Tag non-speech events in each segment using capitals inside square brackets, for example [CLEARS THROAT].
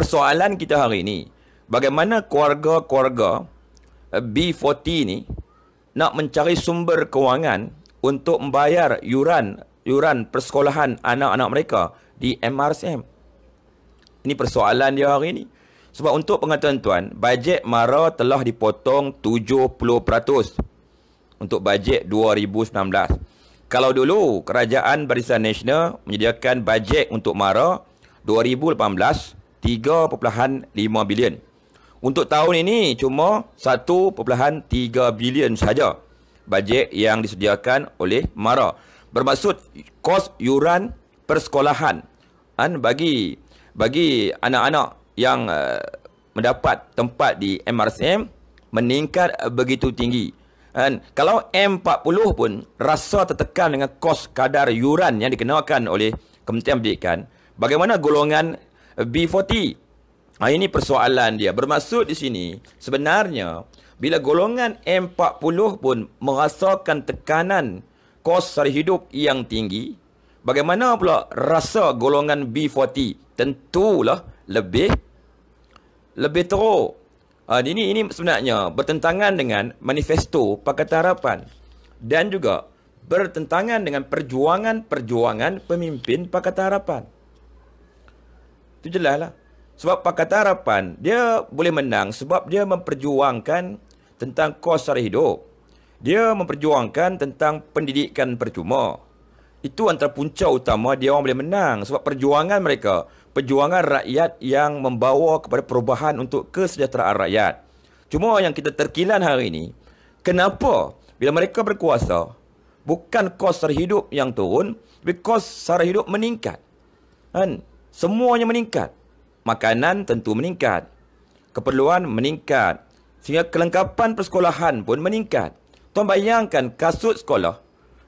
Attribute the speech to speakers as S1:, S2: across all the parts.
S1: persoalan kita hari ini bagaimana keluarga-keluarga eh, B40 ni nak mencari sumber kewangan untuk membayar yuran yuran persekolahan anak-anak mereka di MRSM. Ini persoalan dia hari ini. Sebab untuk pengetahuan tuan, bajet MARA telah dipotong 70% untuk bajet 2019. Kalau dulu Kerajaan Barisan Nasional menyediakan bajet untuk MARA 2018 3.5 bilion. Untuk tahun ini cuma 1.3 bilion saja bajet yang disediakan oleh MARA. Bermaksud kos yuran persekolahan kan, bagi bagi anak-anak yang uh, mendapat tempat di MRSM meningkat begitu tinggi. Kan. Kalau M40 pun rasa tertekan dengan kos kadar yuran yang dikenakan oleh Kementerian Pendidikan, bagaimana golongan B40. Ha, ah, ini persoalan dia. Bermaksud di sini, sebenarnya, bila golongan M40 pun merasakan tekanan kos sara hidup yang tinggi, bagaimana pula rasa golongan B40? Tentulah lebih lebih teruk. Ha, ini, ini sebenarnya bertentangan dengan manifesto Pakatan Harapan dan juga bertentangan dengan perjuangan-perjuangan pemimpin Pakatan Harapan. Itu jelas lah. Sebab Pakatan Harapan, dia boleh menang sebab dia memperjuangkan tentang kos sara hidup. Dia memperjuangkan tentang pendidikan percuma. Itu antara punca utama dia orang boleh menang. Sebab perjuangan mereka, perjuangan rakyat yang membawa kepada perubahan untuk kesejahteraan rakyat. Cuma yang kita terkilan hari ini, kenapa bila mereka berkuasa, bukan kos sara hidup yang turun, tapi kos sara hidup meningkat. Kan? Semuanya meningkat. Makanan tentu meningkat. Keperluan meningkat. Sehingga kelengkapan persekolahan pun meningkat. Tuan bayangkan kasut sekolah.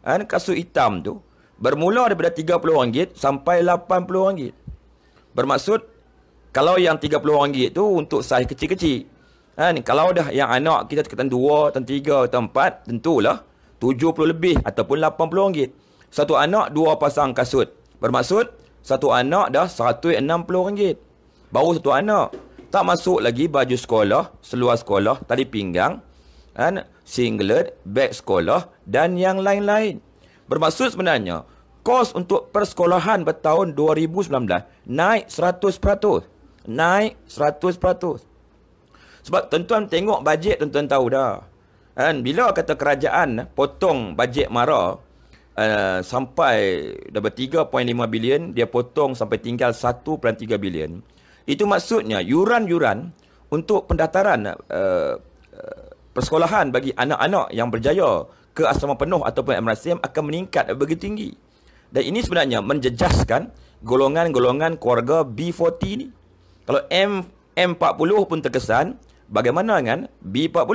S1: Kan, kasut hitam tu. Bermula daripada RM30 sampai RM80. Bermaksud, kalau yang RM30 tu untuk saiz kecil-kecil. Kan, kalau dah yang anak kita tekatan dua, tekatan 3, tekatan 4, tentulah RM70 lebih ataupun RM80. Satu anak, dua pasang kasut. Bermaksud, satu anak dah RM160. Baru satu anak. Tak masuk lagi baju sekolah, seluar sekolah, tali pinggang, kan, singlet, beg sekolah dan yang lain-lain. Bermaksud sebenarnya, kos untuk persekolahan bertahun 2019 naik 100%. Naik 100%. Sebab tuan-tuan tengok bajet tuan-tuan tahu dah. Kan, bila kata kerajaan eh, potong bajet mara, uh, sampai daripada 3.5 bilion dia potong sampai tinggal 1.3 bilion. Itu maksudnya yuran-yuran untuk pendaftaran uh, persekolahan bagi anak-anak yang berjaya ke asrama penuh ataupun MRSM akan meningkat begitu tinggi. Dan ini sebenarnya menjejaskan golongan-golongan keluarga B40 ini. Kalau M M40 pun terkesan, bagaimana dengan B40?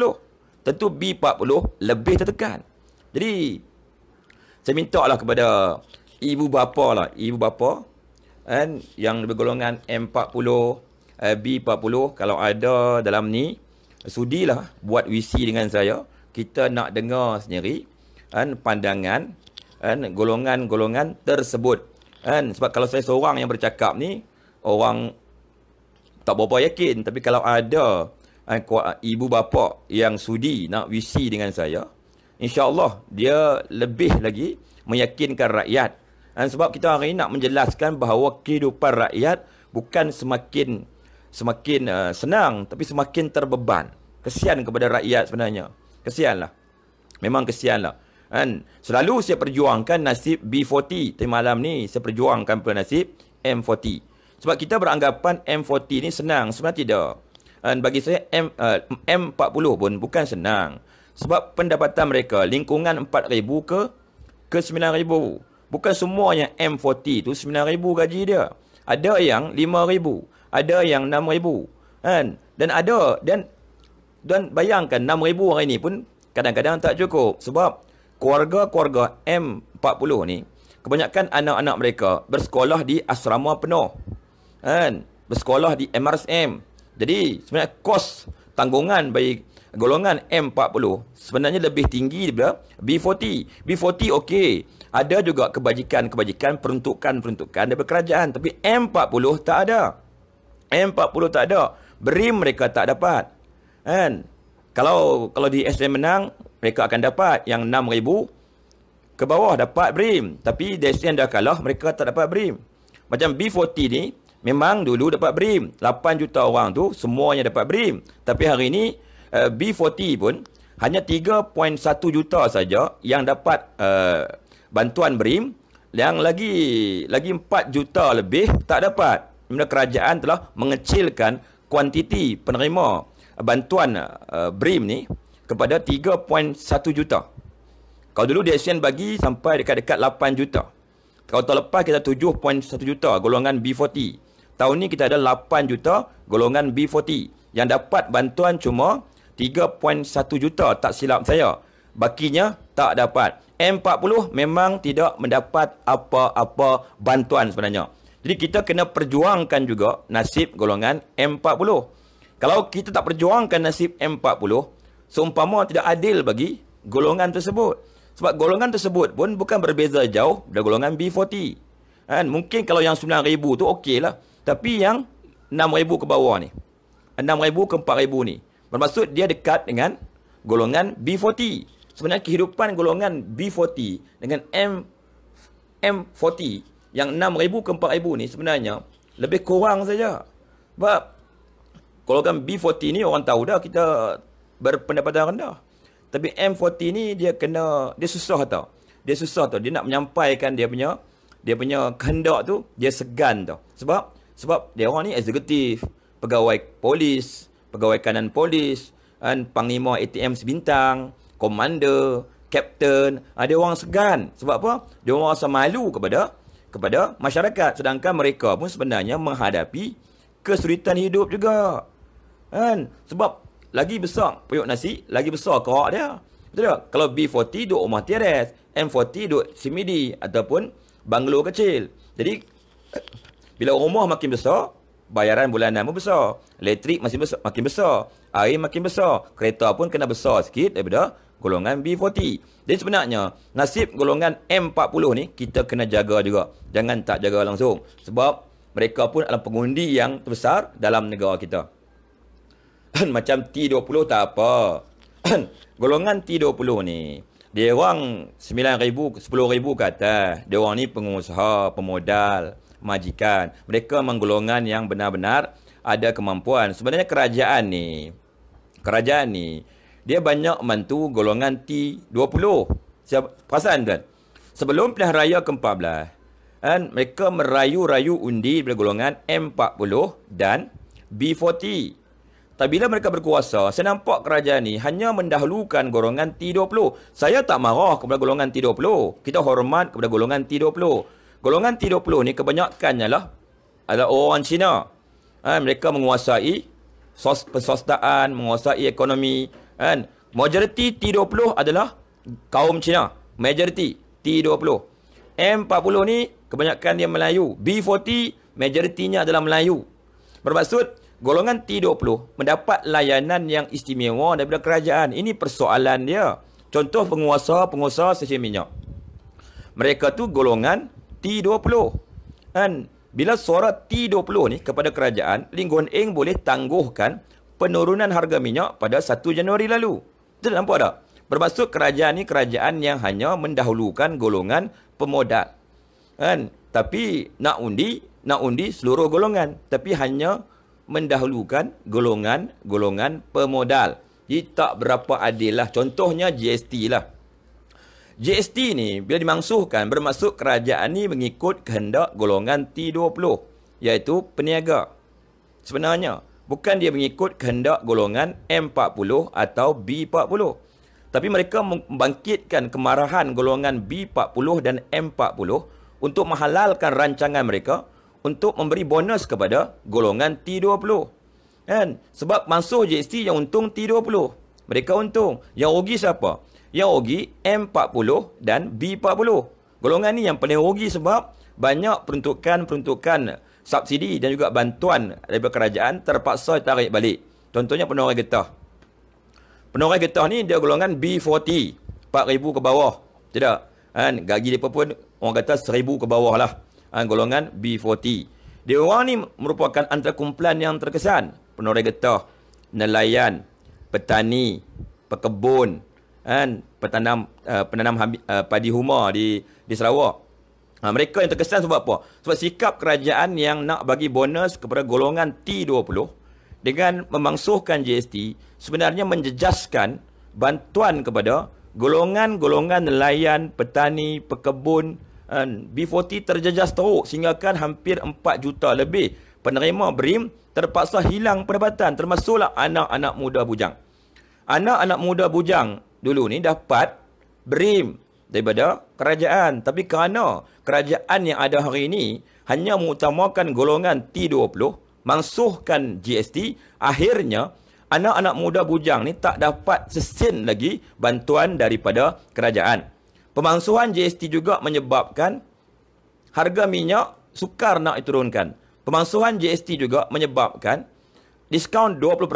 S1: Tentu B40 lebih tertekan. Jadi saya minta lah kepada ibu bapa lah, ibu bapa kan, yang bergolongan M40, eh, B40 kalau ada dalam ni sudilah buat WC dengan saya kita nak dengar sendiri kan, pandangan kan, golongan-golongan tersebut kan, sebab kalau saya seorang yang bercakap ni orang tak berapa yakin, tapi kalau ada eh, ibu bapa yang sudi nak WC dengan saya insyaAllah dia lebih lagi meyakinkan rakyat. Dan ha, sebab kita hari ini nak menjelaskan bahawa kehidupan rakyat bukan semakin semakin uh, senang tapi semakin terbeban. Kesian kepada rakyat sebenarnya. Kesianlah. Memang kesianlah. Dan selalu saya perjuangkan nasib B40. Tapi malam ni saya perjuangkan pula nasib M40. Sebab kita beranggapan M40 ni senang. Sebenarnya tidak. Dan bagi saya M, uh, eh, M40 pun bukan senang sebab pendapatan mereka lingkungan 4000 ke ke 9000 bukan semuanya M40 tu 9000 gaji dia ada yang 5000 ada yang 6000 kan dan ada dan dan bayangkan 6000 hari ni pun kadang-kadang tak cukup sebab keluarga-keluarga M40 ni kebanyakan anak-anak mereka bersekolah di asrama penuh kan bersekolah di MRSM jadi sebenarnya kos tanggungan bagi golongan M40 sebenarnya lebih tinggi daripada B40. B40 okey. Ada juga kebajikan-kebajikan peruntukan-peruntukan daripada kerajaan. Tapi M40 tak ada. M40 tak ada. Beri mereka tak dapat. Kan? Kalau kalau di SM menang, mereka akan dapat yang 6,000 ke bawah dapat BRIM. Tapi DSN dah kalah, mereka tak dapat BRIM. Macam B40 ni, memang dulu dapat BRIM. 8 juta orang tu semuanya dapat BRIM. Tapi hari ni, Eh, B40 pun hanya 3.1 juta saja yang dapat uh, bantuan BRIM yang lagi lagi 4 juta lebih tak dapat. Bila kerajaan telah mengecilkan kuantiti penerima bantuan uh, BRIM ni kepada 3.1 juta. Kalau dulu DSN bagi sampai dekat-dekat 8 juta. Kalau tahun lepas kita 7.1 juta golongan B40. Tahun ni kita ada 8 juta golongan B40 yang dapat bantuan cuma 3.1 juta tak silap saya. Bakinya tak dapat. M40 memang tidak mendapat apa-apa bantuan sebenarnya. Jadi kita kena perjuangkan juga nasib golongan M40. Kalau kita tak perjuangkan nasib M40, seumpama tidak adil bagi golongan tersebut. Sebab golongan tersebut pun bukan berbeza jauh dari golongan B40. Kan? Mungkin kalau yang 9,000 tu okey lah. Tapi yang 6,000 ke bawah ni. 6,000 ke 4,000 ni. Bermaksud dia dekat dengan golongan B40. Sebenarnya kehidupan golongan B40 dengan M M40 yang 6000 ke 4000 ni sebenarnya lebih kurang saja. Sebab golongan B40 ni orang tahu dah kita berpendapatan rendah. Tapi M40 ni dia kena dia susah tau. Dia susah tau dia nak menyampaikan dia punya dia punya kehendak tu dia segan tau. Sebab sebab dia orang ni eksekutif, pegawai polis, pegawai kanan polis, kan, panglima ATM sebintang, komander, kapten, ada ah, orang segan. Sebab apa? Dia orang rasa malu kepada kepada masyarakat. Sedangkan mereka pun sebenarnya menghadapi kesulitan hidup juga. Kan? Sebab lagi besar periuk nasi, lagi besar kerak dia. Betul tak? Kalau B40 duduk rumah TRS, M40 duduk simidi ataupun banglo kecil. Jadi, [COUGHS] bila rumah makin besar, bayaran bulanan pun besar. Elektrik masih besar, makin besar. Air makin besar. Kereta pun kena besar sikit daripada golongan B40. Jadi sebenarnya nasib golongan M40 ni kita kena jaga juga. Jangan tak jaga langsung. Sebab mereka pun adalah pengundi yang terbesar dalam negara kita. [COUGHS] Macam T20 tak apa. [COUGHS] golongan T20 ni dia orang 9000 10000 kata dia orang ni pengusaha pemodal majikan. Mereka menggolongan yang benar-benar ada kemampuan. Sebenarnya kerajaan ni, kerajaan ni, dia banyak mantu golongan T20. Siap, perasan tuan? Sebelum pilihan raya ke-14, kan, mereka merayu-rayu undi daripada golongan M40 dan B40. Tapi bila mereka berkuasa, saya nampak kerajaan ni hanya mendahulukan golongan T20. Saya tak marah kepada golongan T20. Kita hormat kepada golongan T20. Golongan T20 ni kebanyakannya lah adalah orang Cina. Ha, mereka menguasai sos, pensostaan, menguasai ekonomi. Ha, majoriti T20 adalah kaum Cina. Majoriti T20. M40 ni kebanyakan dia Melayu. B40 majoritinya adalah Melayu. Bermaksud golongan T20 mendapat layanan yang istimewa daripada kerajaan. Ini persoalan dia. Contoh penguasa-penguasa sesi minyak. Mereka tu golongan Kan? Bila suara T20 ni kepada kerajaan, Lin Guan Eng boleh tangguhkan penurunan harga minyak pada 1 Januari lalu. Kita nampak tak? Bermaksud kerajaan ni kerajaan yang hanya mendahulukan golongan pemodal. Kan? Tapi nak undi, nak undi seluruh golongan. Tapi hanya mendahulukan golongan-golongan pemodal. Jadi tak berapa adil lah. Contohnya GST lah. GST ni bila dimangsuhkan bermaksud kerajaan ni mengikut kehendak golongan T20 iaitu peniaga. Sebenarnya bukan dia mengikut kehendak golongan M40 atau B40. Tapi mereka membangkitkan kemarahan golongan B40 dan M40 untuk menghalalkan rancangan mereka untuk memberi bonus kepada golongan T20. Kan? Sebab mangsuh GST yang untung T20. Mereka untung. Yang rugi siapa? yang rugi M40 dan B40. Golongan ni yang paling rugi sebab banyak peruntukan-peruntukan subsidi dan juga bantuan daripada kerajaan terpaksa tarik balik. Contohnya penorai getah. Penorai getah ni dia golongan B40, 4000 ke bawah. Tidak. Kan gaji dia pun orang kata 1000 ke bawah lah. Kan golongan B40. Dia orang ni merupakan antara kumpulan yang terkesan. Penorai getah, nelayan, petani, pekebun, kan petanam uh, penanam uh, padi huma di di Sarawak. Uh, mereka yang terkesan sebab apa? Sebab sikap kerajaan yang nak bagi bonus kepada golongan T20 dengan memangsuhkan GST sebenarnya menjejaskan bantuan kepada golongan-golongan nelayan, petani, pekebun dan B40 terjejas teruk sehinggakan hampir 4 juta lebih penerima BRIM terpaksa hilang pendapatan termasuklah anak-anak muda bujang. Anak-anak muda bujang dulu ni dapat brim daripada kerajaan. Tapi kerana kerajaan yang ada hari ini hanya mengutamakan golongan T20, mansuhkan GST, akhirnya anak-anak muda bujang ni tak dapat sesin lagi bantuan daripada kerajaan. Pemansuhan GST juga menyebabkan harga minyak sukar nak diturunkan. Pemansuhan GST juga menyebabkan diskaun 20%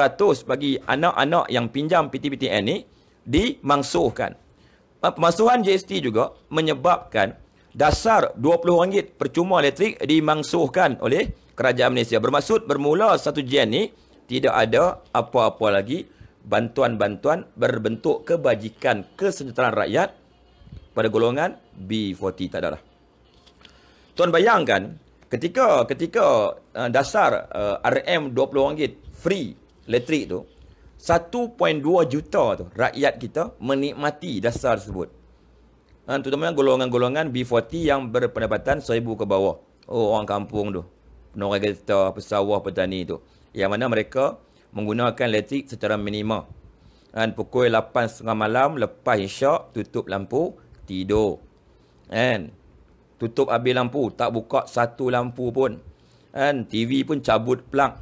S1: bagi anak-anak yang pinjam PTPTN ni dimangsuhkan. Pemasuhan GST juga menyebabkan dasar RM20 percuma elektrik dimangsuhkan oleh kerajaan Malaysia. Bermaksud bermula satu Jan ni tidak ada apa-apa lagi bantuan-bantuan berbentuk kebajikan kesejahteraan rakyat pada golongan B40 tak ada lah. Tuan bayangkan ketika ketika uh, dasar uh, RM20 free elektrik tu 1.2 juta tu rakyat kita menikmati dasar tersebut. Ha, terutamanya golongan-golongan B40 yang berpendapatan seribu ke bawah. Oh, orang kampung tu. Penorang kereta, pesawah, petani tu. Yang mana mereka menggunakan elektrik secara minima. ha, pukul 8.30 malam, lepas isyak, tutup lampu, tidur. And tutup habis lampu, tak buka satu lampu pun. And TV pun cabut pelang.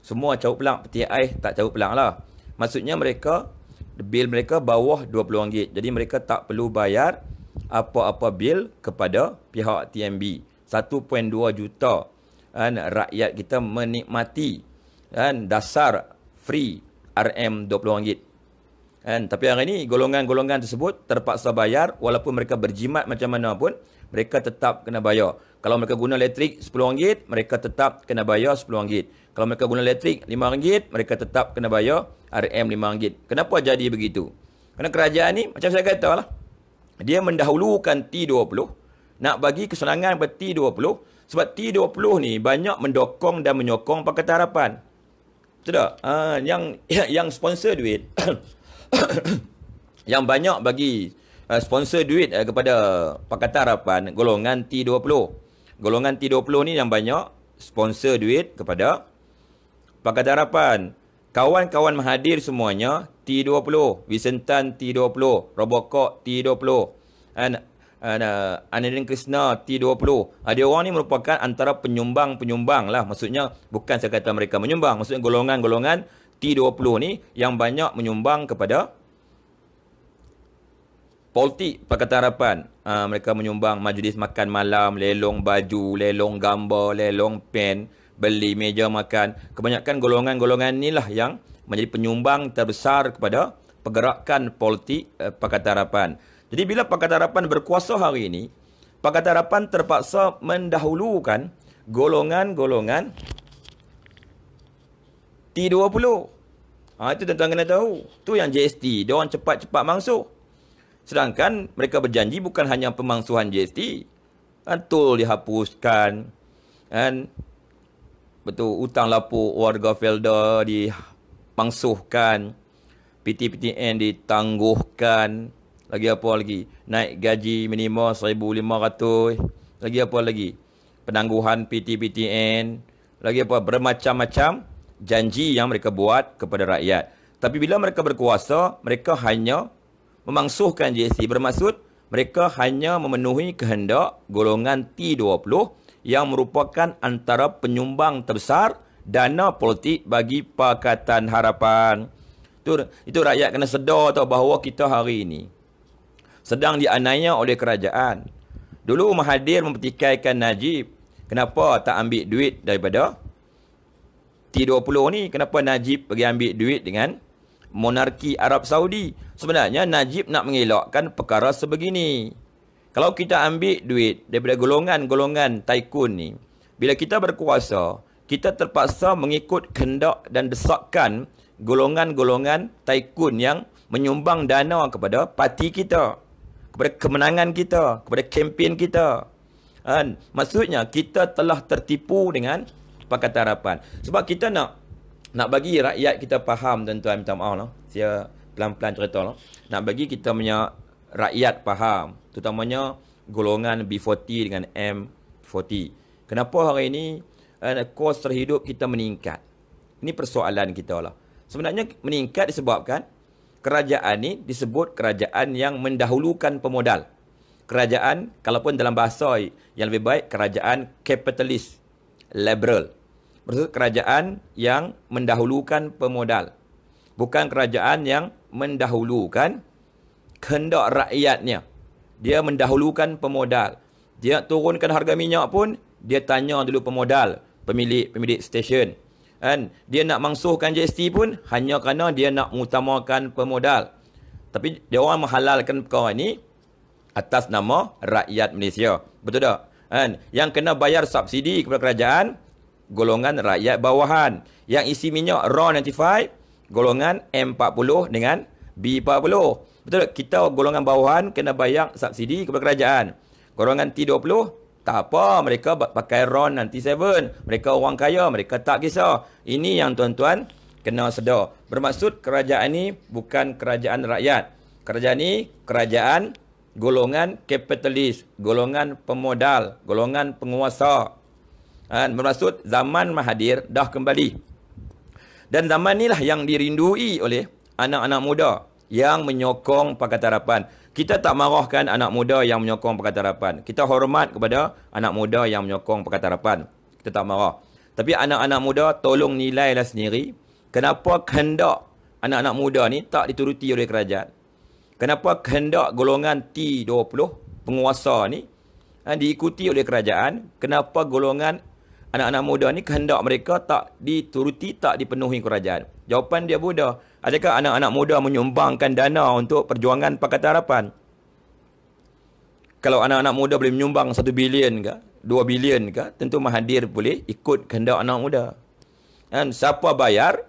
S1: Semua cabut pelang. Peti air tak cabut pelang lah. Maksudnya mereka bil mereka bawah RM20. Jadi mereka tak perlu bayar apa-apa bil kepada pihak TMB. 1.2 juta kan rakyat kita menikmati kan dasar free RM20. Kan tapi hari ini golongan-golongan tersebut terpaksa bayar walaupun mereka berjimat macam mana pun mereka tetap kena bayar. Kalau mereka guna elektrik RM10, mereka tetap kena bayar RM10. Kalau mereka guna elektrik RM5, mereka tetap kena bayar RM5. Kenapa jadi begitu? Kerana kerajaan ni, macam saya kata lah, dia mendahulukan T20, nak bagi kesenangan kepada T20, sebab T20 ni banyak mendokong dan menyokong Pakatan Harapan. Betul tak? Ha, yang, [COUGHS] yang sponsor duit, [COUGHS] yang banyak bagi uh, sponsor duit uh, kepada Pakatan Harapan golongan T20 golongan T20 ni yang banyak sponsor duit kepada Pakatan Harapan. Kawan-kawan menghadir semuanya T20, Vincentan T20, Robocop T20 dan uh, Krishna T20. Uh, dia orang ni merupakan antara penyumbang-penyumbang lah. Maksudnya bukan saya kata mereka menyumbang. Maksudnya golongan-golongan T20 ni yang banyak menyumbang kepada politik Pakatan Harapan uh, mereka menyumbang majlis makan malam, lelong baju, lelong gambar, lelong pen, beli meja makan. Kebanyakan golongan-golongan inilah yang menjadi penyumbang terbesar kepada pergerakan politik uh, eh, Pakatan Harapan. Jadi bila Pakatan Harapan berkuasa hari ini, Pakatan Harapan terpaksa mendahulukan golongan-golongan T20. Ha, ah, itu tuan-tuan kena tahu. Tu yang JST. Dia cepat-cepat mangsuh. Sedangkan mereka berjanji bukan hanya pemangsuhan GST. Kan, Tol dihapuskan. Kan? Betul, hutang lapuk warga Felda dimangsuhkan. PT-PTN ditangguhkan. Lagi apa lagi? Naik gaji minimum RM1,500. Lagi apa lagi? Penangguhan PT-PTN. Lagi apa? Bermacam-macam janji yang mereka buat kepada rakyat. Tapi bila mereka berkuasa, mereka hanya memangsuhkan JC bermaksud mereka hanya memenuhi kehendak golongan T20 yang merupakan antara penyumbang terbesar dana politik bagi Pakatan Harapan. Itu, itu rakyat kena sedar tahu bahawa kita hari ini sedang dianaya oleh kerajaan. Dulu Mahathir mempertikaikan Najib. Kenapa tak ambil duit daripada T20 ni? Kenapa Najib pergi ambil duit dengan monarki Arab Saudi? Sebenarnya Najib nak mengelakkan perkara sebegini. Kalau kita ambil duit daripada golongan-golongan taikun ni, bila kita berkuasa, kita terpaksa mengikut kendak dan desakan golongan-golongan taikun yang menyumbang dana kepada parti kita, kepada kemenangan kita, kepada kempen kita. Dan maksudnya kita telah tertipu dengan Pakatan Harapan. Sebab kita nak nak bagi rakyat kita faham tuan-tuan minta maaf lah. Saya pelan-pelan cerita lah. Eh. Nak bagi kita punya rakyat faham, terutamanya golongan B40 dengan M40. Kenapa hari ini uh, kos terhidup kita meningkat? Ini persoalan kita lah. Sebenarnya meningkat disebabkan kerajaan ini disebut kerajaan yang mendahulukan pemodal. Kerajaan, kalaupun dalam bahasa yang lebih baik, kerajaan kapitalis, liberal. Maksudnya kerajaan yang mendahulukan pemodal. Bukan kerajaan yang mendahulukan kehendak rakyatnya. Dia mendahulukan pemodal. Dia turunkan harga minyak pun, dia tanya dulu pemodal, pemilik-pemilik stesen. Kan? Dia nak mangsuhkan GST pun, hanya kerana dia nak mengutamakan pemodal. Tapi dia orang menghalalkan perkara ini atas nama rakyat Malaysia. Betul tak? Kan? Yang kena bayar subsidi kepada kerajaan, golongan rakyat bawahan. Yang isi minyak raw notified, golongan M40 dengan B40. Betul tak? Kita golongan bawahan kena bayar subsidi kepada kerajaan. Golongan T20, tak apa. Mereka pakai RON dan T7. Mereka orang kaya. Mereka tak kisah. Ini yang tuan-tuan kena sedar. Bermaksud kerajaan ini bukan kerajaan rakyat. Kerajaan ini kerajaan golongan kapitalis, golongan pemodal, golongan penguasa. Dan ha, bermaksud zaman mahadir dah kembali. Dan zaman inilah yang dirindui oleh anak-anak muda yang menyokong Pakatan Harapan. Kita tak marahkan anak muda yang menyokong Pakatan Harapan. Kita hormat kepada anak muda yang menyokong Pakatan Harapan. Kita tak marah. Tapi anak-anak muda tolong nilailah sendiri kenapa kehendak anak-anak muda ni tak dituruti oleh kerajaan. Kenapa kehendak golongan T20 penguasa ni eh, diikuti oleh kerajaan, kenapa golongan anak-anak muda ni kehendak mereka tak dituruti, tak dipenuhi kerajaan. Jawapan dia Buddha. Adakah anak-anak muda menyumbangkan dana untuk perjuangan Pakatan Harapan? Kalau anak-anak muda boleh menyumbang 1 bilion ke, 2 bilion ke, tentu Mahathir boleh ikut kehendak anak muda. Dan siapa bayar,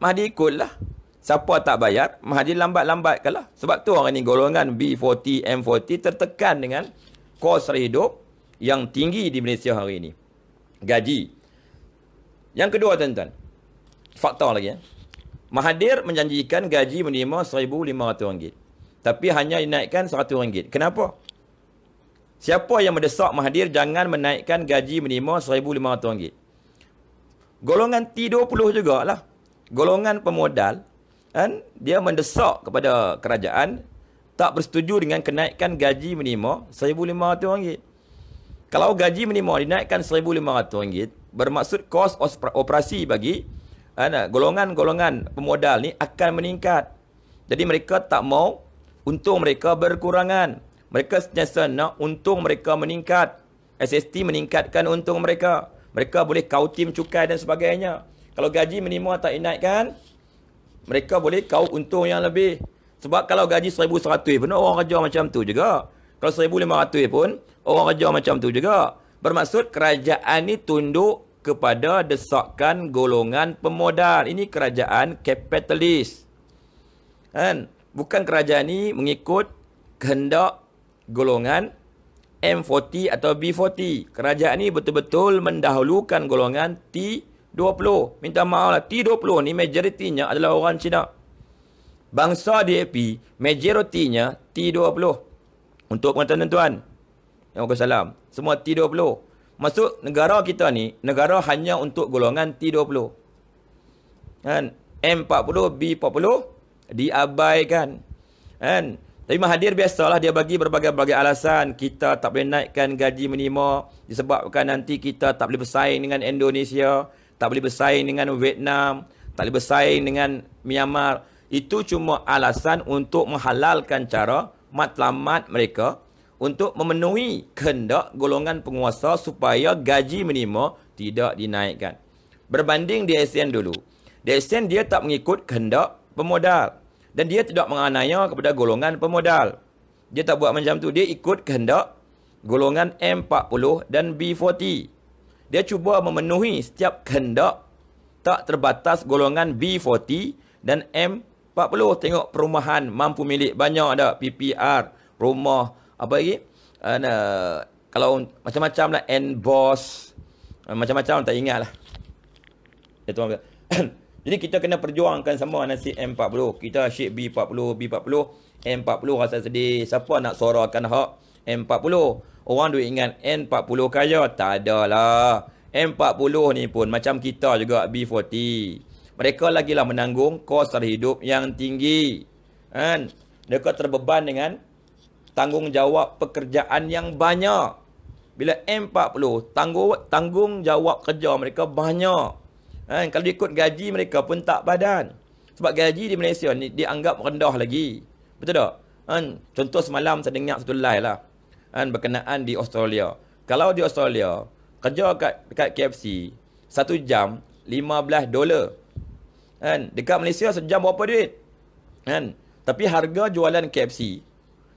S1: Mahathir ikutlah. Siapa tak bayar, Mahathir lambat-lambat kalah. Sebab tu orang ni golongan B40, M40 tertekan dengan kos hidup yang tinggi di Malaysia hari ini. Gaji. Yang kedua tuan-tuan. Fakta lagi ya. Mahathir menjanjikan gaji menerima RM1,500. Tapi hanya dinaikkan RM100. Kenapa? Siapa yang mendesak Mahathir jangan menaikkan gaji menerima RM1,500. Golongan T20 lah, Golongan pemodal. Kan? Dia mendesak kepada kerajaan tak bersetuju dengan kenaikan gaji menerima RM1,500. Kalau gaji minimum dinaikkan RM1,500, bermaksud kos operasi bagi eh, golongan-golongan pemodal ni akan meningkat. Jadi mereka tak mau untung mereka berkurangan. Mereka sentiasa nak untung mereka meningkat. SST meningkatkan untung mereka. Mereka boleh kautim cukai dan sebagainya. Kalau gaji minimum tak dinaikkan, mereka boleh kau untung yang lebih. Sebab kalau gaji RM1,100, pun, orang kerja macam tu juga. Kalau RM1,500 pun, Orang kerja macam tu juga. Bermaksud kerajaan ni tunduk kepada desakan golongan pemodal. Ini kerajaan kapitalis. Kan? Bukan kerajaan ni mengikut kehendak golongan M40 atau B40. Kerajaan ni betul-betul mendahulukan golongan T20. Minta maaf lah, T20 ni majoritinya adalah orang Cina. Bangsa DAP, majoritinya T20. Untuk kematian tuan-tuan. Yang Allah salam. Semua T20. Maksud negara kita ni, negara hanya untuk golongan T20. Kan? M40, B40 diabaikan. Kan? Tapi Mahathir biasalah dia bagi berbagai-bagai alasan. Kita tak boleh naikkan gaji minima disebabkan nanti kita tak boleh bersaing dengan Indonesia, tak boleh bersaing dengan Vietnam, tak boleh bersaing dengan Myanmar. Itu cuma alasan untuk menghalalkan cara matlamat mereka untuk memenuhi kehendak golongan penguasa supaya gaji minima tidak dinaikkan. Berbanding di ASEAN dulu. Di ASEAN dia tak mengikut kehendak pemodal dan dia tidak menganaya kepada golongan pemodal. Dia tak buat macam tu. Dia ikut kehendak golongan M40 dan B40. Dia cuba memenuhi setiap kehendak tak terbatas golongan B40 dan M40. Tengok perumahan mampu milik banyak ada PPR, rumah apa lagi? Uh, nah, kalau macam-macam lah end boss ah, macam-macam tak ingat lah. [COUGHS] Jadi kita kena perjuangkan semua nasi M40. Kita asyik B40, B40, M40 rasa sedih. Siapa nak sorakan hak M40? Orang duk ingat N40 kaya. Tak ada lah. M40 ni pun macam kita juga B40. Mereka lagi lah menanggung kos terhidup yang tinggi. Kan? Mereka terbeban dengan tanggungjawab pekerjaan yang banyak. Bila M40, tanggung, tanggungjawab kerja mereka banyak. Eh, kalau ikut gaji mereka pun tak badan. Sebab gaji di Malaysia ni dianggap rendah lagi. Betul tak? Eh, contoh semalam saya dengar satu live lah. Eh, berkenaan di Australia. Kalau di Australia, kerja kat, kat KFC, satu jam, lima belas dolar. Eh, dekat Malaysia sejam berapa duit? Eh, tapi harga jualan KFC,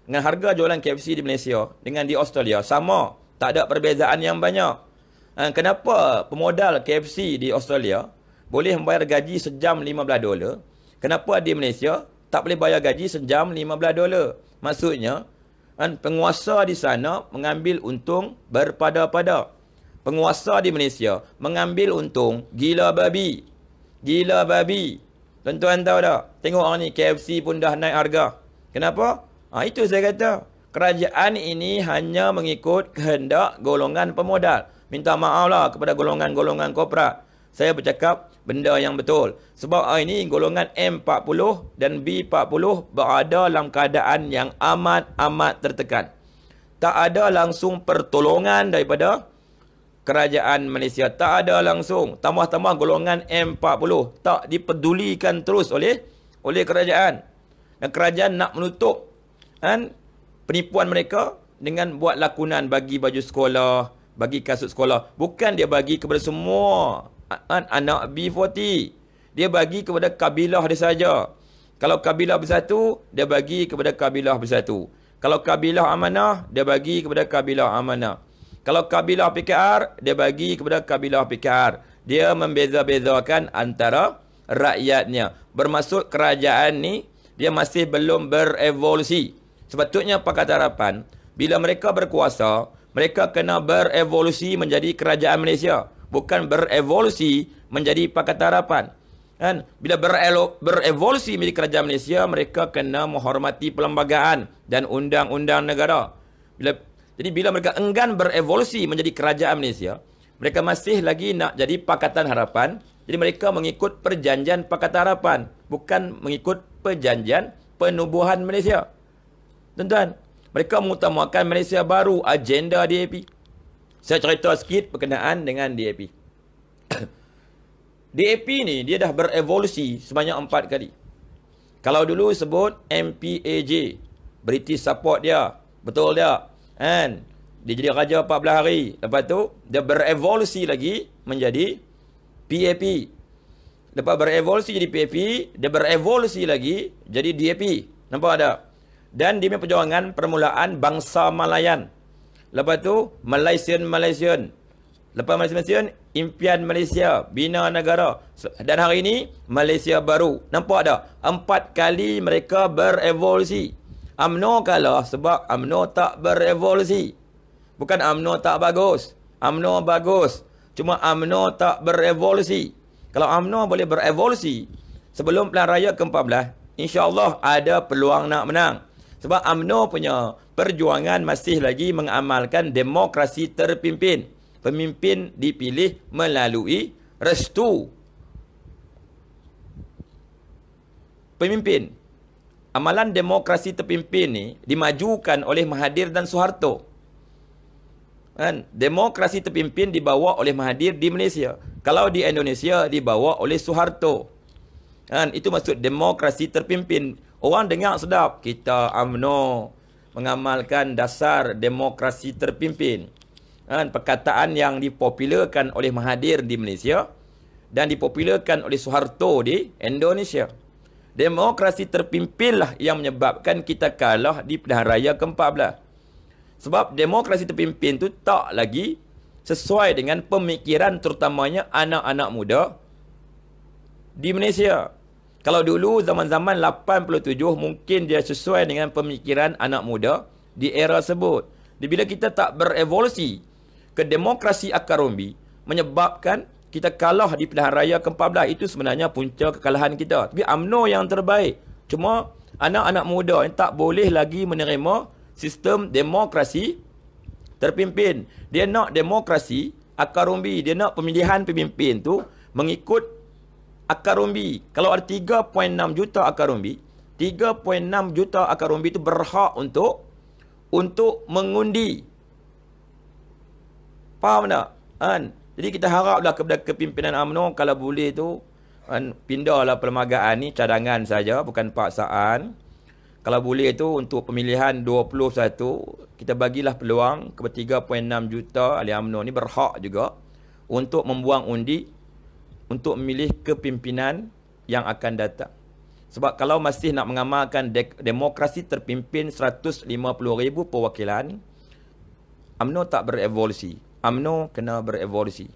S1: dengan harga jualan KFC di Malaysia dengan di Australia sama tak ada perbezaan yang banyak ha, kenapa pemodal KFC di Australia boleh membayar gaji sejam lima 15 dolar kenapa di Malaysia tak boleh bayar gaji sejam lima 15 dolar maksudnya kan, penguasa di sana mengambil untung berpada-pada penguasa di Malaysia mengambil untung gila babi gila babi tuan-tuan tahu tak tengok orang ni KFC pun dah naik harga kenapa Ha, itu saya kata. Kerajaan ini hanya mengikut kehendak golongan pemodal. Minta maaflah kepada golongan-golongan korporat. Saya bercakap benda yang betul. Sebab hari ini golongan M40 dan B40 berada dalam keadaan yang amat-amat tertekan. Tak ada langsung pertolongan daripada kerajaan Malaysia. Tak ada langsung. Tambah-tambah golongan M40 tak dipedulikan terus oleh oleh kerajaan. Dan kerajaan nak menutup dan penipuan mereka dengan buat lakunan bagi baju sekolah, bagi kasut sekolah. Bukan dia bagi kepada semua anak B40. Dia bagi kepada kabilah dia saja. Kalau kabilah bersatu, dia bagi kepada kabilah bersatu. Kalau kabilah amanah, dia bagi kepada kabilah amanah. Kalau kabilah PKR, dia bagi kepada kabilah PKR. Dia membeza-bezakan antara rakyatnya. Bermaksud kerajaan ni, dia masih belum berevolusi. Sepatutnya Pakatan Harapan, bila mereka berkuasa, mereka kena berevolusi menjadi kerajaan Malaysia. Bukan berevolusi menjadi Pakatan Harapan. Kan? Bila berevolusi menjadi kerajaan Malaysia, mereka kena menghormati perlembagaan dan undang-undang negara. Bila, jadi bila mereka enggan berevolusi menjadi kerajaan Malaysia, mereka masih lagi nak jadi Pakatan Harapan. Jadi mereka mengikut perjanjian Pakatan Harapan. Bukan mengikut perjanjian penubuhan Malaysia. Tuan-tuan, mereka mengutamakan Malaysia baru agenda DAP. Saya cerita sikit berkenaan dengan DAP. [COUGHS] DAP ni dia dah berevolusi sebanyak empat kali. Kalau dulu sebut MPAJ, British support dia, betul dia. Kan? Dia jadi raja 14 hari. Lepas tu dia berevolusi lagi menjadi PAP. Lepas berevolusi jadi PAP, dia berevolusi lagi jadi DAP. Nampak tak? dan demi perjuangan permulaan bangsa Malayan. Lepas tu Malaysian Malaysian. Lepas Malaysian Malaysian impian Malaysia bina negara dan hari ini Malaysia baru. Nampak dah empat kali mereka berevolusi. AMNO kalah sebab AMNO tak berevolusi. Bukan AMNO tak bagus. AMNO bagus. Cuma AMNO tak berevolusi. Kalau AMNO boleh berevolusi sebelum pelan raya ke-14, insyaallah ada peluang nak menang. Sebab UMNO punya perjuangan masih lagi mengamalkan demokrasi terpimpin. Pemimpin dipilih melalui restu. Pemimpin. Amalan demokrasi terpimpin ni dimajukan oleh Mahathir dan Soeharto. Kan? Demokrasi terpimpin dibawa oleh Mahathir di Malaysia. Kalau di Indonesia dibawa oleh Soeharto. Kan? Itu maksud demokrasi terpimpin. Demokrasi terpimpin. Orang dengar sedap. Kita amno mengamalkan dasar demokrasi terpimpin. Kan? Perkataan yang dipopularkan oleh Mahathir di Malaysia dan dipopularkan oleh Soeharto di Indonesia. Demokrasi terpimpinlah yang menyebabkan kita kalah di Pilihan Raya ke-14. Sebab demokrasi terpimpin tu tak lagi sesuai dengan pemikiran terutamanya anak-anak muda di Malaysia. Kalau dulu zaman-zaman 87 mungkin dia sesuai dengan pemikiran anak muda di era sebut. Bila kita tak berevolusi ke demokrasi akar umbi, menyebabkan kita kalah di pilihan raya ke-14 itu sebenarnya punca kekalahan kita. Tapi amno yang terbaik. Cuma anak-anak muda yang tak boleh lagi menerima sistem demokrasi terpimpin. Dia nak demokrasi akar umbi. Dia nak pemilihan pemimpin tu mengikut akar rumbi. Kalau ada 3.6 juta akar rumbi, 3.6 juta akar rumbi itu berhak untuk untuk mengundi. Faham tak? Kan? Jadi kita haraplah kepada kepimpinan UMNO kalau boleh tu kan, pindahlah perlembagaan ni cadangan saja bukan paksaan. Kalau boleh tu untuk pemilihan 21 kita bagilah peluang kepada 3.6 juta ahli UMNO ni berhak juga untuk membuang undi untuk memilih kepimpinan yang akan datang. Sebab kalau masih nak mengamalkan dek- demokrasi terpimpin 150,000 perwakilan, amno tak berevolusi. Amno kena berevolusi.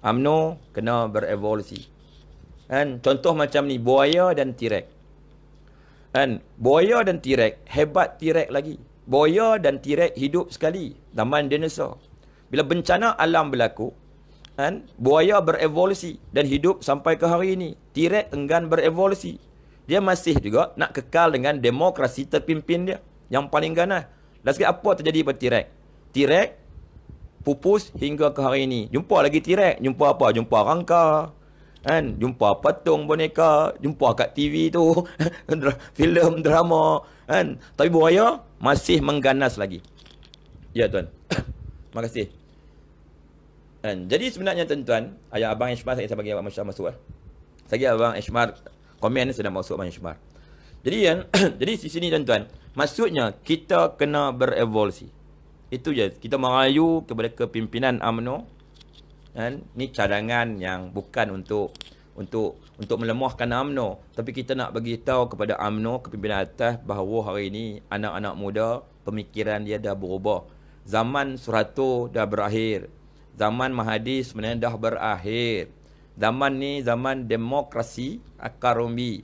S1: Amno kena berevolusi. Dan contoh macam ni, buaya dan tirek. Dan buaya dan tirek, hebat tirek lagi. Buaya dan tirek hidup sekali. Zaman dinosaur. Bila bencana alam berlaku, Kan? Buaya berevolusi dan hidup sampai ke hari ini. Tirek enggan berevolusi. Dia masih juga nak kekal dengan demokrasi terpimpin dia. Yang paling ganas. Dan sekali apa terjadi pada tirek? Tirek pupus hingga ke hari ini. Jumpa lagi tirek. Jumpa apa? Jumpa rangka. Kan? Jumpa patung boneka. Jumpa kat TV tu. [LAUGHS] Film, drama. Kan? Tapi buaya masih mengganas lagi. Ya tuan. [COUGHS] Terima kasih. Dan jadi sebenarnya tuan-tuan, ayah abang Ishmar saya bagi abang Ishmar masuk. Lah. Saya abang Ishmar komen sudah masuk abang Ishmar. Jadi yang [COUGHS] jadi di sini tuan-tuan, maksudnya kita kena berevolusi. Itu je kita merayu kepada kepimpinan AMNO dan ni cadangan yang bukan untuk untuk untuk melemahkan AMNO tapi kita nak bagi tahu kepada AMNO kepimpinan atas bahawa hari ini anak-anak muda pemikiran dia dah berubah zaman surato dah berakhir zaman Mahdi sebenarnya dah berakhir. Zaman ni zaman demokrasi akarumbi.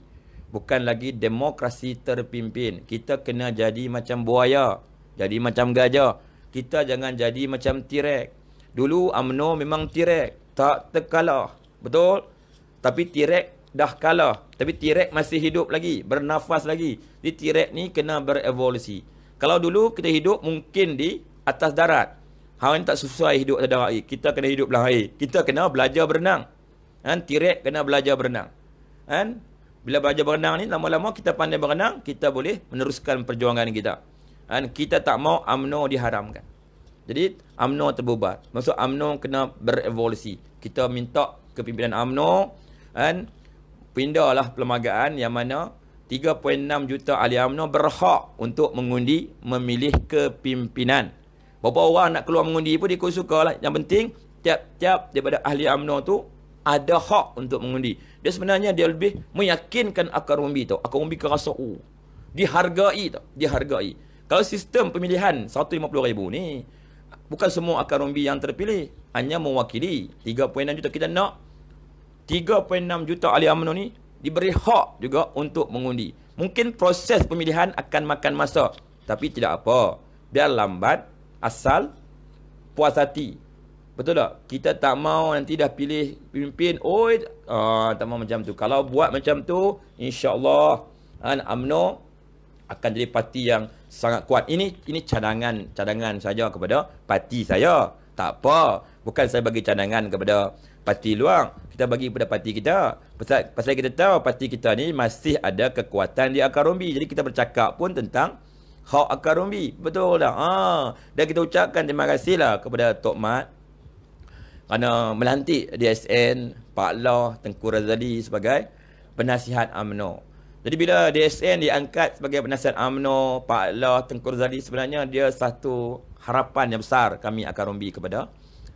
S1: Bukan lagi demokrasi terpimpin. Kita kena jadi macam buaya. Jadi macam gajah. Kita jangan jadi macam tirek. Dulu UMNO memang tirek. Tak terkalah. Betul? Tapi tirek dah kalah. Tapi tirek masih hidup lagi. Bernafas lagi. Jadi tirek ni kena berevolusi. Kalau dulu kita hidup mungkin di atas darat. Hari ni tak sesuai hidup sedang air. Kita kena hidup dalam air. Kita kena belajar berenang. Kan? Tirek kena belajar berenang. Kan? Bila belajar berenang ni, lama-lama kita pandai berenang, kita boleh meneruskan perjuangan kita. Kan? Kita tak mau amno diharamkan. Jadi, amno terbubar. Maksud amno kena berevolusi. Kita minta kepimpinan amno. kan? pindahlah perlembagaan yang mana 3.6 juta ahli UMNO berhak untuk mengundi memilih kepimpinan Berapa orang nak keluar mengundi pun dia suka lah. Yang penting, tiap-tiap daripada ahli UMNO tu, ada hak untuk mengundi. Dia sebenarnya, dia lebih meyakinkan akar umbi tu. Akar umbi kan rasa, oh, dihargai tu. Dihargai. Kalau sistem pemilihan RM150,000 ni, bukan semua akar umbi yang terpilih. Hanya mewakili 3.6 juta. Kita nak 3.6 juta ahli UMNO ni, diberi hak juga untuk mengundi. Mungkin proses pemilihan akan makan masa. Tapi tidak apa. Dia lambat asal puas hati. Betul tak? Kita tak mau nanti dah pilih pimpin oh ah, tak mau macam tu. Kalau buat macam tu, insyaallah allah kan, UMNO akan jadi parti yang sangat kuat. Ini ini cadangan cadangan saja kepada parti saya. Tak apa. Bukan saya bagi cadangan kepada parti luar. Kita bagi kepada parti kita. Pasal, pasal kita tahu parti kita ni masih ada kekuatan di akar rombi. Jadi kita bercakap pun tentang khaw akarumbi betul tak ha dan kita ucapkan terima kasih lah kepada Tok Mat kerana melantik DSN Pak Law Tengku Razali sebagai penasihat AMNO jadi bila DSN diangkat sebagai penasihat AMNO Pak Law Tengku Razali sebenarnya dia satu harapan yang besar kami akarumbi kepada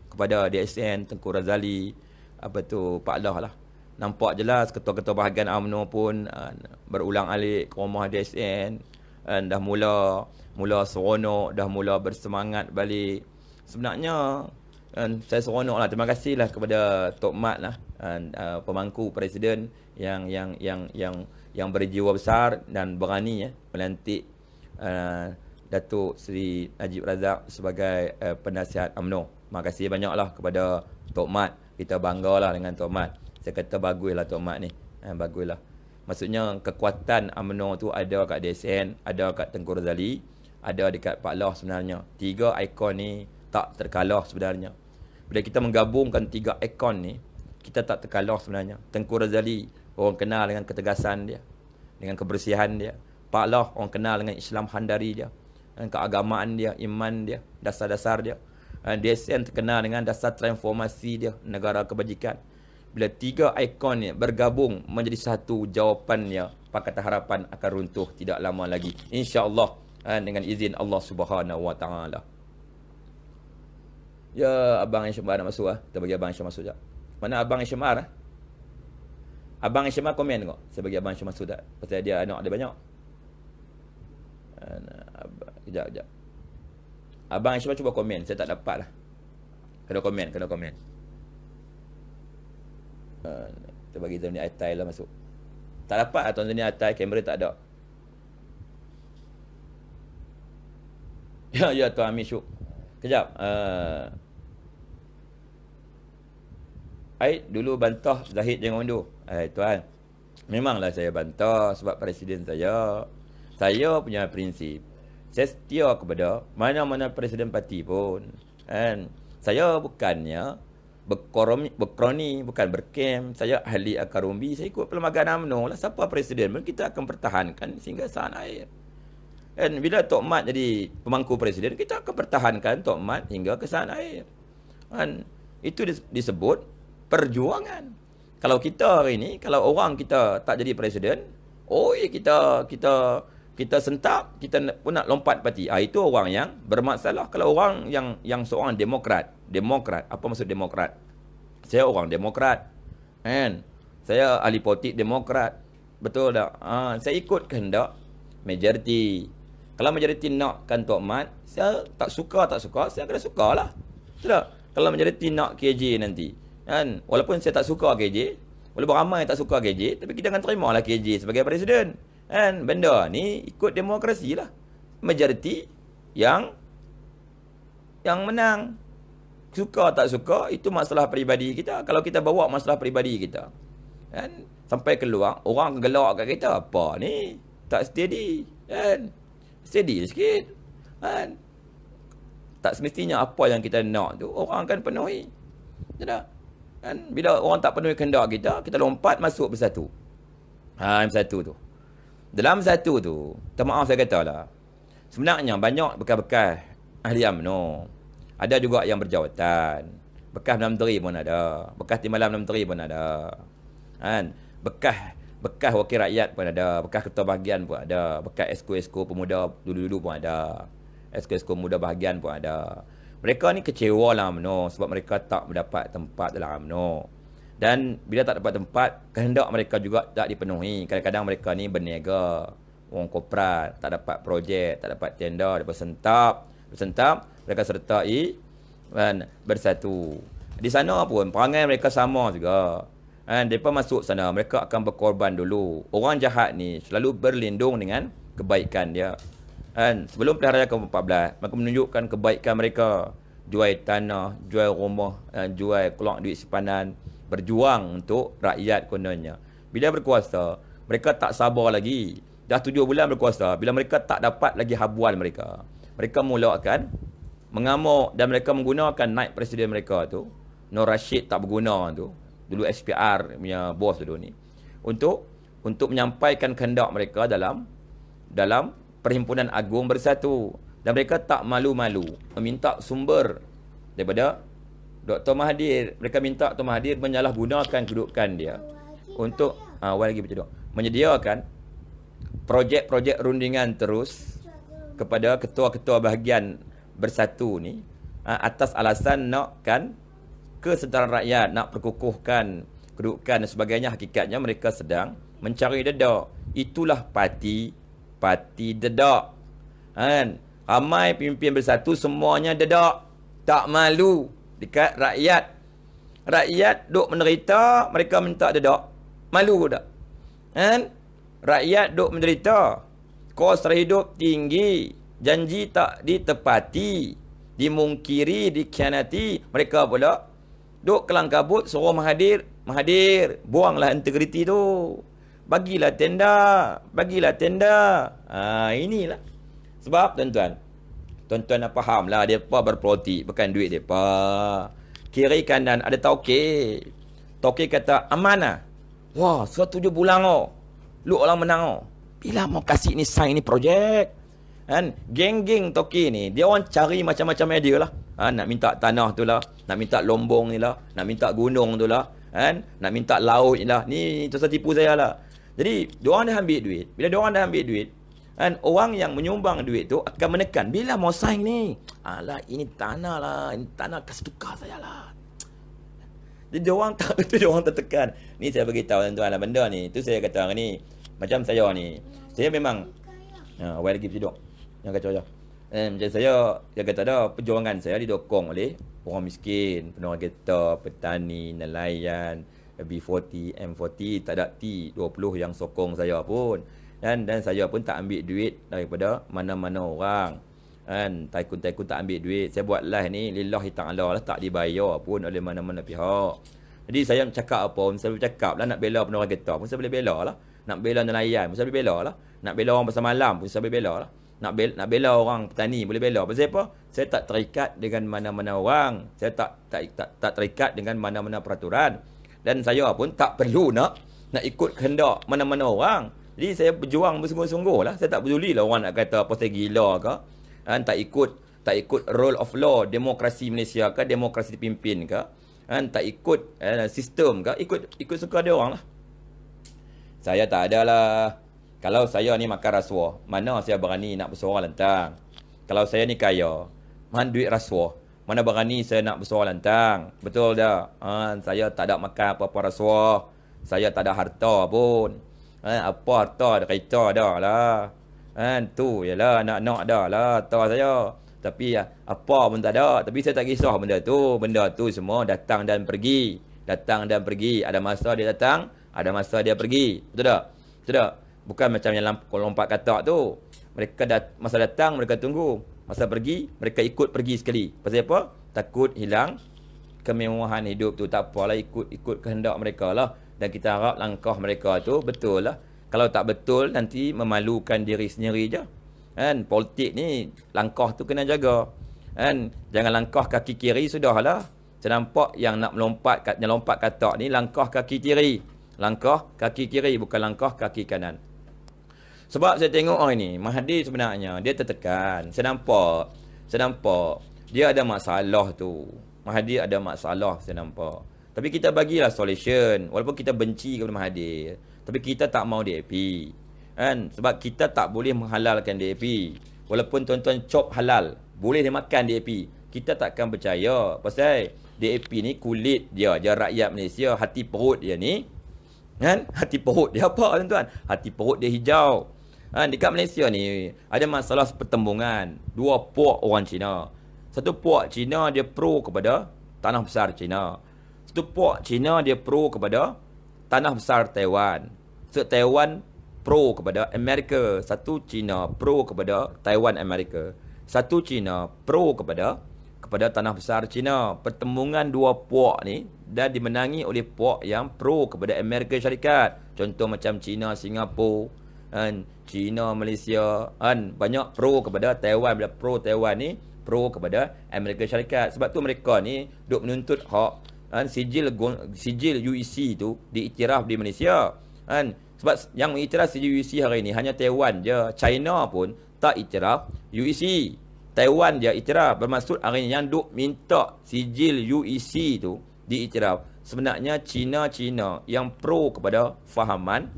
S1: kepada DSN Tengku Razali apa tu Pak Law lah nampak jelas ketua-ketua bahagian AMNO pun uh, berulang alik ke rumah DSN And dah mula mula seronok, dah mula bersemangat balik. Sebenarnya and saya seronok lah. Terima kasih lah kepada Tok Mat lah. And, uh, pemangku presiden yang yang yang yang yang berjiwa besar dan berani ya melantik uh, Datuk Seri Najib Razak sebagai uh, penasihat UMNO. Terima kasih banyaklah kepada Tok Mat. Kita lah dengan Tok Mat. Saya kata baguslah Tok Mat ni. Eh, baguslah. Maksudnya kekuatan UMNO tu ada kat DSN, ada kat Tengku Razali, ada dekat Pak Lah sebenarnya. Tiga ikon ni tak terkalah sebenarnya. Bila kita menggabungkan tiga ikon ni, kita tak terkalah sebenarnya. Tengku Razali, orang kenal dengan ketegasan dia, dengan kebersihan dia. Pak Lah orang kenal dengan Islam Handari dia, dengan keagamaan dia, iman dia, dasar-dasar dia. Eh, DSN terkenal dengan dasar transformasi dia, negara kebajikan bila tiga ikon ni bergabung menjadi satu jawapannya Pakatan Harapan akan runtuh tidak lama lagi Insya Allah ha, dengan izin Allah Subhanahu Wa Taala ya abang yang sembara masuk ah kita bagi abang Ishmar masuk jap mana abang yang sembara? Ha? abang yang sembara komen kok saya bagi abang Ishmar masuk dah pasal dia anak dia banyak abang kejap kejap abang Ishmar cuba komen saya tak dapat lah kena komen kena komen Ah, kita bagi Tanzania Atai lah masuk. Tak dapat lah Tanzania Atai, kamera tak ada. [LAUGHS] Ya, ya Tuan Amin Syuk. Kejap. Uh, dulu bantah Zahid dengan Undo. Eh, Tuan, memanglah saya bantah sebab presiden saya. Saya punya prinsip. Saya setia kepada mana-mana presiden parti pun. And saya bukannya berkoromi, berkroni, bukan berkem. Saya ahli akarumbi, saya ikut perlembagaan UMNO lah. Siapa presiden? Mereka kita akan pertahankan sehingga saat air. Dan bila Tok Mat jadi pemangku presiden, kita akan pertahankan Tok Mat hingga ke saat air. Dan itu disebut perjuangan. Kalau kita hari ini, kalau orang kita tak jadi presiden, oh oi kita kita kita sentap, kita pun nak lompat parti. ha, itu orang yang bermasalah. Kalau orang yang yang seorang demokrat, demokrat apa maksud demokrat saya orang demokrat kan saya ahli politik demokrat betul tak ha, saya ikut kehendak majoriti kalau majoriti nakkan Tok Mat saya tak suka tak suka saya kena sukalah betul tak kalau majoriti nak KJ nanti kan walaupun saya tak suka KJ walaupun ramai tak suka KJ tapi kita akan terima lah KJ sebagai presiden kan benda ni ikut demokrasi lah majoriti yang yang menang suka tak suka itu masalah peribadi kita kalau kita bawa masalah peribadi kita kan sampai keluar orang gelak kat kita apa ni tak steady kan steady sikit kan tak semestinya apa yang kita nak tu orang akan penuhi kan kan bila orang tak penuhi kehendak kita kita lompat masuk bersatu ha satu tu dalam satu tu tak maaf saya katalah sebenarnya banyak bekas-bekas ahli amno ada juga yang berjawatan. Bekas Perdana Menteri pun ada. Bekas Timbalan Perdana Menteri pun ada. Kan? Bekas bekas wakil rakyat pun ada. Bekas ketua bahagian pun ada. Bekas esko-esko pemuda dulu-dulu pun ada. Esko-esko pemuda bahagian pun ada. Mereka ni kecewa lah UMNO sebab mereka tak mendapat tempat dalam UMNO. Dan bila tak dapat tempat, kehendak mereka juga tak dipenuhi. Kadang-kadang mereka ni berniaga orang koperat, tak dapat projek, tak dapat tender, dia bersentap. Bersentap, mereka sertai kan bersatu. Di sana pun perangai mereka sama juga. Kan depa masuk sana mereka akan berkorban dulu. Orang jahat ni selalu berlindung dengan kebaikan dia. Kan sebelum perayaan raya ke-14 mereka menunjukkan kebaikan mereka jual tanah, jual rumah, eh, jual keluar duit simpanan, berjuang untuk rakyat kononnya. Bila berkuasa, mereka tak sabar lagi. Dah tujuh bulan berkuasa, bila mereka tak dapat lagi habuan mereka, mereka mula akan mengamuk dan mereka menggunakan naik presiden mereka tu Nur Rashid tak berguna tu dulu SPR punya bos dulu ni untuk untuk menyampaikan kehendak mereka dalam dalam perhimpunan agung bersatu dan mereka tak malu-malu meminta sumber daripada Dr. Mahathir mereka minta Dr. Mahathir menyalahgunakan kedudukan dia untuk ha, awal lagi bercakap menyediakan projek-projek rundingan terus kepada ketua-ketua bahagian bersatu ni ah, atas alasan nakkan kesedaran rakyat nak perkukuhkan kedudukan dan sebagainya hakikatnya mereka sedang mencari dedak itulah parti parti dedak kan ramai pimpin bersatu semuanya dedak tak malu dekat rakyat rakyat duk menderita mereka minta dedak malu ke tak kan rakyat duk menderita kos hidup tinggi janji tak ditepati, dimungkiri, dikhianati, mereka pula duk kelang kabut suruh Mahathir, Mahathir, buanglah integriti tu. Bagilah tenda, bagilah tenda. Ha, inilah. Sebab tuan-tuan, tuan-tuan dah fahamlah depa berpolitik bukan duit depa. Kiri kanan ada tauke. Tauke kata amanah. Wah, satu je bulan oh. Lu orang menang oh. Bila mau kasih ni sign ni projek? Kan? Geng-geng toki ni, dia orang cari macam-macam media lah. Ha, nak minta tanah tu lah. Nak minta lombong ni lah. Nak minta gunung tu lah. Kan? Nak minta laut ni lah. Ni, ni tu tipu saya lah. Jadi, dia orang dah ambil duit. Bila dia orang dah ambil duit, kan? orang yang menyumbang duit tu akan menekan. Bila mau sign ni? Alah, ini tanah lah. Ini tanah kasih tukar saya lah. Jadi, dia orang tak, [LAUGHS] tu dia orang tertekan. Ni saya beritahu tuan-tuan lah benda ni. Tu saya kata hari ni. Macam saya ni. Saya memang... Ha, uh, why lagi berjodoh? Yang kacau je. Eh, macam saya, yang kata ada perjuangan saya didokong oleh orang miskin, orang kereta, petani, nelayan, B40, M40, tak ada T20 yang sokong saya pun. Dan dan saya pun tak ambil duit daripada mana-mana orang. Kan, taikun-taikun tak ambil duit. Saya buat live ni, lillahi ta'ala lah, tak dibayar pun oleh mana-mana pihak. Jadi saya nak cakap apa pun, saya cakap lah nak bela penolong kereta pun saya boleh bela lah. Nak bela nelayan pun saya boleh bela lah. Nak bela orang pasal malam pun saya boleh bela lah nak bela, nak bela orang petani boleh bela pasal apa saya tak terikat dengan mana-mana orang saya tak tak tak, tak terikat dengan mana-mana peraturan dan saya pun tak perlu nak nak ikut kehendak mana-mana orang jadi saya berjuang bersungguh-sungguh lah saya tak peduli lah orang nak kata pasal gila ke kan tak ikut tak ikut rule of law demokrasi Malaysia ke demokrasi dipimpin ke kan tak ikut eh, sistem ke ikut ikut suka dia orang lah saya tak adalah kalau saya ni makan rasuah, mana saya berani nak bersuara lantang? Kalau saya ni kaya, mana duit rasuah? Mana berani saya nak bersuara lantang? Betul tak? Ha, saya tak ada makan apa-apa rasuah. Saya tak ada harta pun. Ha, apa harta ada kereta dah lah. Ha, tu lah anak-anak dah lah harta saya. Tapi ya, apa pun tak ada. Tapi saya tak kisah benda tu. Benda tu semua datang dan pergi. Datang dan pergi. Ada masa dia datang. Ada masa dia pergi. Betul tak? Betul tak? Bukan macam yang lompat katak tu. Mereka dah, masa datang, mereka tunggu. Masa pergi, mereka ikut pergi sekali. Pasal apa? Takut hilang kemewahan hidup tu. Tak apalah ikut-ikut kehendak mereka lah. Dan kita harap langkah mereka tu betul lah. Kalau tak betul, nanti memalukan diri sendiri je. Kan? Politik ni, langkah tu kena jaga. Kan? Jangan langkah kaki kiri, sudah lah. Saya nampak yang nak melompat, yang lompat katak ni, langkah kaki kiri. Langkah kaki kiri, bukan langkah kaki kanan. Sebab saya tengok orang ini Mahdi sebenarnya dia tertekan. Saya nampak, saya nampak dia ada masalah tu. Mahdi ada masalah saya nampak. Tapi kita bagilah solution. Walaupun kita benci kepada Mahdi, tapi kita tak mau DAP. Kan? Sebab kita tak boleh menghalalkan DAP. Walaupun tuan-tuan cop halal, boleh dia makan DAP. Kita takkan percaya. Pasal DAP ni kulit dia, dia rakyat Malaysia, hati perut dia ni. Kan? Hati perut dia apa tuan-tuan? Hati perut dia hijau. Ha, dekat Malaysia ni ada masalah pertembungan dua puak orang Cina. Satu puak Cina dia pro kepada tanah besar Cina. Satu puak Cina dia pro kepada tanah besar Taiwan. Satu Taiwan pro kepada Amerika. Satu Cina pro kepada Taiwan Amerika. Satu Cina pro kepada kepada tanah besar Cina. Pertembungan dua puak ni dah dimenangi oleh puak yang pro kepada Amerika Syarikat. Contoh macam Cina, Singapura, kan China Malaysia kan banyak pro kepada Taiwan bila pro Taiwan ni pro kepada Amerika Syarikat sebab tu mereka ni duk menuntut hak kan sijil sijil UEC tu diiktiraf di Malaysia kan sebab yang mengiktiraf sijil UEC hari ini hanya Taiwan je China pun tak iktiraf UEC Taiwan dia iktiraf bermaksud hari ni yang duk minta sijil UEC tu diiktiraf sebenarnya China-China yang pro kepada fahaman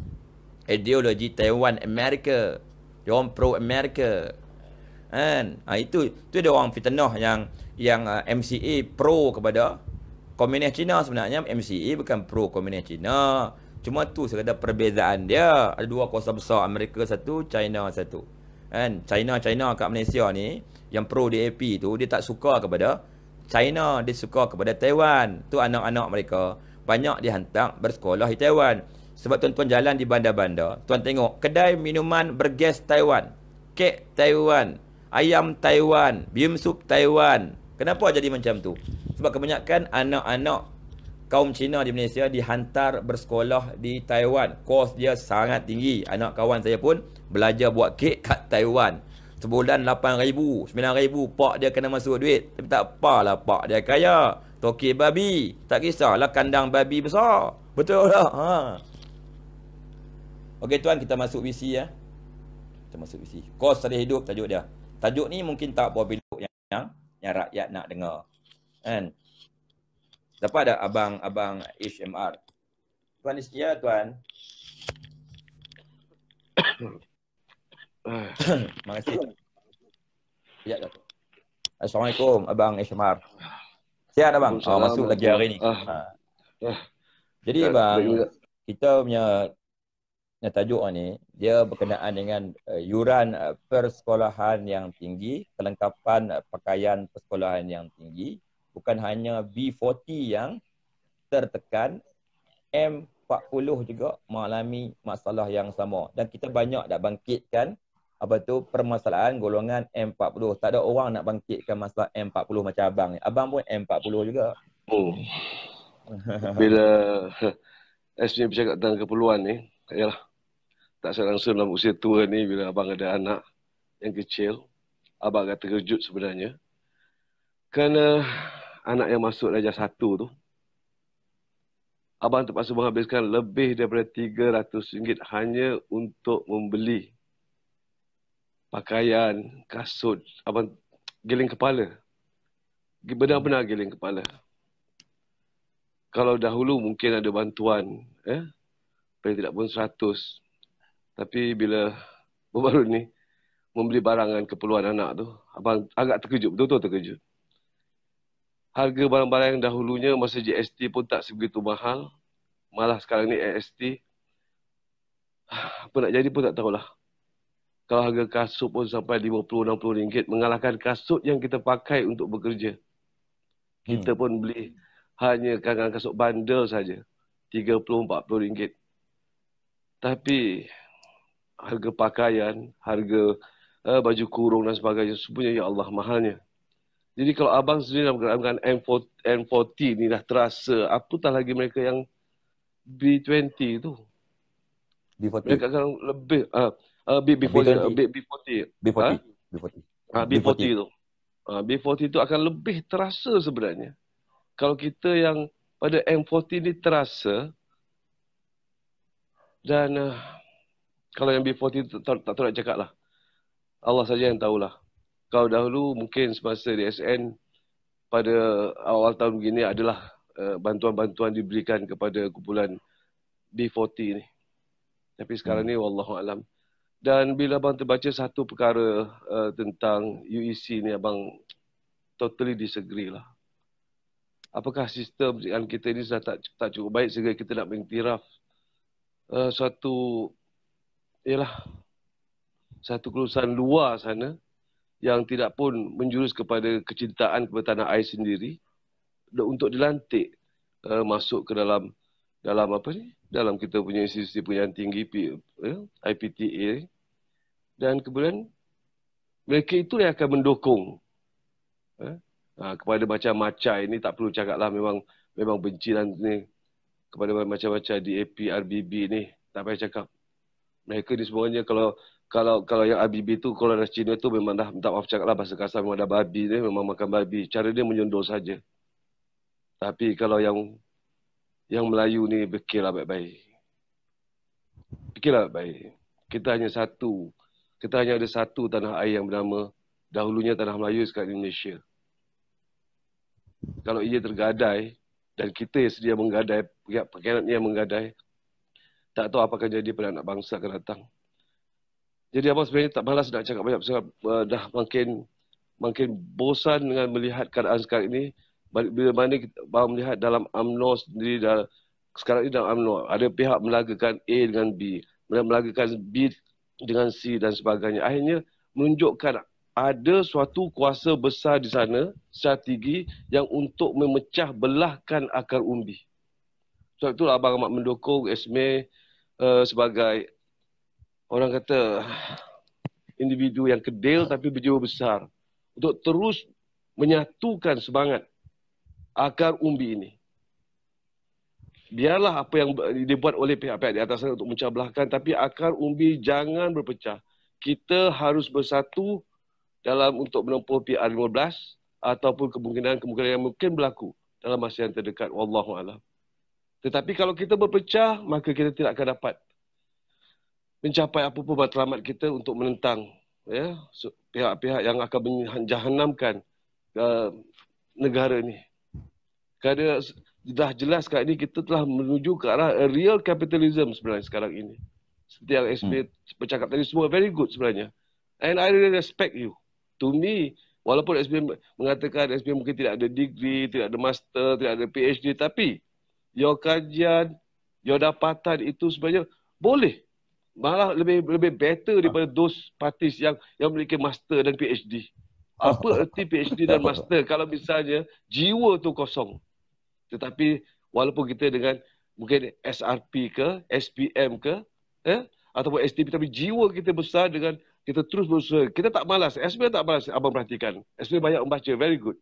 S1: ideologi Taiwan Amerika. Dia orang pro Amerika. Kan? Ha, itu tu dia orang fitnah yang yang uh, MCA pro kepada komunis Cina sebenarnya MCA bukan pro komunis Cina. Cuma tu sekadar perbezaan dia. Ada dua kuasa besar Amerika satu, China satu. Kan? China China kat Malaysia ni yang pro DAP tu dia tak suka kepada China dia suka kepada Taiwan. Tu anak-anak mereka banyak dihantar bersekolah di Taiwan. Sebab tuan-tuan jalan di bandar-bandar, tuan tengok kedai minuman bergas Taiwan, kek Taiwan, ayam Taiwan, bim sup Taiwan. Kenapa jadi macam tu? Sebab kebanyakan anak-anak kaum Cina di Malaysia dihantar bersekolah di Taiwan. Kos dia sangat tinggi. Anak kawan saya pun belajar buat kek kat Taiwan. Sebulan RM8,000, RM9,000. Pak dia kena masuk duit. Tapi tak lah. pak dia kaya. Toki babi. Tak kisahlah kandang babi besar. Betul tak? Lah? Haa. Okey tuan kita masuk visi ya. Kita masuk visi Kos sari hidup tajuk dia. Tajuk ni mungkin tak popular yang, yang yang rakyat nak dengar. Kan? Siapa ada abang-abang HMR? Tuan Istia, tuan. [COUGHS] Terima kasih. Sekejap Assalamualaikum abang HMR. Sihat abang? Oh, masuk lagi hari ni. Ha. Jadi abang, ah. kita punya yang tajuk ni dia berkenaan dengan uh, yuran uh, persekolahan yang tinggi, kelengkapan uh, pakaian persekolahan yang tinggi, bukan hanya B40 yang tertekan M40 juga mengalami masalah yang sama dan kita banyak dah bangkitkan apa tu permasalahan golongan M40 tak ada orang nak bangkitkan masalah M40 macam abang abang pun M40 juga oh. [LAUGHS] bila
S2: SJ [LAUGHS] bercakap tentang keperluan ni ialah tak saya langsung dalam usia tua ni bila abang ada anak yang kecil. Abang agak terkejut sebenarnya. Kerana anak yang masuk darjah satu tu, abang terpaksa menghabiskan lebih daripada RM300 hanya untuk membeli pakaian, kasut, abang giling kepala. Benar-benar giling kepala. Kalau dahulu mungkin ada bantuan, eh, paling tidak pun seratus, tapi bila baru ni membeli barang dan keperluan anak tu, abang agak terkejut, betul-betul terkejut. Harga barang-barang yang dahulunya masa GST pun tak segitu mahal. Malah sekarang ni AST. Apa nak jadi pun tak tahulah. Kalau harga kasut pun sampai RM50-60 mengalahkan kasut yang kita pakai untuk bekerja. Kita hmm. pun beli hanya kadang-kadang kasut bundle saja. RM30-40. Tapi harga pakaian, harga uh, baju kurung dan sebagainya semuanya ya Allah mahalnya. Jadi kalau abang sendiri dalam gerakan M40, M40 ni dah terasa, apatah lagi mereka yang B20 tu. B40. Mereka akan lebih uh, uh, B, B40, B40. B40. B40. Ha? B40. Ha, B40. B40 tu. Uh, ah, B40 tu akan lebih terasa sebenarnya. Kalau kita yang pada M40 ni terasa dan uh, kalau yang B40 tak, tak tahu nak cakap lah. Allah saja yang tahulah. Kau dahulu mungkin semasa di SN pada awal tahun begini adalah uh, bantuan-bantuan diberikan kepada kumpulan B40 ni. Tapi sekarang ni hmm. wallahu alam. Dan bila abang terbaca satu perkara uh, tentang UEC ni abang totally disagree lah. Apakah sistem yang kita ini sudah tak, tak cukup baik sehingga kita nak mengiktiraf uh, suatu ialah satu kelulusan luar sana yang tidak pun menjurus kepada kecintaan kepada tanah air sendiri untuk dilantik uh, masuk ke dalam dalam apa ni dalam kita punya institusi punya tinggi P, uh, eh, IPTA dan kemudian mereka itu yang akan mendukung uh, kepada macam-macam ini tak perlu cakap lah memang memang benci dan lah ni kepada macam-macam DAP, RBB ni tak payah cakap mereka ni semuanya kalau kalau kalau yang ABB tu kalau orang Cina tu memang dah tak maaf cakaplah bahasa kasar memang dah babi dia memang makan babi cara dia menyondol saja tapi kalau yang yang Melayu ni fikirlah baik-baik fikirlah baik kita hanya satu kita hanya ada satu tanah air yang bernama dahulunya tanah Melayu sekarang Indonesia kalau ia tergadai dan kita yang sedia menggadai, pihak perkenatnya yang menggadai, tak tahu apa akan jadi pada anak bangsa akan datang. Jadi abang sebenarnya tak malas nak cakap banyak sebab uh, dah makin makin bosan dengan melihat keadaan sekarang ini. Bila mana kita abang melihat dalam UMNO sendiri dah, sekarang ini dalam UMNO ada pihak melagakan A dengan B. Melagakan B dengan C dan sebagainya. Akhirnya menunjukkan ada suatu kuasa besar di sana, strategi yang untuk memecah belahkan akar umbi. Sebab itulah Abang Ahmad mendukung Esme Eh, sebagai orang kata individu yang kedil tapi berjiwa besar untuk terus menyatukan semangat akar umbi ini. Biarlah apa yang dibuat oleh pihak-pihak di atas sana untuk mencabar tapi akar umbi jangan berpecah. Kita harus bersatu dalam untuk menempuh PR15 ataupun kemungkinan-kemungkinan yang mungkin berlaku dalam masa yang terdekat. Wallahu a'lam. Tetapi kalau kita berpecah, maka kita tidak akan dapat mencapai apa-apa matlamat kita untuk menentang ya so, pihak-pihak yang akan menjahannamkan uh, negara ini. Kerana dah jelas sekarang ini kita telah menuju ke arah real capitalism sebenarnya sekarang ini. Seperti yang Sb hmm. bercakap tadi semua very good sebenarnya. And I really respect you. To me, walaupun Sb mengatakan Sb mungkin tidak ada degree, tidak ada master, tidak ada PhD tapi your kajian, your dapatan itu sebenarnya boleh. Malah lebih lebih better daripada ah. those parties yang yang memiliki master dan PhD. Ah. Apa erti PhD dan [LAUGHS] master kalau misalnya jiwa tu kosong. Tetapi walaupun kita dengan mungkin SRP ke, SPM ke, eh ataupun STP tapi jiwa kita besar dengan kita terus berusaha. Kita tak malas. SPM tak malas abang perhatikan. SPM banyak membaca, very good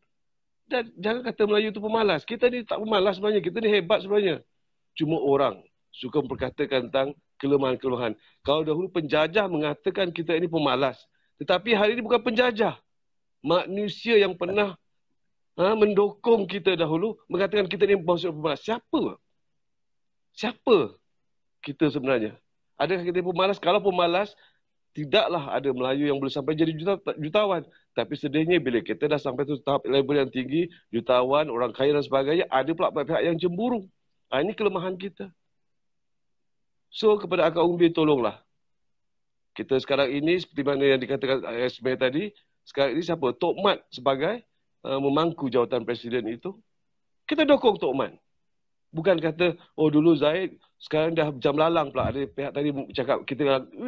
S2: dan jangan kata Melayu tu pemalas. Kita ni tak pemalas sebenarnya. Kita ni hebat sebenarnya. Cuma orang suka memperkatakan tentang kelemahan-kelemahan. Kalau dahulu penjajah mengatakan kita ini pemalas. Tetapi hari ini bukan penjajah. Manusia yang pernah ha, mendukung kita dahulu mengatakan kita ini maksud pemalas. Siapa? Siapa kita sebenarnya? Adakah kita pemalas? Kalau pemalas, tidaklah ada Melayu yang boleh sampai jadi juta, jutawan. Tapi sedihnya bila kita dah sampai tu tahap level yang tinggi, jutawan, orang kaya dan sebagainya, ada pula pihak yang cemburu. Ha, ini kelemahan kita. So kepada Akak Umbi tolonglah. Kita sekarang ini seperti mana yang dikatakan SBY tadi, sekarang ini siapa? Tok Mat sebagai uh, memangku jawatan presiden itu. Kita dokong Tok Mat. Bukan kata, oh dulu Zaid, sekarang dah jam lalang pula. Ada pihak tadi cakap, kita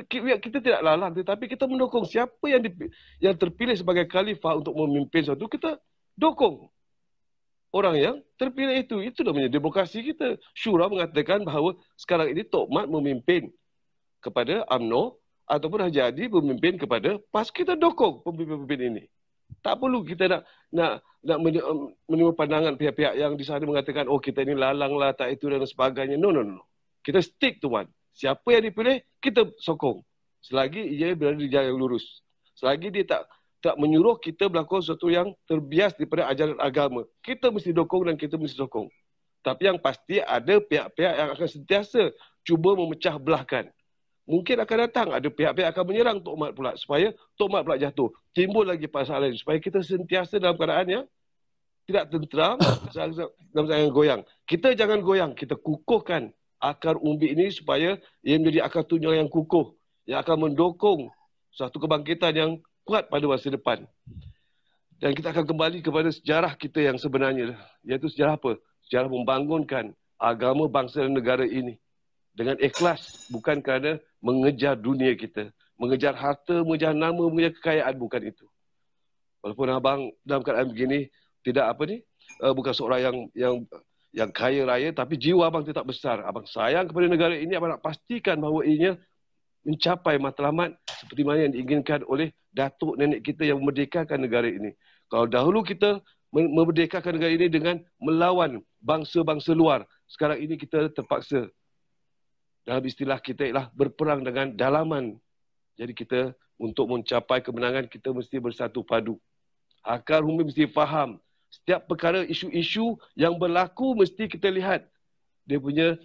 S2: kita, ya, kita tidak lalang. Tetapi kita mendukung siapa yang, dipilih yang terpilih sebagai khalifah untuk memimpin sesuatu kita dukung orang yang terpilih itu. Itu namanya demokrasi kita. Syura mengatakan bahawa sekarang ini Tokmat memimpin kepada UMNO ataupun Haji Adi memimpin kepada PAS. Kita dukung pemimpin-pemimpin ini. Tak perlu kita nak nak nak um, menerima pandangan pihak-pihak yang di sana mengatakan oh kita ini lalang lah tak itu dan sebagainya. No no no. Kita stick to one. Siapa yang dipilih kita sokong. Selagi ia berada di jalan yang lurus. Selagi dia tak tak menyuruh kita melakukan sesuatu yang terbias daripada ajaran agama. Kita mesti dukung dan kita mesti sokong. Tapi yang pasti ada pihak-pihak yang akan sentiasa cuba memecah belahkan mungkin akan datang ada pihak-pihak akan menyerang tokmat pula supaya tokmat pula jatuh timbul lagi pasal lain supaya kita sentiasa dalam keadaan yang tidak tenteram [COUGHS] dalam keadaan goyang kita jangan goyang kita kukuhkan akar umbi ini supaya ia menjadi akar tunjang yang kukuh yang akan mendukung satu kebangkitan yang kuat pada masa depan dan kita akan kembali kepada sejarah kita yang sebenarnya iaitu sejarah apa sejarah membangunkan agama bangsa dan negara ini dengan ikhlas bukan kerana mengejar dunia kita mengejar harta mengejar nama mengejar kekayaan bukan itu walaupun abang dalam keadaan begini tidak apa ni uh, bukan seorang yang yang yang kaya raya tapi jiwa abang tetap besar abang sayang kepada negara ini abang nak pastikan bahawa ianya mencapai matlamat seperti mana yang diinginkan oleh datuk nenek kita yang memerdekakan negara ini kalau dahulu kita memerdekakan negara ini dengan melawan bangsa-bangsa luar sekarang ini kita terpaksa dalam istilah kita ialah berperang dengan dalaman. Jadi kita untuk mencapai kemenangan kita mesti bersatu padu. Akar umum mesti faham. Setiap perkara isu-isu yang berlaku mesti kita lihat. Dia punya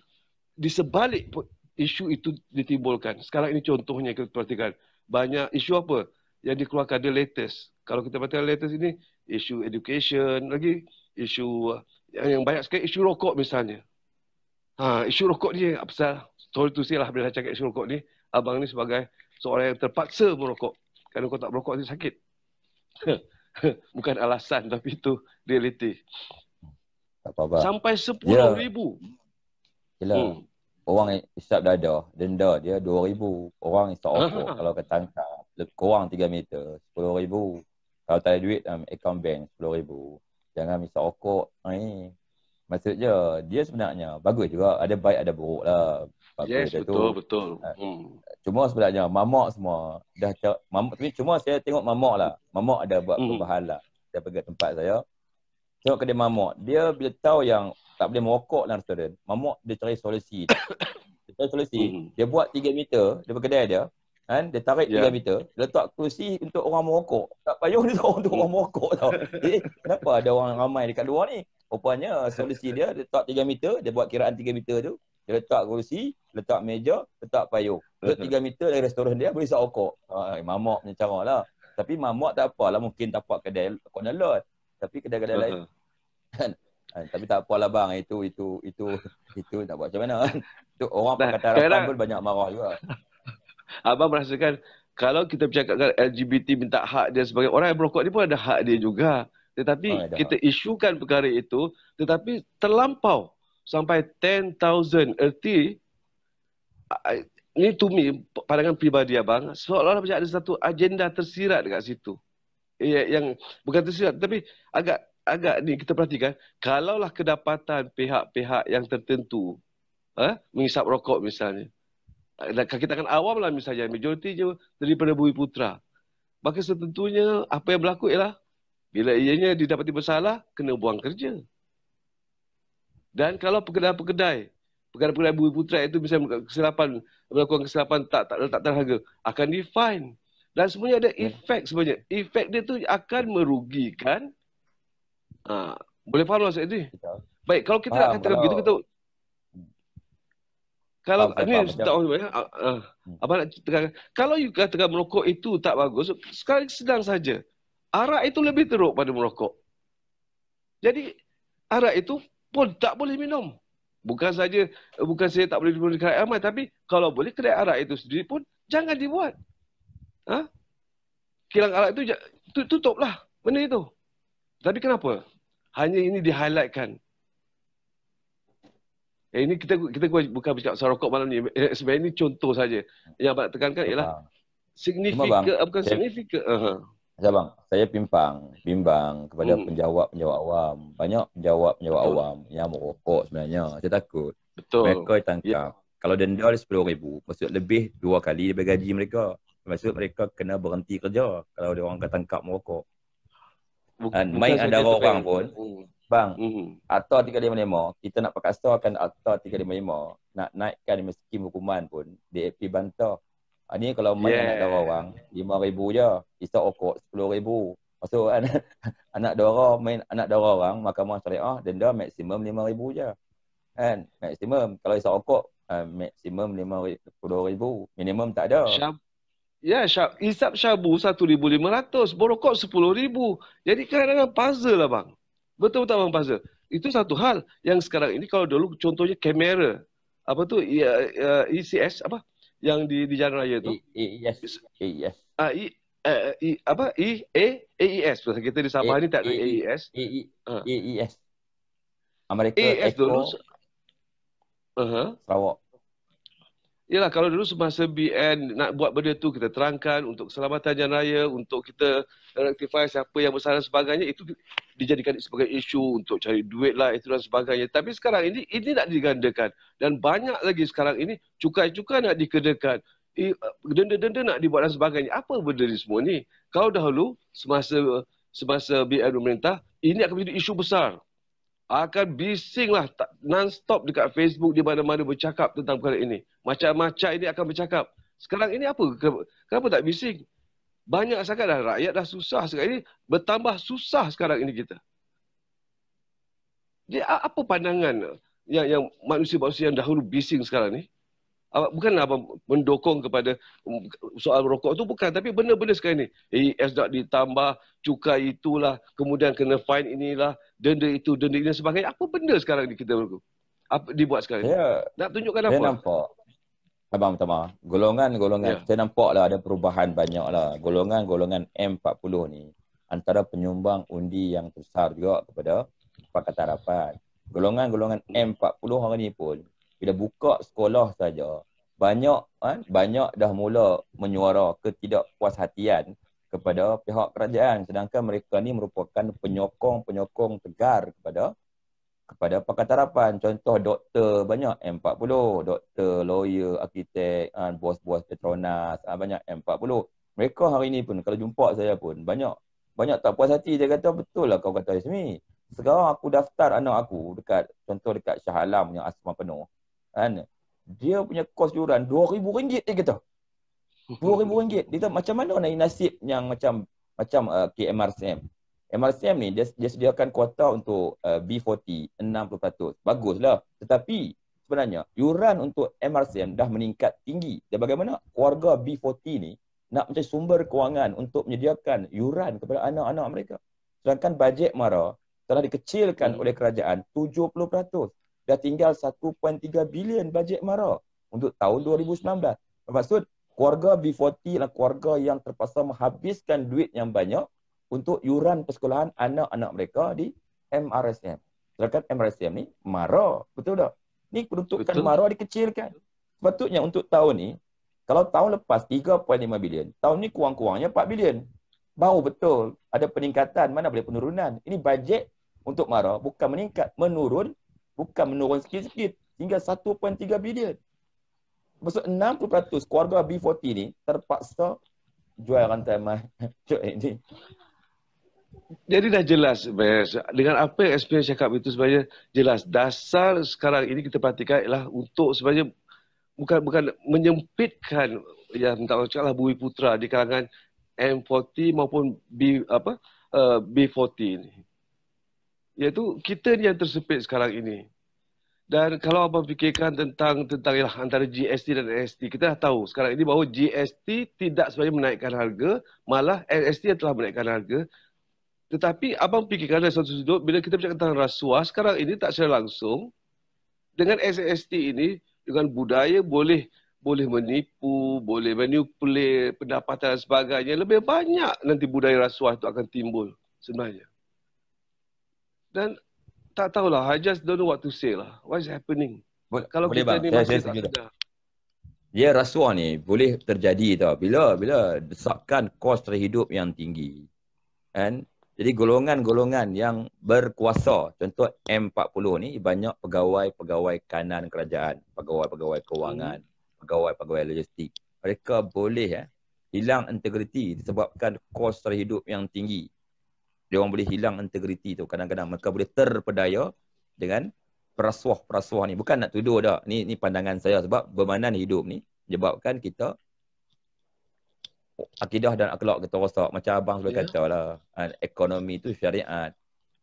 S2: di sebalik isu itu ditimbulkan. Sekarang ini contohnya kita perhatikan. Banyak isu apa? Yang dikeluarkan the latest. Kalau kita perhatikan latest ini, isu education lagi, isu yang banyak sekali, isu rokok misalnya. Ha, isu rokok ni apa salah? Sorry to say lah bila cakap isu rokok ni. Abang ni sebagai seorang yang terpaksa merokok. Kalau kau tak merokok, dia sakit. [LAUGHS] Bukan alasan, tapi itu realiti.
S1: Tak apa-apa. Sampai sepuluh 10000 Yeah. Yelah. Hmm. Orang isap dada, denda dia dua ribu. Orang isap ah. rokok kalau ketangkap. Kurang tiga meter, sepuluh ribu. Kalau tak ada duit, um, account bank sepuluh ribu. Jangan isap rokok. Maksudnya, dia sebenarnya bagus juga. Ada baik, ada buruk lah. Pak yes, betul, tu. betul. Eh, hmm. Cuma sebenarnya mamak semua dah mamak, tapi cuma saya tengok mamak lah. Mamak ada buat hmm. perubahan lah. Saya pergi tempat saya. Tengok kedai mamak. Dia bila tahu yang tak boleh merokok dalam restoran. Mamak dia cari solusi. [COUGHS] dia cari solusi. Hmm. Dia buat 3 meter dari kedai dia. Kan? Dia tarik yeah. 3 meter. Dia letak kerusi untuk orang merokok. Tak payah dia [LAUGHS] tahu untuk orang merokok tau. eh, kenapa ada orang ramai dekat luar ni? Rupanya solusi dia, dia letak 3 meter, dia buat kiraan 3 meter tu dia letak kerusi, letak meja, letak payung. Letak tiga meter dari restoran dia, boleh sokok. Ha, eh, mamak punya cara lah. Tapi mamak tak apa lah. mungkin tak tapak kedai kona lot. Tapi kedai-kedai lain. Kan? Ha, tapi tak apa lah bang, itu, itu, itu, itu tak buat macam mana. [LAUGHS] Itu orang nah, kata Arab pun banyak marah juga. [LAUGHS]
S2: Abang merasakan, kalau kita bercakapkan LGBT minta hak dia sebagai orang yang merokok, dia pun ada hak dia juga. Tetapi oh, kita isukan perkara itu, tetapi terlampau sampai 10,000 erti ini to me pandangan pribadi abang seolah-olah macam ada satu agenda tersirat dekat situ eh, yang bukan tersirat tapi agak agak ni kita perhatikan kalaulah kedapatan pihak-pihak yang tertentu eh, mengisap rokok misalnya kalau kita akan awam lah misalnya majoriti je daripada bumi putra maka setentunya apa yang berlaku ialah bila ianya didapati bersalah kena buang kerja dan kalau pekedai-pekedai, pekedai-pekedai bumi putra itu bisa kesilapan, melakukan kesilapan tak tak letak harga, akan di-fine. Dan semuanya ada ya. efek sebenarnya. Efek dia tu akan merugikan. Ha, boleh faham lah Ustaz Baik, kalau kita faham, nak katakan begitu, kita... Kalau ini tak faham. Uh, apa nak tekan, kalau you katakan merokok itu tak bagus, Sekali sedang saja. Arak itu lebih teruk pada merokok. Jadi arak itu pun tak boleh minum. Bukan saja bukan saya tak boleh minum di kedai amal tapi kalau boleh kedai arak itu sendiri pun jangan dibuat. Ha? Kilang arak itu tutuplah benda itu. Tapi kenapa? Hanya ini di highlightkan. Eh, ini kita kita bukan bercakap pasal rokok malam ni. Eh, sebenarnya ini contoh saja. Yang abang nak tekankan ialah signifikan bukan signifikan. Uh-huh
S1: bang, saya pimpang, pimbang kepada hmm. penjawab-penjawab awam. Banyak penjawab-penjawab awam yang merokok sebenarnya. Saya takut. Betul. Mereka ditangkap. Yeah. Kalau denda dia RM10,000, maksud lebih dua kali daripada gaji mereka. Maksud mereka kena berhenti kerja kalau dia orang ketangkap merokok. Dan main ada kan. orang kan. pun, hmm. bang, hmm. Atta 355, kita nak perkasakan Atta 355, nak naikkan meski hukuman pun, DAP bantah. Ah, ni kalau main yeah. anak dua orang, lima ribu je. Isak okok, sepuluh ribu. Maksud kan, [LAUGHS] anak dua main anak dua orang, mahkamah syariah, ah, denda maksimum lima ribu je. Kan, maksimum. Kalau isak okok, uh, ah, maksimum lima puluh ribu. Minimum tak ada.
S2: Syab- ya, syab, isap syabu satu ribu lima ratus. Borokok sepuluh ribu. Jadi kadang-kadang puzzle lah bang. Betul-betul bang puzzle. Itu satu hal yang sekarang ini kalau dulu contohnya kamera. Apa tu? Ya, ya ECS apa? yang di di jalan raya tu. I e, e, e S. I e, e S. Ah uh, E uh, E E A I S. Pasal kita di Sabah ni tak ada A E S. I I A E S.
S1: Amerika A-E-S Dulu. Uh-huh. Sarawak.
S2: Yalah kalau dulu semasa BN nak buat benda tu kita terangkan untuk keselamatan jalan raya, untuk kita rectify siapa yang bersalah sebagainya itu dijadikan sebagai isu untuk cari duit lah itu dan sebagainya. Tapi sekarang ini ini nak digandakan dan banyak lagi sekarang ini cukai-cukai nak dikedekan. Denda-denda nak dibuat dan sebagainya. Apa benda ni semua ni? Kalau dahulu semasa semasa BN pemerintah ini akan menjadi isu besar akan bisinglah non-stop dekat Facebook di mana-mana bercakap tentang perkara ini. Macam-macam ini akan bercakap. Sekarang ini apa? Kenapa, kenapa tak bising? Banyak sangat dah rakyat dah susah sekarang ini. Bertambah susah sekarang ini kita. Jadi apa pandangan yang, yang manusia-manusia yang dahulu bising sekarang ni? Abang, bukanlah abang mendukung kepada soal rokok tu bukan tapi benda-benda sekarang ni AS e nak ditambah cukai itulah kemudian kena fine inilah denda itu denda ini sebagainya apa benda sekarang ni kita apa dibuat sekarang ni yeah. nak tunjukkan apa saya
S1: nampak abang pertama golongan-golongan yeah. saya nampak lah ada perubahan banyak lah golongan-golongan M40 ni antara penyumbang undi yang besar juga kepada Pakatan Harapan golongan-golongan M40 orang ni pun bila buka sekolah saja banyak kan, banyak dah mula menyuara ketidakpuas hatian kepada pihak kerajaan sedangkan mereka ni merupakan penyokong-penyokong tegar kepada kepada Pakatan Harapan. Contoh doktor banyak M40, doktor, lawyer, arkitek, kan, bos-bos Petronas, ha, banyak M40. Mereka hari ni pun kalau jumpa saya pun banyak banyak tak puas hati dia kata betul lah kau kata Ismi. Sekarang aku daftar anak aku dekat contoh dekat Shah Alam yang asma penuh. Kan? Dia punya kos yuran RM2,000 dia eh, [LAUGHS] kata. RM2,000. Dia kata macam mana nak nasib yang macam macam uh, KMRCM. MRCM ni dia, dia sediakan kuota untuk uh, B40 60%. Baguslah. Tetapi sebenarnya yuran untuk MRCM dah meningkat tinggi. Dan bagaimana warga B40 ni nak mencari sumber kewangan untuk menyediakan yuran kepada anak-anak mereka. Sedangkan bajet MARA telah dikecilkan hmm. oleh kerajaan 70% dah tinggal 1.3 bilion bajet MARA untuk tahun 2019. Maksud keluarga B40 adalah keluarga yang terpaksa menghabiskan duit yang banyak untuk yuran persekolahan anak-anak mereka di MRSM. Sedangkan MRSM ni MARA, betul tak? Ni peruntukan MARA dikecilkan. Sepatutnya untuk tahun ni, kalau tahun lepas 3.5 bilion, tahun ni kurang-kurangnya 4 bilion. Bau betul ada peningkatan, mana boleh penurunan. Ini bajet untuk MARA bukan meningkat, menurun bukan menurun sikit-sikit hingga 1.3 bilion. Maksud 60% keluarga B40 ni terpaksa jual rantai mai [LAUGHS] ini.
S2: Jadi dah jelas dengan apa yang SPM cakap itu sebenarnya jelas dasar sekarang ini kita perhatikan ialah untuk sebenarnya bukan bukan menyempitkan ya tak tahu cakaplah bumi putra di kalangan M40 maupun B apa uh, eh, B40 ini iaitu kita ni yang tersepit sekarang ini. Dan kalau abang fikirkan tentang tentang ialah antara GST dan AST, kita dah tahu sekarang ini bahawa GST tidak sebenarnya menaikkan harga, malah AST yang telah menaikkan harga. Tetapi abang fikirkan dari satu sudut, bila kita bercakap tentang rasuah, sekarang ini tak secara langsung, dengan SST ini, dengan budaya boleh boleh menipu, boleh manipulasi pendapatan dan sebagainya, lebih banyak nanti budaya rasuah itu akan timbul sebenarnya. Dan tak tahulah, I just don't know what to say lah. What is happening? Bo- Kalau boleh kita ni ya, masih saya, saya
S1: Ya, rasuah ni boleh terjadi tau. Bila, bila desakan kos terhidup yang tinggi. And jadi golongan-golongan yang berkuasa, contoh M40 ni banyak pegawai-pegawai kanan kerajaan, pegawai-pegawai kewangan, hmm. pegawai-pegawai logistik. Mereka boleh eh, hilang integriti disebabkan kos terhidup yang tinggi dia orang boleh hilang integriti tu. Kadang-kadang mereka boleh terpedaya dengan perasuah-perasuah ni. Bukan nak tuduh dah. Ni, ni pandangan saya sebab bermanan hidup ni menyebabkan kita akidah dan akhlak kita rosak. Macam abang sudah yeah. kata lah. Ah, ekonomi tu syariat.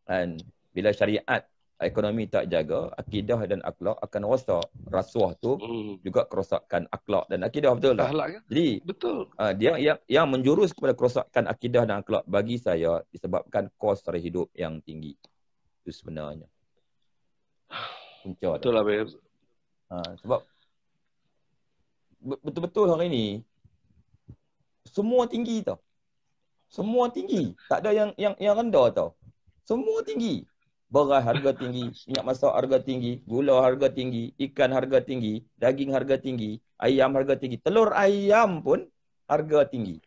S1: Dan bila syariat ekonomi tak jaga, akidah dan akhlak akan rosak. Rasuah tu hmm. juga kerosakan akhlak dan akidah betul lah. ya? Jadi betul. Uh, dia yang yang menjurus kepada kerosakan akidah dan akhlak bagi saya disebabkan kos sara hidup yang tinggi. Itu sebenarnya. betul lah, Bayam. Uh, sebab betul-betul hari ini semua tinggi tau. Semua tinggi. Tak ada yang yang yang rendah tau. Semua tinggi. Beras harga tinggi, minyak masak harga tinggi, gula harga tinggi, ikan harga tinggi, daging harga tinggi, ayam harga tinggi. Telur ayam pun harga tinggi.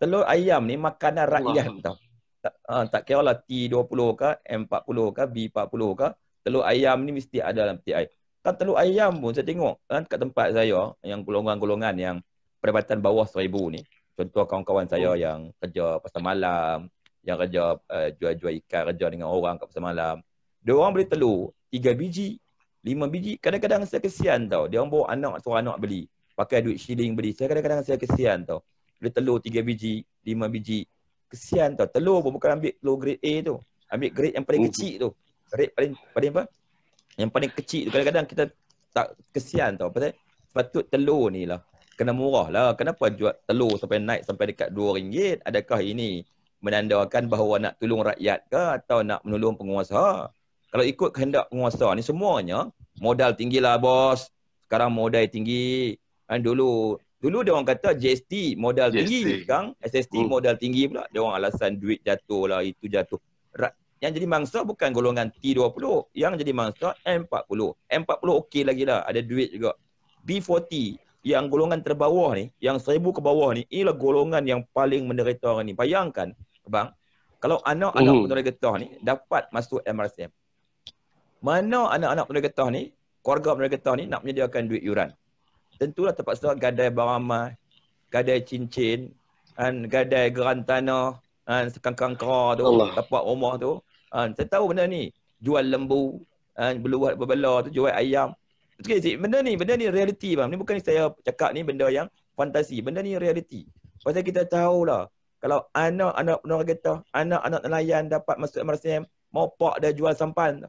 S1: Telur ayam ni makanan rakyat Allah. tau. Tak, ha, tak kira lah T20 ke, M40 ke, B40 ke. Telur ayam ni mesti ada dalam peti air. Kan telur ayam pun saya tengok kan kat tempat saya yang golongan-golongan yang perempatan bawah RM1,000 ni. Contoh kawan-kawan saya hmm. yang kerja pasal malam, yang kerja uh, jual-jual ikan, kerja dengan orang kat pasal malam dia orang beli telur tiga biji lima biji kadang-kadang saya kesian tau dia orang bawa anak suruh anak beli pakai duit shilling beli saya kadang-kadang saya kesian tau beli telur tiga biji lima biji kesian tau telur pun bukan ambil telur grade A tu ambil grade yang paling oh. kecil tu grade paling paling apa yang paling kecil tu kadang-kadang kita tak kesian tau pasal patut telur ni lah kena murah lah kenapa jual telur sampai naik sampai dekat dua ringgit. adakah ini menandakan bahawa nak tolong rakyat ke atau nak menolong penguasa kalau ikut kehendak penguasa ni semuanya modal tinggi lah bos. Sekarang modal tinggi. Kan dulu dulu dia orang kata GST modal GST. tinggi kan SST uh. Oh. modal tinggi pula. Dia orang alasan duit jatuh lah itu jatuh. Yang jadi mangsa bukan golongan T20, yang jadi mangsa M40. M40 okey lagi lah, ada duit juga. B40 yang golongan terbawah ni, yang seribu ke bawah ni, inilah golongan yang paling menderita orang ni. Bayangkan, bang, kalau anak-anak uh. Oh. anak penerima getah ni dapat masuk MRSM, mana anak-anak pendekatan ni, keluarga pendekatan ni nak menyediakan duit yuran. Tentulah tempat sedar gadai baramai, gadai cincin, dan gadai geran tanah, dan sekangkang kera tu, Allah. tapak rumah tu. Dan saya tahu benda ni, jual lembu, dan beluat berbela tu, jual ayam. Okay, benda ni, benda ni realiti bang. ni bukan saya cakap ni benda yang fantasi. Benda ni realiti. Pasal kita lah, kalau anak-anak penerang kita, anak-anak nelayan dapat masuk MRSM, mau pak dia jual sampan.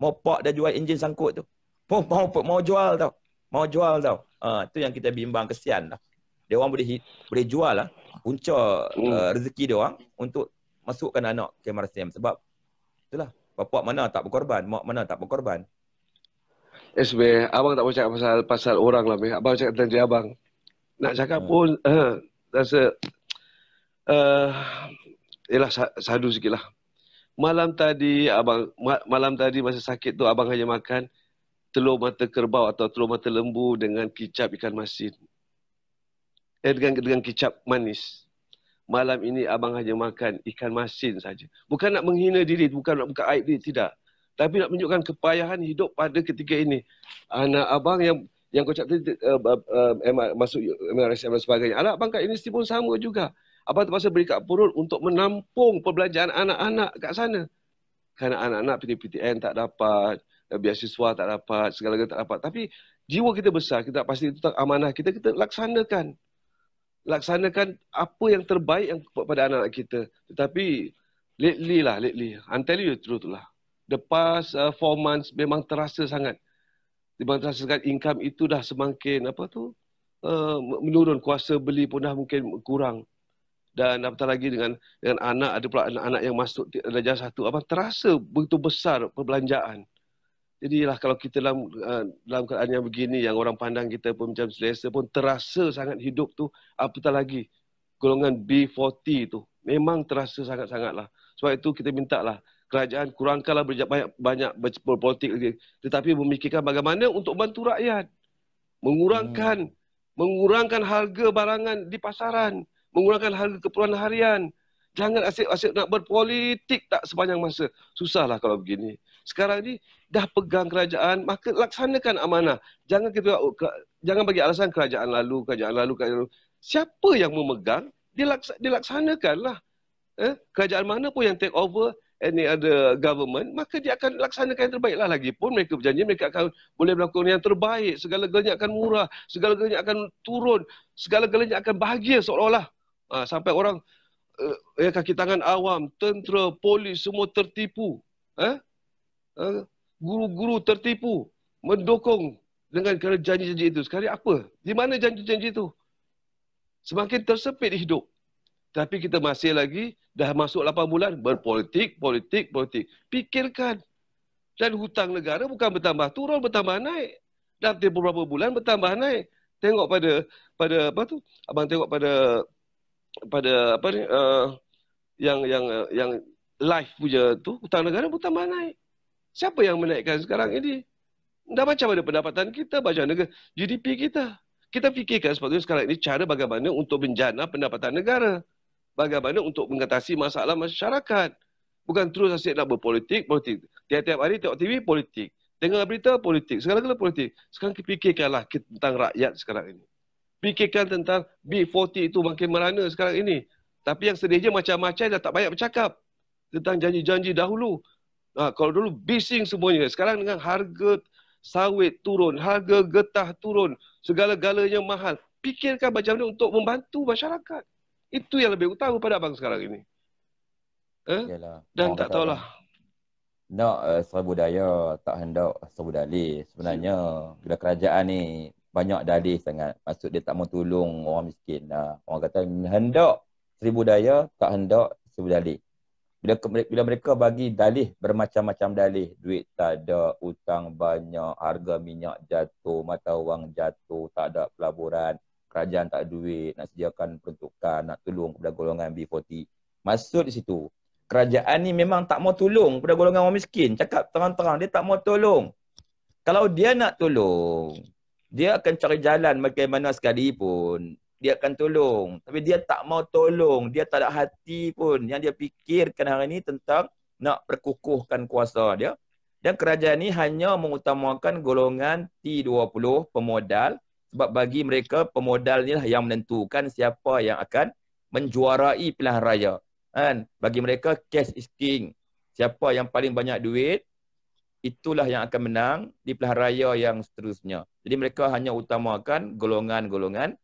S1: Mau pak dah jual enjin sangkut tu. mau mau mau jual tau. Mau jual tau. itu ha, uh, yang kita bimbang kesian lah. Dia orang boleh boleh jual lah punca hmm. uh, rezeki dia orang untuk masukkan anak ke Marsem sebab itulah bapa mana tak berkorban, mak mana tak berkorban.
S2: Eh, SB, abang tak boleh cakap pasal pasal orang lah. Meh. Abang cakap tentang abang. Nak cakap hmm. pun uh, rasa uh, yelah sadu sikit lah malam tadi abang malam tadi masa sakit tu abang hanya makan telur mata kerbau atau telur mata lembu dengan kicap ikan masin. Eh, dengan, dengan kicap manis. Malam ini abang hanya makan ikan masin saja. Bukan nak menghina diri, bukan nak buka aib diri, tidak. Tapi nak menunjukkan kepayahan hidup pada ketika ini. Anak abang yang yang kau cakap tadi uh, eh, uh, eh, uh, eh, masuk MRSM dan sebagainya. Anak abang kat universiti pun sama juga. Abang terpaksa beri kad purun untuk menampung perbelanjaan anak-anak kat sana. Kerana anak-anak PTPTN tak dapat, eh, biasiswa tak dapat, segala-galanya tak dapat. Tapi jiwa kita besar, kita pasti itu tak amanah kita, kita laksanakan. Laksanakan apa yang terbaik yang kepada anak-anak kita. Tetapi lately lah, lately. I'm telling you the truth lah. The past uh, four months memang terasa sangat. Memang terasa sangat income itu dah semakin apa tu, uh, menurun kuasa beli pun dah mungkin kurang dan apatah lagi dengan dengan anak ada pula anak-anak yang masuk darjah satu abang terasa begitu besar perbelanjaan jadi lah kalau kita dalam eh, dalam keadaan yang begini yang orang pandang kita pun macam selesa pun terasa sangat hidup tu apatah lagi golongan B40 tu memang terasa sangat-sangatlah sebab itu kita minta lah kerajaan kurangkanlah banyak banyak berpolitik lagi tetapi memikirkan bagaimana untuk bantu rakyat mengurangkan hmm. mengurangkan harga barangan di pasaran mengurangkan harga keperluan harian. Jangan asyik-asyik nak berpolitik tak sepanjang masa. Susahlah kalau begini. Sekarang ni dah pegang kerajaan, maka laksanakan amanah. Jangan kita jangan bagi alasan kerajaan lalu, kerajaan lalu, kerajaan lalu. Siapa yang memegang, dilaksa, dilaksanakanlah. Eh? Kerajaan mana pun yang take over any other government, maka dia akan laksanakan yang terbaiklah. Lagipun mereka berjanji mereka akan boleh melakukan yang terbaik. Segala galanya akan murah, segala galanya akan turun, segala galanya akan bahagia seolah-olah Uh, sampai orang uh, eh, kaki tangan awam, tentera, polis semua tertipu. Eh? Uh, guru-guru tertipu mendukung dengan kerana janji-janji itu. Sekarang apa? Di mana janji-janji itu? Semakin tersepit hidup. Tapi kita masih lagi dah masuk 8 bulan berpolitik, politik, politik. Pikirkan. Dan hutang negara bukan bertambah turun, bertambah naik. Dalam tempoh beberapa bulan bertambah naik. Tengok pada pada apa tu? Abang tengok pada pada apa ni uh, yang yang eh, yang live punya tu hutang negara bertambah naik. Siapa yang menaikkan sekarang ini? Dah macam mana pendapatan kita, baca negara, GDP kita. Kita fikirkan sepatutnya sekarang ini cara bagaimana untuk menjana pendapatan negara. Bagaimana untuk mengatasi masalah masyarakat. Bukan terus asyik nak berpolitik, politik. Tiap-tiap hari tengok TV, politik. Tengok berita, politik. sekarang gala politik. Sekarang kita fikirkanlah tentang rakyat sekarang ini fikirkan tentang B40 itu makin merana sekarang ini. Tapi yang sedihnya macam-macam dah tak banyak bercakap tentang janji-janji dahulu. Ha, kalau dulu bising semuanya. Sekarang dengan harga sawit turun, harga getah turun, segala-galanya mahal. Fikirkan macam mana untuk membantu masyarakat. Itu yang lebih utama pada abang sekarang ini. Eh? Dan oh, tak tahulah.
S1: Nak uh, eh, serbu daya, tak hendak serbu dalih. Sebenarnya, bila kerajaan ni banyak dalih sangat. Maksud dia tak mau tolong orang miskin. Uh, orang kata hendak seribu daya, tak hendak seribu dalih. Bila, bila mereka bagi dalih, bermacam-macam dalih. Duit tak ada, hutang banyak, harga minyak jatuh, mata wang jatuh, tak ada pelaburan, kerajaan tak duit, nak sediakan peruntukan, nak tolong kepada golongan B40. Maksud di situ, kerajaan ni memang tak mau tolong kepada golongan orang miskin. Cakap terang-terang, dia tak mau tolong. Kalau dia nak tolong, dia akan cari jalan bagaimana sekalipun dia akan tolong tapi dia tak mau tolong dia tak ada hati pun yang dia fikirkan hari ini tentang nak perkukuhkan kuasa dia dan kerajaan ini hanya mengutamakan golongan T20 pemodal sebab bagi mereka pemodal ni lah yang menentukan siapa yang akan menjuarai pilihan raya kan bagi mereka cash is king siapa yang paling banyak duit itulah yang akan menang di pilihan raya yang seterusnya. Jadi mereka hanya utamakan golongan-golongan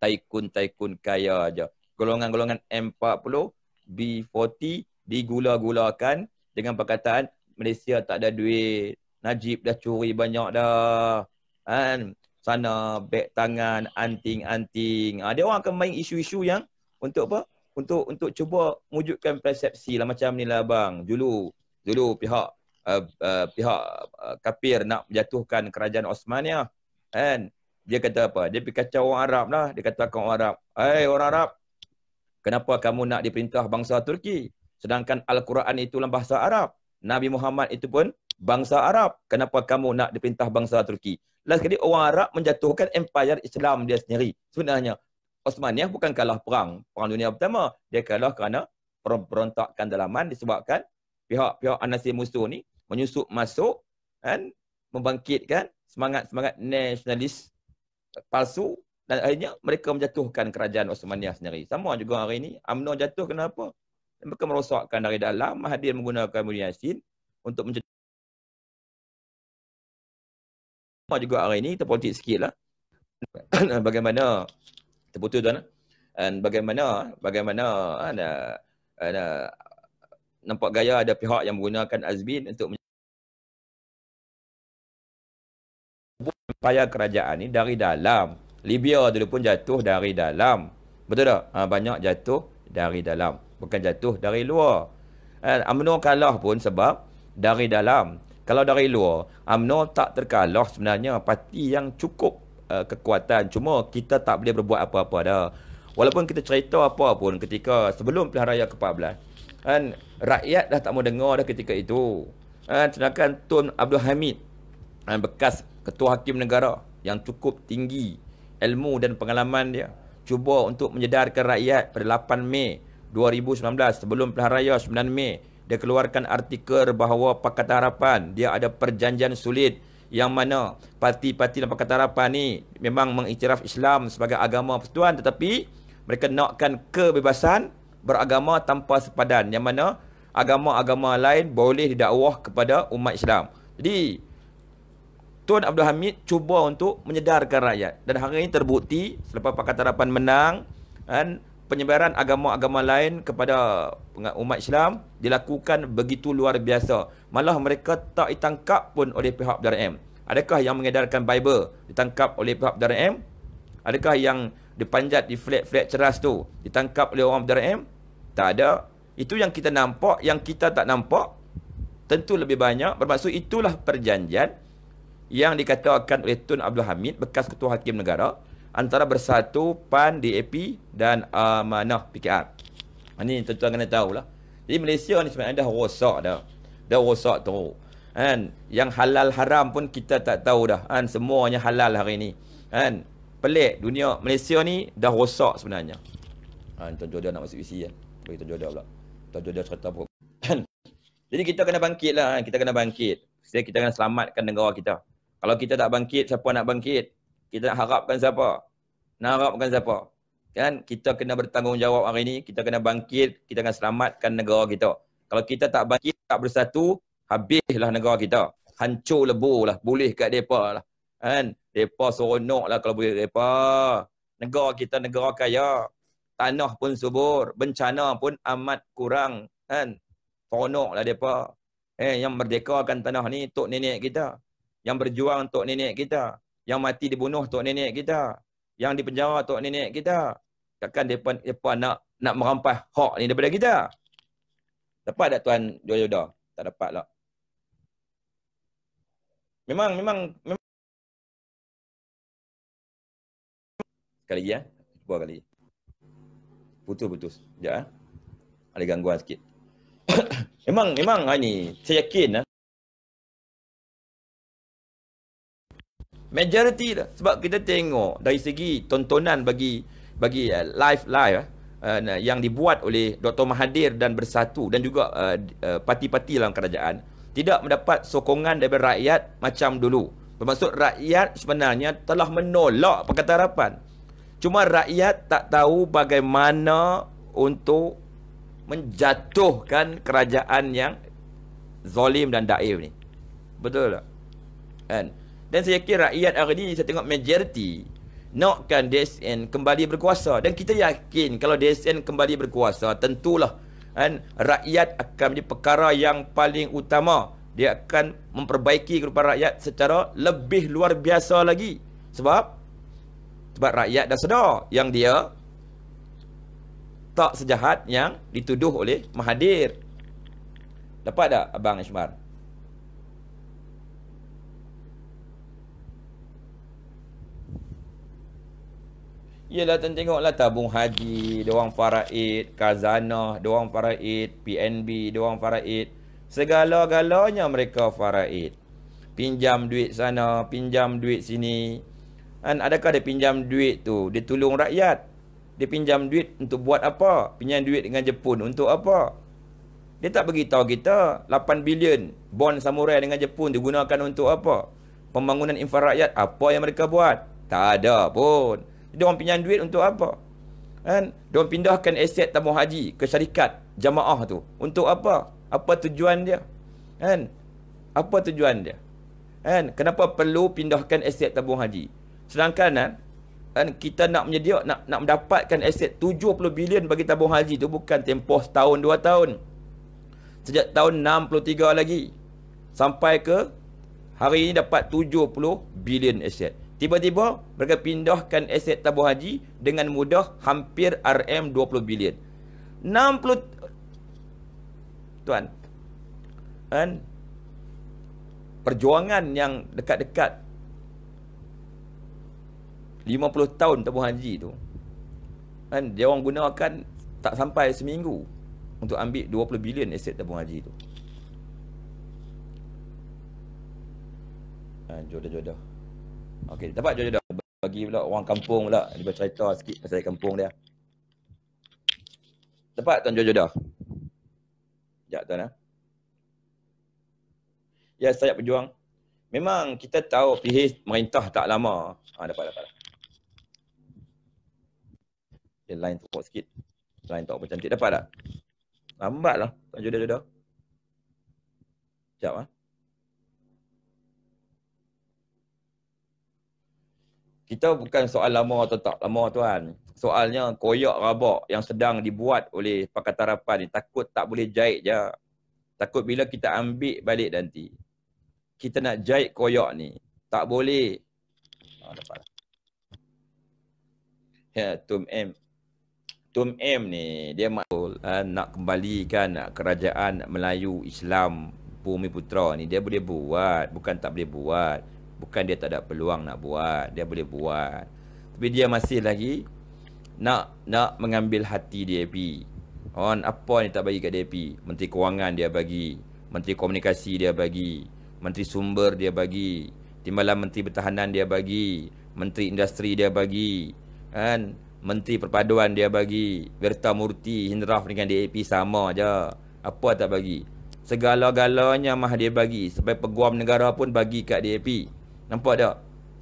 S1: taikun-taikun kaya aja. Golongan-golongan M40, B40 digula-gulakan dengan perkataan Malaysia tak ada duit. Najib dah curi banyak dah. Kan? Sana beg tangan, anting-anting. Ha, dia orang akan main isu-isu yang untuk apa? Untuk untuk cuba wujudkan persepsi lah macam ni lah bang. Dulu, dulu pihak uh, uh, pihak uh, kapir nak menjatuhkan kerajaan Osmania. Kan? Dia kata apa? Dia pergi kacau orang Arab lah. Dia kata orang Arab. Hei orang Arab. Kenapa kamu nak diperintah bangsa Turki? Sedangkan Al-Quran itu dalam bahasa Arab. Nabi Muhammad itu pun bangsa Arab. Kenapa kamu nak diperintah bangsa Turki? Last kali orang Arab menjatuhkan empire Islam dia sendiri. Sebenarnya Osmaniyah bukan kalah perang. Perang dunia pertama. Dia kalah kerana perontakan dalaman disebabkan pihak-pihak anasir musuh ni menyusup masuk kan membangkitkan semangat-semangat nasionalis palsu dan akhirnya mereka menjatuhkan kerajaan Osmaniyah sendiri. Sama juga hari ini UMNO jatuh kenapa? Mereka merosakkan dari dalam Mahathir menggunakan Muhyiddin Yassin untuk menjatuhkan Sama juga hari ini terpolitik sikitlah. [COUGHS] bagaimana terputus tuan? Dan bagaimana bagaimana ah, ada ada nampak gaya ada pihak yang menggunakan azbin untuk upaya kerajaan ni dari dalam. Libya dulu pun jatuh dari dalam. Betul tak? Ha, banyak jatuh dari dalam. Bukan jatuh dari luar. Eh, UMNO kalah pun sebab dari dalam. Kalau dari luar, UMNO tak terkalah sebenarnya. Parti yang cukup uh, kekuatan. Cuma kita tak boleh berbuat apa-apa dah. Walaupun kita cerita apa pun ketika sebelum pilihan raya ke-14. Kan, rakyat dah tak mau dengar dah ketika itu. Uh, sedangkan Tun Abdul Hamid, uh, bekas ketua hakim negara yang cukup tinggi ilmu dan pengalaman dia, cuba untuk menyedarkan rakyat pada 8 Mei 2019 sebelum pilihan raya 9 Mei dia keluarkan artikel bahawa Pakatan Harapan dia ada perjanjian sulit yang mana parti-parti dalam Pakatan Harapan ni memang mengiktiraf Islam sebagai agama persatuan tetapi mereka nakkan kebebasan beragama tanpa sepadan yang mana agama-agama lain boleh didakwah kepada umat Islam. Jadi Tuan Abdul Hamid cuba untuk menyedarkan rakyat dan hari ini terbukti selepas Pakatan Harapan menang dan penyebaran agama-agama lain kepada umat Islam dilakukan begitu luar biasa. Malah mereka tak ditangkap pun oleh pihak DRM. Adakah yang mengedarkan Bible ditangkap oleh pihak DRM? Adakah yang dipanjat di flat-flat ceras tu ditangkap oleh orang DRM? Tak ada. Itu yang kita nampak, yang kita tak nampak tentu lebih banyak. Bermaksud itulah perjanjian yang dikatakan oleh Tun Abdul Hamid, bekas Ketua Hakim Negara, antara Bersatu, PAN, DAP dan Amanah uh, PKR. Ini tentu anda tahu lah. Jadi Malaysia ni sebenarnya dah rosak dah. Dah rosak tu. Kan? Yang halal haram pun kita tak tahu dah. Kan? Semuanya halal hari ni. Kan? Pelik dunia Malaysia ni dah rosak sebenarnya. Kan? Tuan-tuan nak masuk isi kan? Bagi tuan-tuan pula tajuk dia cerita apa. [CLEARS THROAT] Jadi kita kena bangkit lah. Kita kena bangkit. Jadi kita kena selamatkan negara kita. Kalau kita tak bangkit, siapa nak bangkit? Kita nak harapkan siapa? Nak harapkan siapa? Kan? Kita kena bertanggungjawab hari ini. Kita kena bangkit. Kita kena selamatkan negara kita. Kalau kita tak bangkit, tak bersatu, habislah negara kita. Hancur lebur lah. Boleh kat mereka lah. Kan? Mereka seronok lah kalau boleh mereka. Negara kita negara kaya tanah pun subur, bencana pun amat kurang kan. lah depa. Eh yang merdeka merdekakan tanah ni tok nenek kita. Yang berjuang tok nenek kita. Yang mati dibunuh tok nenek kita. Yang dipenjara tok nenek kita. Takkan depa depa nak nak merampas hak ni daripada kita. Dapat tak tuan Jojoda? Tak dapat lah. Memang, memang, memang. Sekali ya. Dua kali. Putus-putus. Ya, eh. Ada gangguan sikit. [COUGHS] memang, memang ah, ni. Saya yakin lah. Majority lah. Sebab kita tengok dari segi tontonan bagi bagi uh, eh, live-live uh, ah, eh, yang dibuat oleh Dr. Mahathir dan Bersatu dan juga uh, uh, dalam kerajaan tidak mendapat sokongan daripada rakyat macam dulu. Bermaksud rakyat sebenarnya telah menolak Pakatan Harapan. Cuma rakyat tak tahu bagaimana untuk menjatuhkan kerajaan yang zalim dan daif ni. Betul tak? Kan? Dan saya yakin rakyat hari ni saya tengok majoriti nakkan DSN kembali berkuasa. Dan kita yakin kalau DSN kembali berkuasa, tentulah kan, rakyat akan menjadi perkara yang paling utama. Dia akan memperbaiki kerupaan rakyat secara lebih luar biasa lagi. Sebab sebab rakyat dah sedar yang dia tak sejahat yang dituduh oleh Mahathir. Dapat tak Abang Ishmar? Yelah tuan tengoklah tabung haji, doang faraid, kazanah, doang faraid, PNB, doang faraid. Segala-galanya mereka faraid. Pinjam duit sana, pinjam duit sini. Kan? Adakah dia pinjam duit tu? Dia tolong rakyat. Dia pinjam duit untuk buat apa? Pinjam duit dengan Jepun untuk apa? Dia tak beritahu kita 8 bilion bond samurai dengan Jepun digunakan untuk apa? Pembangunan infrastruktur rakyat apa yang mereka buat? Tak ada pun. Dia orang pinjam duit untuk apa? Kan? Dia orang pindahkan aset tamu haji ke syarikat jamaah tu. Untuk apa? Apa tujuan dia? Kan? Apa tujuan dia? Kan? Kenapa perlu pindahkan aset tabung haji? Sedangkan eh, kan, kita nak menyedia, nak, nak mendapatkan aset 70 bilion bagi tabung haji tu bukan tempoh setahun, dua tahun. Sejak tahun 63 lagi sampai ke hari ini dapat 70 bilion aset. Tiba-tiba mereka pindahkan aset tabung haji dengan mudah hampir RM20 bilion. 60 tuan kan perjuangan yang dekat-dekat 50 tahun tabung haji tu kan dia orang gunakan tak sampai seminggu untuk ambil 20 bilion aset tabung haji tu ha, jodoh-jodoh ok dapat jodoh-jodoh bagi pula orang kampung pula dia bercerita sikit pasal kampung dia dapat tuan jodoh-jodoh sekejap tuan ha? ya saya pejuang memang kita tahu pihak merintah tak lama ha, dapat dapat, dapat. Dia lain tu kuat sikit. Line tak apa cantik. Dapat tak? Lambat lah. Tak jodoh-jodoh. Sekejap lah. Kita bukan soal lama atau tak lama tuan. Soalnya koyak rabak yang sedang dibuat oleh Pakatan Rapan ni. Takut tak boleh jahit je. Takut bila kita ambil balik nanti. Kita nak jahit koyak ni. Tak boleh. Oh, dapat lah. Ya, Tum M. Tum M ni dia maksud uh, nak kembalikan eh, kerajaan Melayu Islam Bumi Putra ni dia boleh buat bukan tak boleh buat bukan dia tak ada peluang nak buat dia boleh buat tapi dia masih lagi nak nak mengambil hati DAP on apa ni tak bagi kat DAP menteri kewangan dia bagi menteri komunikasi dia bagi menteri sumber dia bagi timbalan menteri pertahanan dia bagi menteri industri dia bagi kan Menteri Perpaduan dia bagi Berta Murti Hindraf dengan DAP sama aja Apa tak bagi Segala-galanya Mahathir bagi Sampai peguam negara pun bagi kat DAP Nampak tak?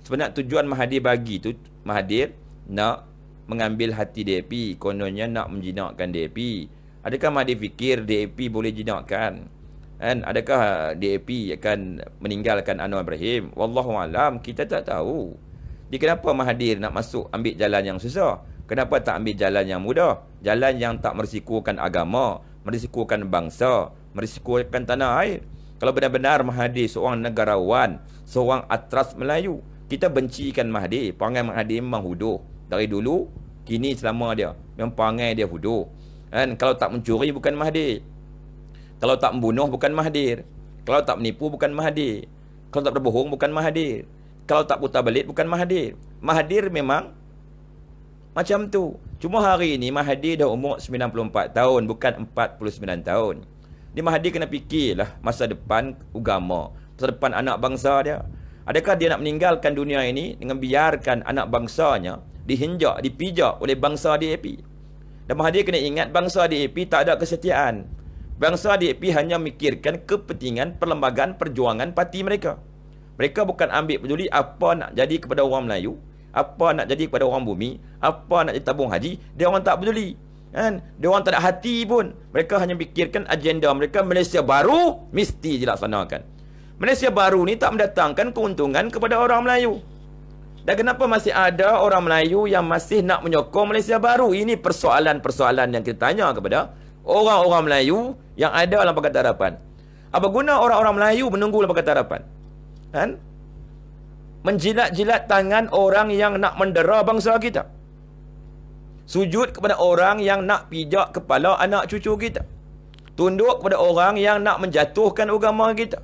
S1: Sebenarnya tujuan Mahathir bagi tu Mahathir nak mengambil hati DAP Kononnya nak menjinakkan DAP Adakah Mahathir fikir DAP boleh jinakkan? and Adakah DAP akan meninggalkan Anwar Ibrahim? Wallahu alam kita tak tahu. Jadi kenapa Mahathir nak masuk ambil jalan yang susah? Kenapa tak ambil jalan yang mudah? Jalan yang tak merisikukan agama, merisikukan bangsa, merisikukan tanah air. Kalau benar-benar Mahathir seorang negarawan, seorang atras Melayu, kita bencikan Mahathir. Panggil Mahathir memang huduh. Dari dulu, kini selama dia. Memang panggil dia huduh. Dan kalau tak mencuri, bukan Mahathir. Kalau tak membunuh, bukan Mahathir. Kalau tak menipu, bukan Mahathir. Kalau tak berbohong, bukan Mahathir. Kalau tak putar belit, bukan Mahathir. Mahathir memang macam tu. Cuma hari ini Mahdi dah umur 94 tahun bukan 49 tahun. Ni Mahdi kena fikirlah masa depan agama, masa depan anak bangsa dia. Adakah dia nak meninggalkan dunia ini dengan biarkan anak bangsanya dihinjak, dipijak oleh bangsa DAP? Dan Mahdi kena ingat bangsa DAP tak ada kesetiaan. Bangsa DAP hanya mikirkan kepentingan perlembagaan perjuangan parti mereka. Mereka bukan ambil peduli apa nak jadi kepada orang Melayu, apa nak jadi kepada orang bumi, apa nak jadi tabung haji, dia orang tak peduli. Kan? Dia orang tak ada hati pun. Mereka hanya fikirkan agenda mereka Malaysia baru mesti dilaksanakan. Malaysia baru ni tak mendatangkan keuntungan kepada orang Melayu. Dan kenapa masih ada orang Melayu yang masih nak menyokong Malaysia baru? Ini persoalan-persoalan yang kita tanya kepada orang-orang Melayu yang ada dalam Pakatan Harapan. Apa guna orang-orang Melayu menunggu dalam Pakatan Harapan? Kan? menjilat-jilat tangan orang yang nak mendera bangsa kita. Sujud kepada orang yang nak pijak kepala anak cucu kita. Tunduk kepada orang yang nak menjatuhkan agama kita.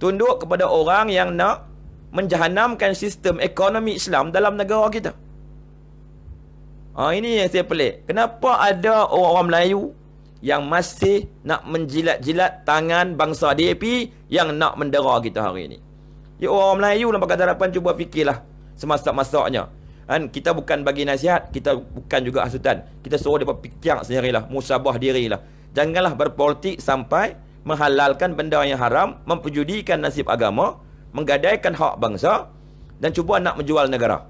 S1: Tunduk kepada orang yang nak menjahanamkan sistem ekonomi Islam dalam negara kita. Ha, ini yang saya pelik. Kenapa ada orang-orang Melayu yang masih nak menjilat-jilat tangan bangsa DAP yang nak mendera kita hari ini? Ya orang Melayu nampak kata harapan cuba fikirlah semasa-masanya. Kan kita bukan bagi nasihat, kita bukan juga hasutan. Kita suruh dia fikir sendirilah, musabah dirilah. Janganlah berpolitik sampai menghalalkan benda yang haram, memperjudikan nasib agama, menggadaikan hak bangsa dan cuba nak menjual negara.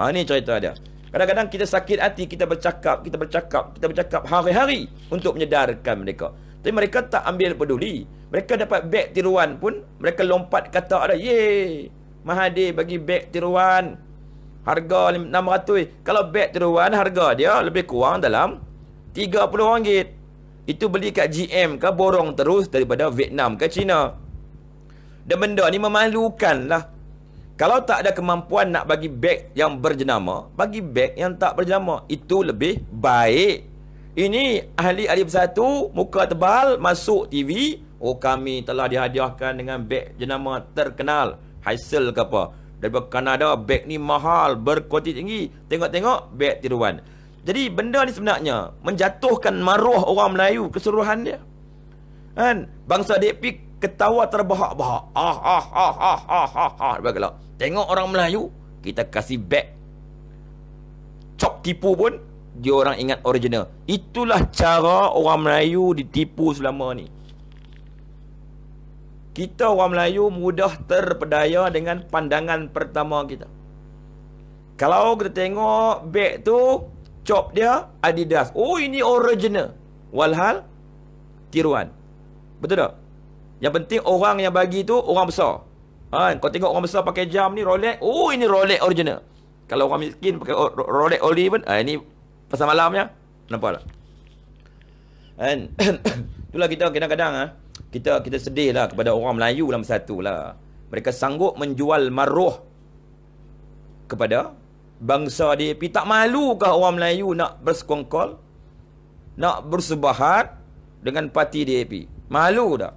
S1: Ha, ini cerita dia. Kadang-kadang kita sakit hati, kita bercakap, kita bercakap, kita bercakap hari-hari untuk menyedarkan mereka. Tapi mereka tak ambil peduli. Mereka dapat beg tiruan pun Mereka lompat kata ada Yeay Mahathir bagi beg tiruan Harga 600 Kalau beg tiruan harga dia lebih kurang dalam 30 ringgit Itu beli kat GM ke borong terus Daripada Vietnam ke China Dan benda ni memalukan lah kalau tak ada kemampuan nak bagi beg yang berjenama, bagi beg yang tak berjenama. Itu lebih baik. Ini ahli ahli bersatu, muka tebal, masuk TV, Oh kami telah dihadiahkan dengan beg jenama terkenal Heysel ke apa Dari Kanada beg ni mahal berkualiti tinggi Tengok-tengok beg tiruan Jadi benda ni sebenarnya Menjatuhkan maruah orang Melayu keseluruhan dia Kan Bangsa DP ketawa terbahak-bahak Ah ah ah ah ah ah ah Dia berkata Tengok orang Melayu Kita kasih beg Cop tipu pun dia orang ingat original. Itulah cara orang Melayu ditipu selama ni kita orang Melayu mudah terpedaya dengan pandangan pertama kita. Kalau kita tengok beg tu, cop dia Adidas. Oh, ini original. Walhal, tiruan. Betul tak? Yang penting orang yang bagi tu orang besar. Ha, kau tengok orang besar pakai jam ni Rolex. Oh, ini Rolex original. Kalau orang miskin pakai Rolex Oli pun, Ah ini pasal malamnya. Nampaklah. tak? Kan? [COUGHS] itulah kita kadang-kadang. Ha? kita kita sedih lah kepada orang Melayu dalam satu lah. Mereka sanggup menjual maruh kepada bangsa dia. Pi tak malukah orang Melayu nak bersekongkol? Nak bersebahat dengan parti dia Malu tak?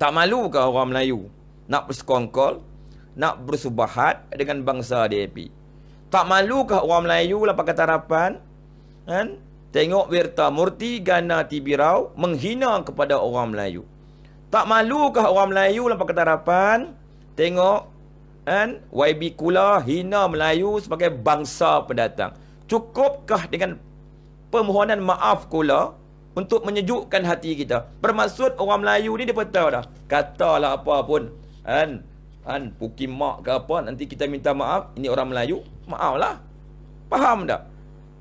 S1: Tak malukah orang Melayu nak bersekongkol? Nak bersubahat dengan bangsa DAP? Tak malukah orang Melayu lah pakai tarapan? Kan? Tengok Wirta Murti Gana Tibirau menghina kepada orang Melayu. Tak malukah orang Melayu dalam Pakatan Harapan? Tengok kan? YB Kula hina Melayu sebagai bangsa pendatang. Cukupkah dengan permohonan maaf Kula untuk menyejukkan hati kita? Bermaksud orang Melayu ni dia tahu dah. Katalah apa pun. Kan? Kan? Pukimak ke apa? Nanti kita minta maaf. Ini orang Melayu. Maaflah. Faham tak?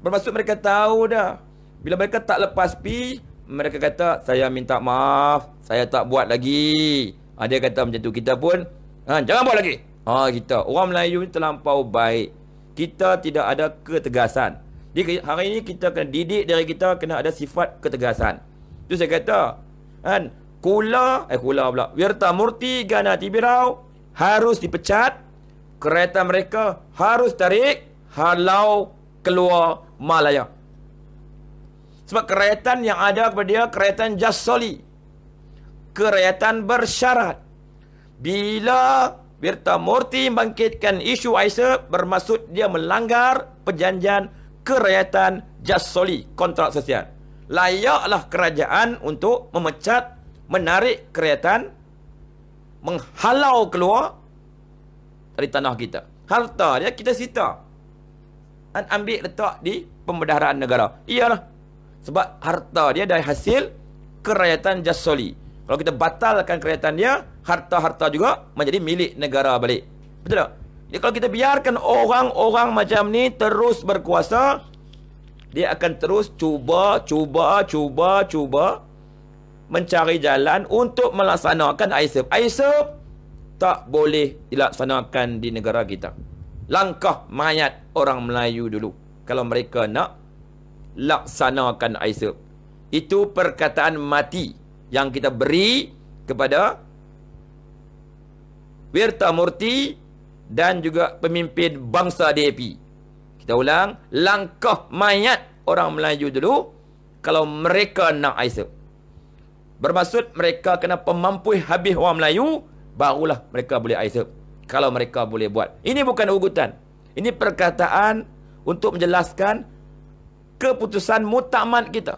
S1: Bermaksud mereka tahu dah. Bila mereka tak lepas pi, mereka kata, saya minta maaf. Saya tak buat lagi. Ha, dia kata macam tu. Kita pun, ha, jangan buat lagi. Ha, kita. Orang Melayu ni terlampau baik. Kita tidak ada ketegasan. Jadi hari ini kita kena didik dari kita kena ada sifat ketegasan. tu saya kata. Kan? Kula, eh kula pula. Wirta murti gana tibirau harus dipecat. Kereta mereka harus tarik halau keluar Malaya. Sebab kerayatan yang ada kepada dia, kerayatan jasoli. Kerayatan bersyarat. Bila Wirta Murti bangkitkan isu AISA, bermaksud dia melanggar perjanjian kerayatan jasoli, kontrak sosial. Layaklah kerajaan untuk memecat, menarik kerayatan, menghalau keluar dari tanah kita. Harta dia kita sita dan ambil letak di pembedaharaan negara. Iyalah. Sebab harta dia dari hasil kerajaan jasoli. Kalau kita batalkan kerajaan dia, harta-harta juga menjadi milik negara balik. Betul tak? Jadi kalau kita biarkan orang-orang macam ni terus berkuasa, dia akan terus cuba, cuba, cuba, cuba mencari jalan untuk melaksanakan ISF. ISF tak boleh dilaksanakan di negara kita langkah mayat orang Melayu dulu kalau mereka nak laksanakan isop itu perkataan mati yang kita beri kepada Wirta Murti dan juga pemimpin bangsa DAP kita ulang langkah mayat orang Melayu dulu kalau mereka nak isop bermaksud mereka kena pemampu habis orang Melayu barulah mereka boleh isop kalau mereka boleh buat. Ini bukan ugutan. Ini perkataan untuk menjelaskan keputusan mutamat kita.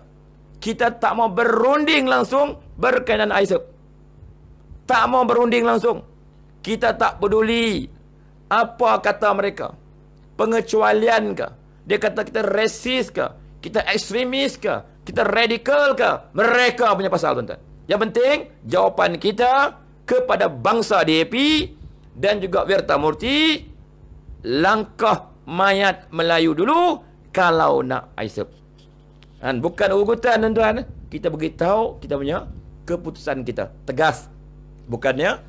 S1: Kita tak mau berunding langsung berkenaan Isaac. E tak mau berunding langsung. Kita tak peduli apa kata mereka. Pengecualian ke? Dia kata kita resis ke? Kita ekstremis ke? Kita radikal ke? Mereka punya pasal tuan-tuan. Yang penting jawapan kita kepada bangsa DAP dan juga Wirta Murti langkah mayat Melayu dulu kalau nak isop. Kan bukan urutan tuan-tuan. Kita tahu kita punya keputusan kita. Tegas. Bukannya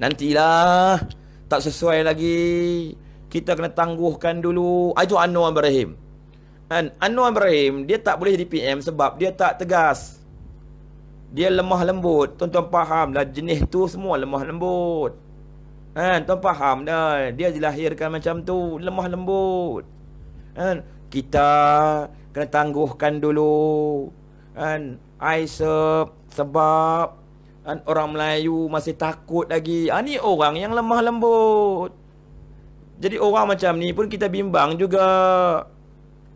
S1: nantilah tak sesuai lagi. Kita kena tangguhkan dulu. Ah, itu Anwar Ibrahim. Kan Anwar Ibrahim dia tak boleh jadi PM sebab dia tak tegas. Dia lemah lembut. Tuan-tuan fahamlah jenis tu semua lemah lembut. Kan, tuan faham dah. Dia dilahirkan macam tu, lemah lembut. Kan, kita kena tangguhkan dulu. Kan, ha, aisep sebab kan orang Melayu masih takut lagi. Ah ni orang yang lemah lembut. Jadi orang macam ni pun kita bimbang juga.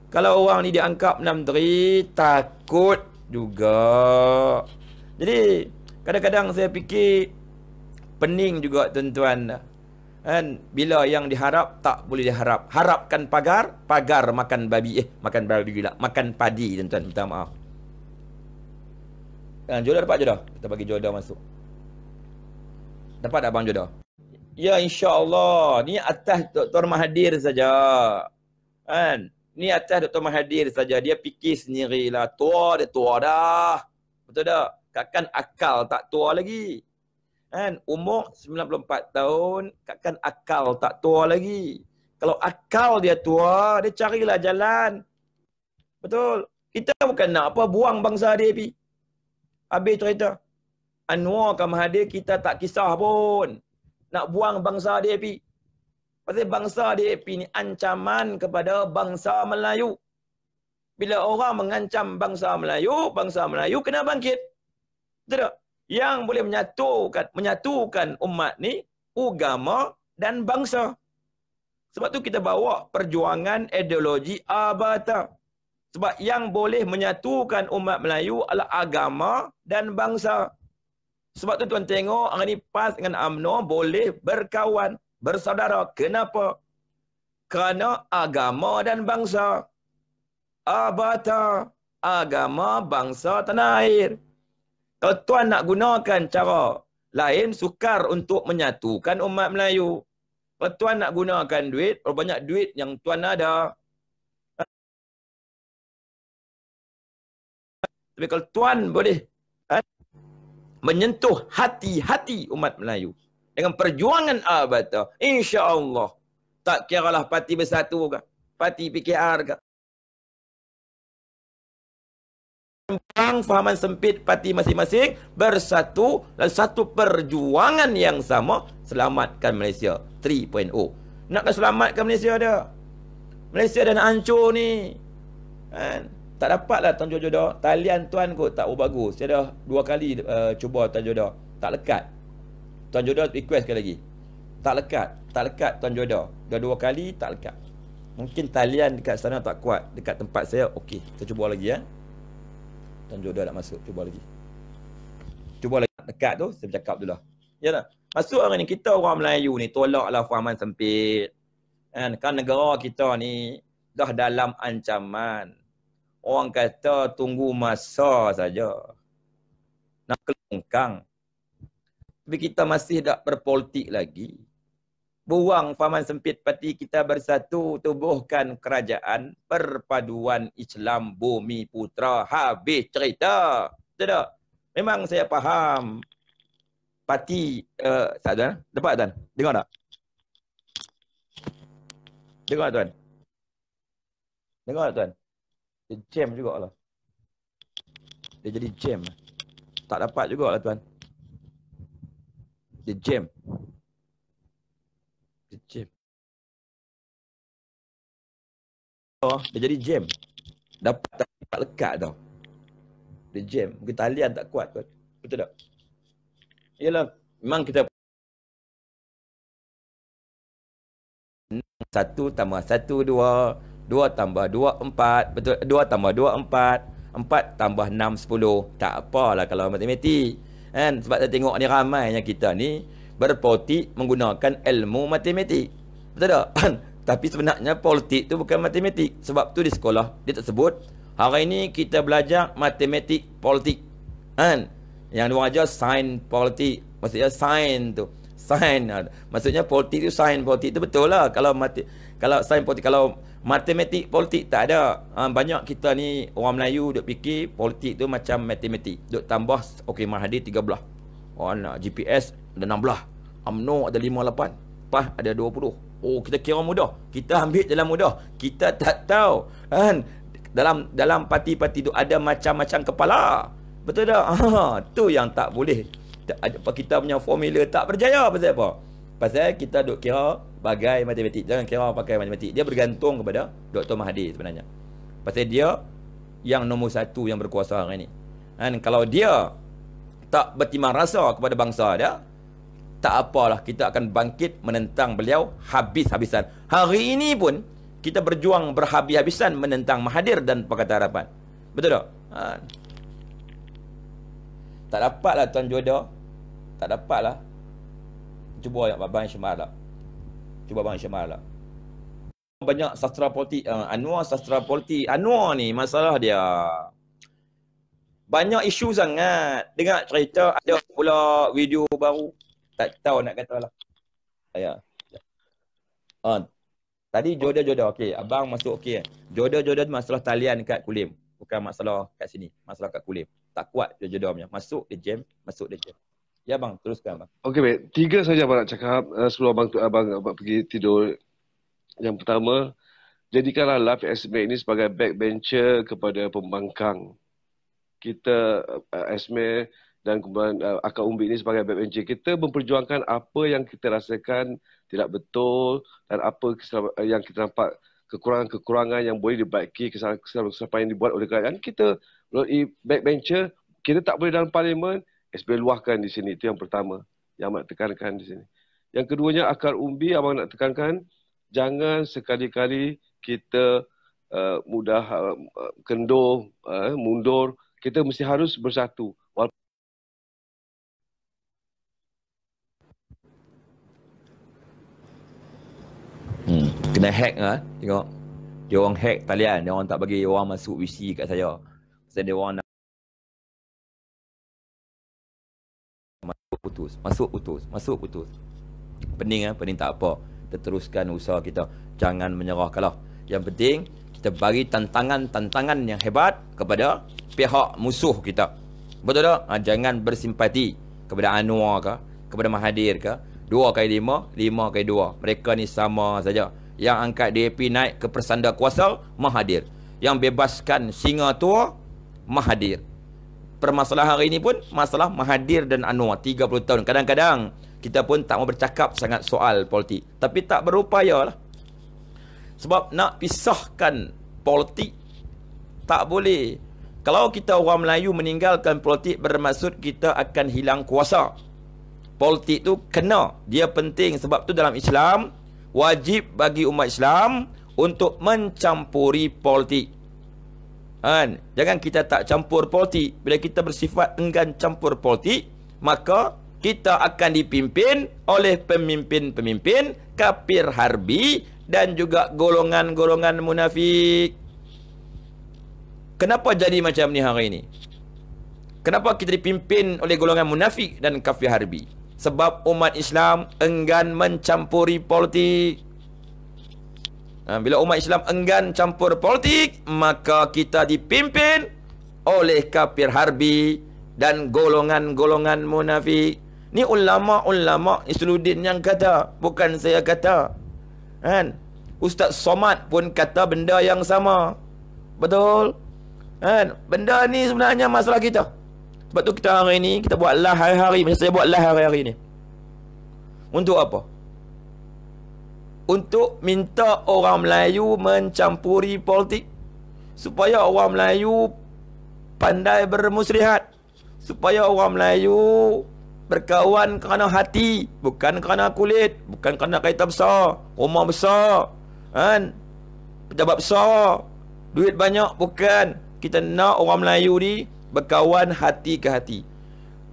S1: Kalau orang ni dianggap menteri, takut juga. Jadi kadang-kadang saya fikir pening juga tuan-tuan. Kan? Bila yang diharap, tak boleh diharap. Harapkan pagar, pagar makan babi. Eh, makan babi gila. Makan padi, tuan-tuan. Minta maaf. Kan, jodoh dapat jodoh? Kita bagi jodoh masuk. Dapat abang jodoh? Ya, Insyaallah. Ni atas Dr. Mahathir saja. Kan? Ni atas Dr. Mahathir saja. Dia fikir sendirilah. Tua dia tua dah. Betul tak? Takkan akal tak tua lagi. Kan? Umur 94 tahun, takkan akal tak tua lagi. Kalau akal dia tua, dia carilah jalan. Betul. Kita bukan nak apa, buang bangsa dia pergi. Habis cerita. Anwar akan menghadir, kita tak kisah pun. Nak buang bangsa dia pergi. Pasti bangsa DAP ni ancaman kepada bangsa Melayu. Bila orang mengancam bangsa Melayu, bangsa Melayu kena bangkit. Betul tak? yang boleh menyatukan menyatukan umat ni agama dan bangsa. Sebab tu kita bawa perjuangan ideologi abata. Sebab yang boleh menyatukan umat Melayu adalah agama dan bangsa. Sebab tu tuan tengok hari ni PAS dengan AMNO boleh berkawan, bersaudara. Kenapa? Kerana agama dan bangsa. Abata agama bangsa tanah air. Kalau tuan nak gunakan cara lain, sukar untuk menyatukan umat Melayu. Kalau tuan nak gunakan duit, berapa banyak duit yang tuan ada. Tapi kalau tuan boleh ha, menyentuh hati-hati umat Melayu dengan perjuangan abad insya Allah tak kira lah parti bersatu ke, parti PKR ke, sembang fahaman sempit parti masing-masing bersatu dan satu perjuangan yang sama selamatkan Malaysia 3.0. Nak selamatkan Malaysia dia. Malaysia dah nak hancur ni. Kan? Tak lah Tan Jodoh. Talian tuan kot tak bagus. Saya dah dua kali uh, cuba Tan Jodoh. Tak lekat. Tuan Jodoh request sekali lagi. Tak lekat. Tak lekat Tuan Jodoh. Dah dua kali tak lekat. Mungkin talian dekat sana tak kuat. Dekat tempat saya. Okey. Kita cuba lagi ya. Eh? tanjuk dia nak masuk. Cuba lagi. Cuba lagi dekat tu, saya bercakap tu lah. Ya tak? Masuk orang ni, kita orang Melayu ni tolaklah fahaman sempit. Kan? kan negara kita ni dah dalam ancaman. Orang kata tunggu masa saja. Nak kelengkang. Tapi kita masih tak berpolitik lagi. Buang paman sempit parti kita bersatu tubuhkan kerajaan perpaduan Islam bumi putra habis cerita. Tidak. Memang saya faham. Parti uh, tak ada. Dapat tuan? Dengar tak? Dengar tuan? Dengar tak tuan? Dia jam jugalah. Dia jadi jam. Tak dapat jugalah tuan. Dia jam. Jam. Oh, dia jadi jam. Dapat tak, tak lekat tau. Dia jam. Mungkin talian tak kuat. Kan? Betul tak? Yalah. Memang kita satu tambah satu dua dua tambah dua empat betul dua tambah dua empat empat tambah enam sepuluh tak apalah kalau matematik kan sebab saya tengok ni ramai yang kita ni berpolitik menggunakan ilmu matematik. Betul tak? [CLEARS THROAT] Tapi sebenarnya politik tu bukan matematik. Sebab tu di sekolah dia tak sebut. Hari ini kita belajar matematik politik. Kan? Yang dia ajar sain politik. Maksudnya sain tu. Sain. Maksudnya politik tu sain politik tu betul lah. Kalau mati, kalau sain politik, kalau matematik politik tak ada. Ha, banyak kita ni orang Melayu duk fikir politik tu macam matematik. Duk tambah okey Mahathir 13 on oh, GPS ada 16 UMNO ada 58 PAH ada 20 oh kita kira mudah kita ambil dalam mudah kita tak tahu kan dalam dalam parti-parti tu ada macam-macam kepala betul tak [LAUGHS] ha, tu yang tak boleh kita punya formula tak berjaya pasal apa pasal kita duk kira bagai matematik jangan kira pakai matematik dia bergantung kepada Dr. Mahathir sebenarnya pasal dia yang nombor satu yang berkuasa hari ni kan kalau dia tak bertimah rasa kepada bangsa dia tak apalah kita akan bangkit menentang beliau habis-habisan hari ini pun kita berjuang berhabis-habisan menentang Mahathir dan Pakatan Harapan betul tak? Ha. tak dapatlah Tuan Jodoh tak dapatlah cuba yang Abang Ishmael lah cuba Abang Ishmael lah banyak sastra politik uh, Anwar sastra politik Anwar ni masalah dia banyak isu sangat. Dengar cerita ada pula video baru. Tak tahu nak kata lah. Ya. Ha. Tadi jodoh-jodoh. Okey. Abang masuk okey. Eh. Jodoh-jodoh masalah talian kat kulim. Bukan masalah kat sini. Masalah kat kulim. Tak kuat jodoh-jodoh punya. Masuk dia jam. Masuk dia jam. Ya bang Teruskan abang.
S2: Okey. Tiga saja abang nak cakap. Uh, sebelum abang, abang, abang pergi tidur. Yang pertama. Jadikanlah Love SMA ini sebagai backbencher kepada pembangkang kita uh, Esme dan kemudian uh, eh, Akak Umbi ini sebagai BNC kita memperjuangkan apa yang kita rasakan tidak betul dan apa eh, yang kita nampak kekurangan-kekurangan yang boleh dibaiki kesalahan-kesalahan yang dibuat oleh kerajaan kita melalui backbencher kita tak boleh dalam parlimen SP luahkan di sini itu yang pertama yang nak tekankan di sini yang keduanya akar umbi abang nak tekankan jangan sekali-kali kita uh, mudah uh, kendur uh, mundur kita mesti harus bersatu.
S1: Hmm. Kena hack lah. Ha? Tengok. Dia orang hack talian. Dia orang tak bagi orang masuk WC kat saya. Sebab dia orang nak masuk putus. Masuk putus. Masuk putus. Pening lah. Ha? Pening tak apa. Kita teruskan usaha kita. Jangan menyerah kalau. Yang penting, kita bagi tantangan-tantangan yang hebat kepada pihak musuh kita. Betul tak? Ha, jangan bersimpati kepada Anwar ke, kepada Mahathir ke. Dua kali lima, lima kali dua. Mereka ni sama saja. Yang angkat DAP naik ke persanda kuasa, Mahathir. Yang bebaskan singa tua, Mahathir. Permasalahan hari ini pun, masalah Mahathir dan Anwar. 30 tahun. Kadang-kadang, kita pun tak mau bercakap sangat soal politik. Tapi tak berupaya lah. Sebab nak pisahkan politik tak boleh. Kalau kita orang Melayu meninggalkan politik bermaksud kita akan hilang kuasa. Politik tu kena, dia penting sebab tu dalam Islam wajib bagi umat Islam untuk mencampuri politik. Kan? Jangan kita tak campur politik. Bila kita bersifat enggan campur politik, maka kita akan dipimpin oleh pemimpin-pemimpin kapir harbi dan juga golongan-golongan munafik. Kenapa jadi macam ni hari ini? Kenapa kita dipimpin oleh golongan munafik dan kafir harbi? Sebab umat Islam enggan mencampuri politik. Ha, bila umat Islam enggan campur politik, maka kita dipimpin oleh kafir harbi dan golongan-golongan munafik. Ni ulama-ulama Isludin yang kata, bukan saya kata. Kan? Ustaz Somad pun kata benda yang sama. Betul? Kan? Benda ni sebenarnya masalah kita. Sebab tu kita hari ni, kita buat lah hari-hari. Macam saya buat lah hari-hari ni. Untuk apa? Untuk minta orang Melayu mencampuri politik. Supaya orang Melayu pandai bermusrihat. Supaya orang Melayu berkawan kerana hati bukan kerana kulit bukan kerana kereta besar rumah besar kan pejabat besar duit banyak bukan kita nak orang Melayu ni berkawan hati ke hati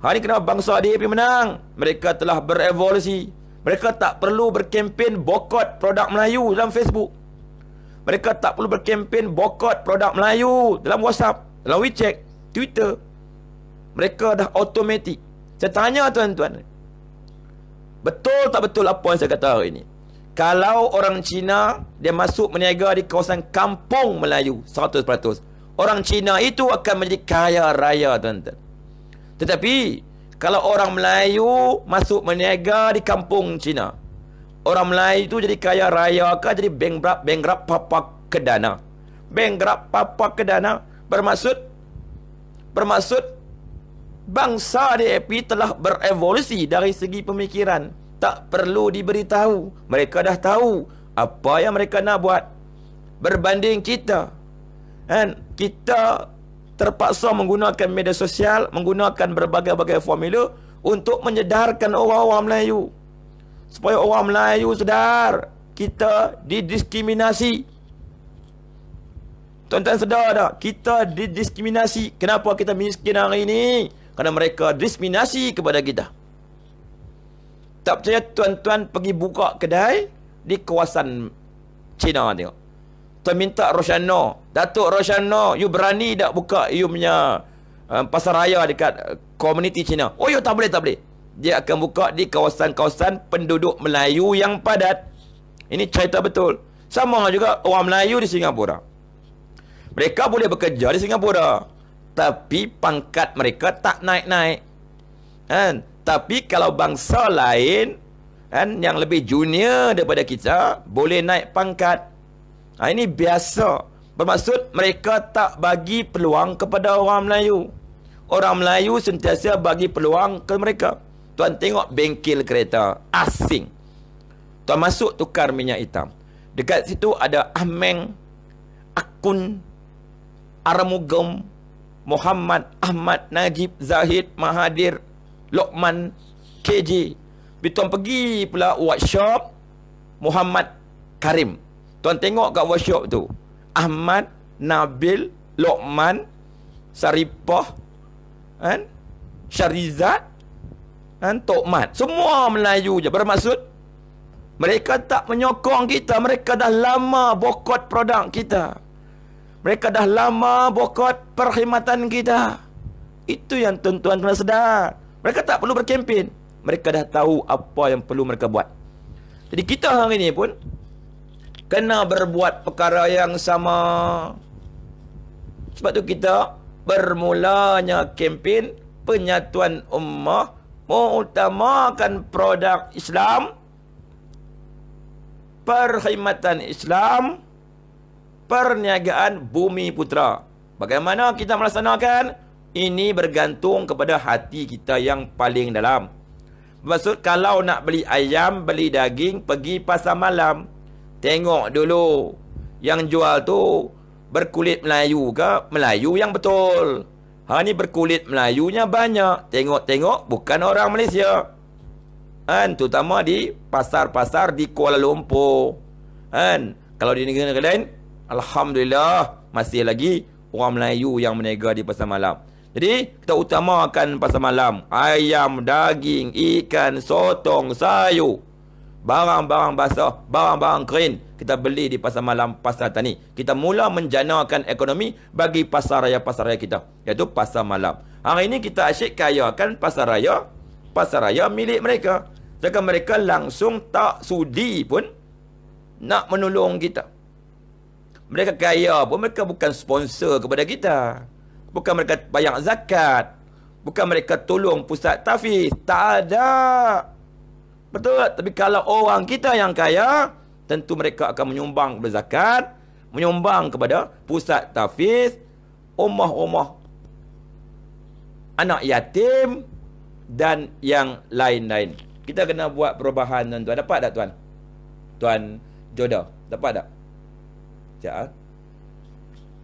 S1: hari ini kenapa bangsa dia pergi menang mereka telah berevolusi mereka tak perlu berkempen bokot produk Melayu dalam Facebook mereka tak perlu berkempen bokot produk Melayu dalam WhatsApp dalam WeChat Twitter mereka dah automatik saya tanya tuan-tuan. Betul tak betul apa yang saya kata hari ini? Kalau orang Cina dia masuk meniaga di kawasan kampung Melayu 100%. Orang Cina itu akan menjadi kaya raya tuan-tuan. Tetapi kalau orang Melayu masuk meniaga di kampung Cina. Orang Melayu itu jadi kaya raya ke jadi bankrupt, bankrupt papa kedana. Bankrupt papa kedana bermaksud bermaksud Bangsa DAP telah berevolusi dari segi pemikiran. Tak perlu diberitahu. Mereka dah tahu apa yang mereka nak buat. Berbanding kita. and Kita terpaksa menggunakan media sosial, menggunakan berbagai-bagai formula untuk menyedarkan orang-orang Melayu. Supaya orang Melayu sedar kita didiskriminasi. Tuan-tuan sedar tak? Kita didiskriminasi. Kenapa kita miskin hari ini? Kerana mereka diskriminasi kepada kita. Tak percaya tuan-tuan pergi buka kedai di kawasan Cina tengok. Tuan minta Roshano. Datuk Roshano, you berani tak buka you punya um, pasar raya dekat eh, komuniti Cina? Oh, you tak boleh, tak boleh. Dia akan buka di kawasan-kawasan penduduk Melayu yang padat. Ini cerita betul. Sama juga orang Melayu di Singapura. Mereka boleh bekerja di Singapura tapi pangkat mereka tak naik-naik. Kan? Tapi kalau bangsa lain kan yang lebih junior daripada kita boleh naik pangkat. Ha, ini biasa. Bermaksud mereka tak bagi peluang kepada orang Melayu. Orang Melayu sentiasa bagi peluang ke mereka. Tuan tengok bengkel kereta asing. Tuan masuk tukar minyak hitam. Dekat situ ada Ahmeng, Akun, Aramugam, Muhammad, Ahmad, Najib, Zahid, Mahadir, Lokman, KJ. Tuan pergi pula workshop Muhammad Karim. Tuan tengok kat workshop tu. Ahmad, Nabil, Lokman, Saripah, kan? Syarizat, kan? Tokmat. Semua Melayu je. Bermaksud, mereka tak menyokong kita. Mereka dah lama bokot produk Kita. Mereka dah lama bokot perkhidmatan kita. Itu yang tuan-tuan kena sedar. Mereka tak perlu berkempen. Mereka dah tahu apa yang perlu mereka buat. Jadi kita hari ini pun kena berbuat perkara yang sama. Sebab tu kita bermulanya kempen penyatuan ummah mengutamakan produk Islam perkhidmatan Islam Islam perniagaan bumi putra. Bagaimana kita melaksanakan? Ini bergantung kepada hati kita yang paling dalam. Maksud kalau nak beli ayam, beli daging, pergi pasar malam. Tengok dulu yang jual tu berkulit Melayu ke? Melayu yang betul. Ha ni berkulit Melayunya banyak. Tengok-tengok bukan orang Malaysia. Kan, terutama di pasar-pasar di Kuala Lumpur. Kan, kalau di negara-negara lain, Alhamdulillah masih lagi orang Melayu yang berniaga di pasar malam. Jadi kita utamakan pasar malam. Ayam, daging, ikan, sotong, sayur. Barang-barang basah, barang-barang kering kita beli di pasar malam pasar tani. Kita mula menjanakan ekonomi bagi pasar raya-pasar raya kita. Iaitu pasar malam. Hari ini kita asyik kayakan pasar raya. Pasar raya milik mereka. Sedangkan mereka langsung tak sudi pun nak menolong kita. Mereka kaya pun mereka bukan sponsor kepada kita. Bukan mereka bayar zakat. Bukan mereka tolong pusat tafiz. Tak ada. Betul. Tapi kalau orang kita yang kaya, tentu mereka akan menyumbang kepada zakat. Menyumbang kepada pusat tafiz. Umah-umah. Anak yatim. Dan yang lain-lain. Kita kena buat perubahan tuan-tuan. Dapat tak tuan? Tuan Jodoh. Dapat tak? Sekejap lah.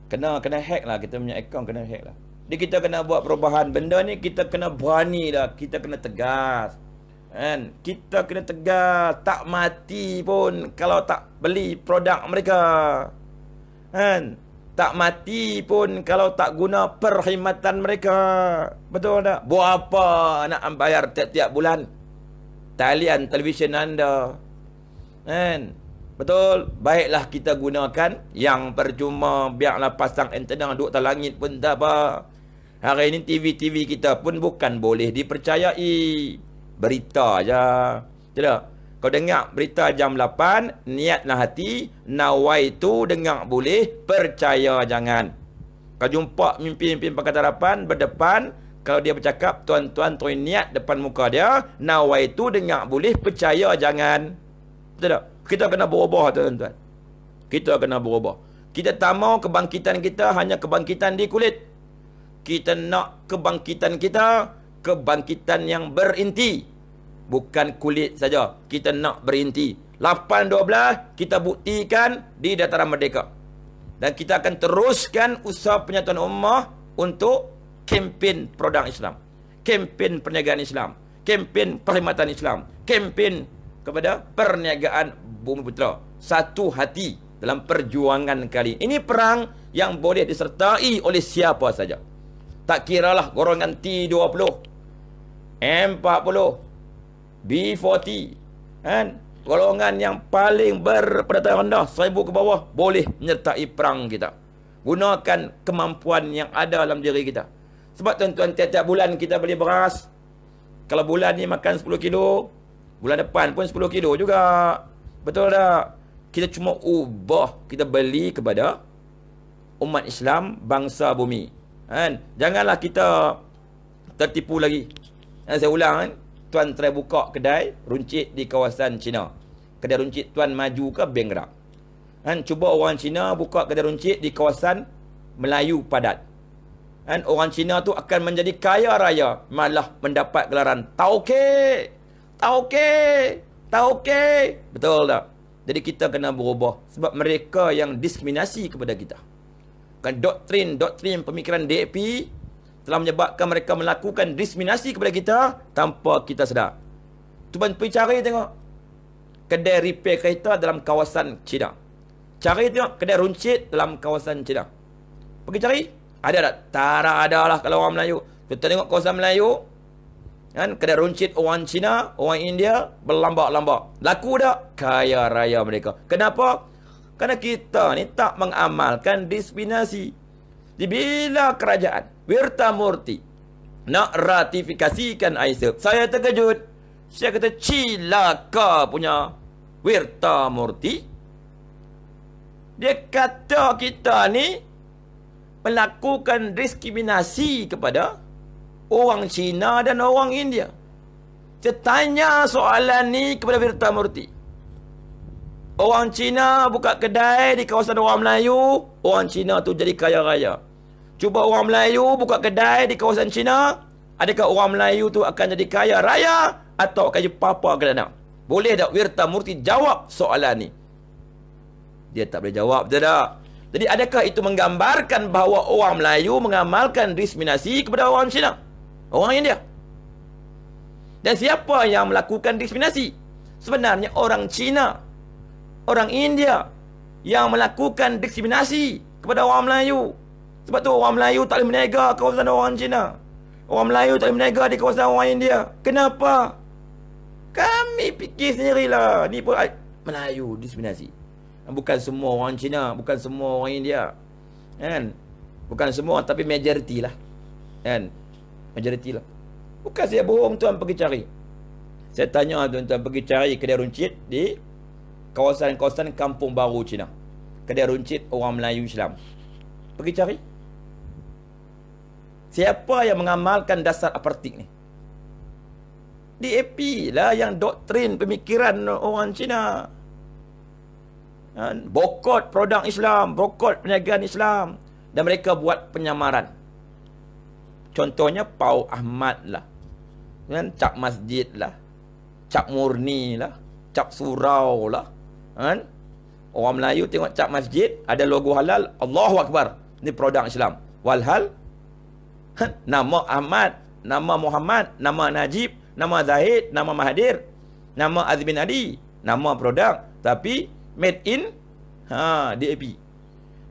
S1: Kena, kena hack lah. Kita punya account kena hack lah. Jadi kita kena buat perubahan. Benda ni kita kena berani lah. Kita kena tegas. Kan? Kita kena tegas. Tak mati pun kalau tak beli produk mereka. Kan? Tak mati pun kalau tak guna perkhidmatan mereka. Betul tak? Buat apa nak bayar tiap-tiap bulan? Talian televisyen anda. Kan? Betul? Baiklah kita gunakan yang percuma biarlah pasang antena duduk atas langit pun tak apa. Hari ini TV-TV kita pun bukan boleh dipercayai. Berita aja. Tidak? Kau dengar berita jam 8, niatlah hati, nawai tu dengar boleh, percaya jangan. Kau jumpa mimpin-mimpin Pakatan Harapan berdepan, kalau dia bercakap, tuan-tuan tuan niat depan muka dia, nawai tu dengar boleh, percaya jangan. Betul kita kena berubah tuan-tuan. Kita kena berubah. Kita tak mau kebangkitan kita hanya kebangkitan di kulit. Kita nak kebangkitan kita kebangkitan yang berinti. Bukan kulit saja. Kita nak berinti. 8-12 kita buktikan di dataran merdeka. Dan kita akan teruskan usaha penyatuan ummah untuk kempen produk Islam. Kempen perniagaan Islam. Kempen perkhidmatan Islam. Kempen kepada perniagaan Bumi Putera. Satu hati dalam perjuangan kali ini. Ini perang yang boleh disertai oleh siapa saja. Tak kiralah golongan T20, M40, B40. Kan? Golongan yang paling berpendatang rendah, seribu ke bawah, boleh menyertai perang kita. Gunakan kemampuan yang ada dalam diri kita. Sebab tuan-tuan, tiap-tiap bulan kita beli beras. Kalau bulan ni makan 10 kilo, bulan depan pun 10 kilo juga. Betul tak? Kita cuma ubah kita beli kepada umat Islam bangsa bumi. Kan? Janganlah kita tertipu lagi. Dan saya ulang kan, tuan try buka kedai runcit di kawasan China. Kedai runcit tuan maju ke bankrupt. Kan cuba orang China buka kedai runcit di kawasan Melayu padat. Kan orang China tu akan menjadi kaya raya malah mendapat gelaran tauke. Tauke tak okey. Betul tak? Jadi kita kena berubah sebab mereka yang diskriminasi kepada kita. Kan doktrin-doktrin pemikiran DAP telah menyebabkan mereka melakukan diskriminasi kepada kita tanpa kita sedar. Tuan pergi cari tengok. Kedai repair kereta dalam kawasan Cina. Cari tengok kedai runcit dalam kawasan Cina. Pergi cari. Ada tak? Tak ada lah kalau orang Melayu. Kita tengok kawasan Melayu. Kan? Kedai runcit orang Cina, orang India, berlambak-lambak. Laku tak? Kaya raya mereka. Kenapa? Kerana kita ni tak mengamalkan dispinasi. Bila kerajaan, Wirta Murti, nak ratifikasikan ISIL, saya terkejut. Saya kata, cilaka punya Wirta Murti. Dia kata kita ni, melakukan diskriminasi kepada orang Cina dan orang India. Saya tanya soalan ni kepada Virta Murti. Orang Cina buka kedai di kawasan orang Melayu, orang Cina tu jadi kaya raya. Cuba orang Melayu buka kedai di kawasan Cina, adakah orang Melayu tu akan jadi kaya raya atau kaya papa ke dana? Boleh tak Wirta Murti jawab soalan ni? Dia tak boleh jawab, betul tak? Jadi adakah itu menggambarkan bahawa orang Melayu mengamalkan diskriminasi kepada orang Cina? Orang India. Dan siapa yang melakukan diskriminasi? Sebenarnya orang Cina. Orang India. Yang melakukan diskriminasi kepada orang Melayu. Sebab tu orang Melayu tak boleh menega kawasan orang Cina. Orang Melayu tak boleh menega di kawasan orang India. Kenapa? Kami fikir sendirilah. Ni pun Melayu diskriminasi. Bukan semua orang Cina. Bukan semua orang India. Kan? Bukan semua tapi majoriti lah. Kan? majoriti lah. Bukan saya bohong tuan pergi cari. Saya tanya tuan-tuan pergi cari kedai runcit di kawasan-kawasan kampung baru Cina. Kedai runcit orang Melayu Islam. Pergi cari. Siapa yang mengamalkan dasar apartik ni? Di DAP lah yang doktrin pemikiran orang Cina. Kan? Bokot produk Islam, bokot perniagaan Islam. Dan mereka buat penyamaran contohnya Pau Ahmad lah. Kan? Cap Masjid lah. Cap Murni lah. Cap Surau lah. Kan? Orang Melayu tengok cap masjid, ada logo halal, Allahu Akbar. Ini produk Islam. Walhal, kan? nama Ahmad, nama Muhammad, nama Najib, nama Zahid, nama Mahathir, nama Azmin bin Ali. Nama produk, tapi made in ha, DAP.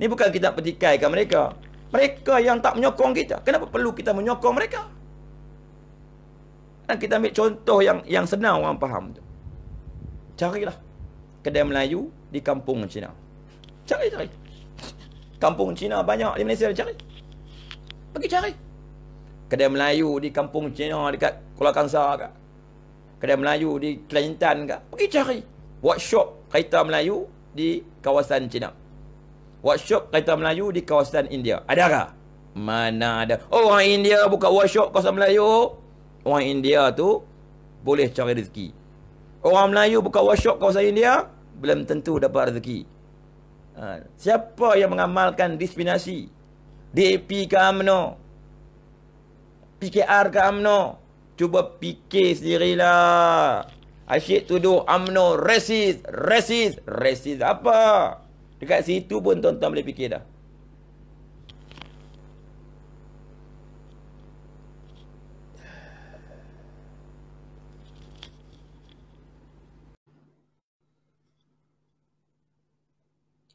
S1: Ini bukan kita petikaikan mereka mereka yang tak menyokong kita. Kenapa perlu kita menyokong mereka? Dan kita ambil contoh yang yang senang orang faham tu. Carilah kedai Melayu di kampung Cina. Cari cari. Kampung Cina banyak di Malaysia cari. Pergi cari. Kedai Melayu di kampung Cina dekat Kuala Kangsar ke. Kedai Melayu di Kelantan ke. Pergi cari. Workshop kereta Melayu di kawasan Cina workshop kereta Melayu di kawasan India. Ada ke? Mana ada. Oh Orang India buka workshop kawasan Melayu. Orang India tu boleh cari rezeki. Orang Melayu buka workshop kawasan India. Belum tentu dapat rezeki. Ha. Siapa yang mengamalkan disiplinasi? DAP ke UMNO? PKR ke UMNO? Cuba fikir sendirilah. Asyik tuduh UMNO resis. Resis. Resis apa? Apa? Dekat situ pun tuan-tuan boleh fikir dah.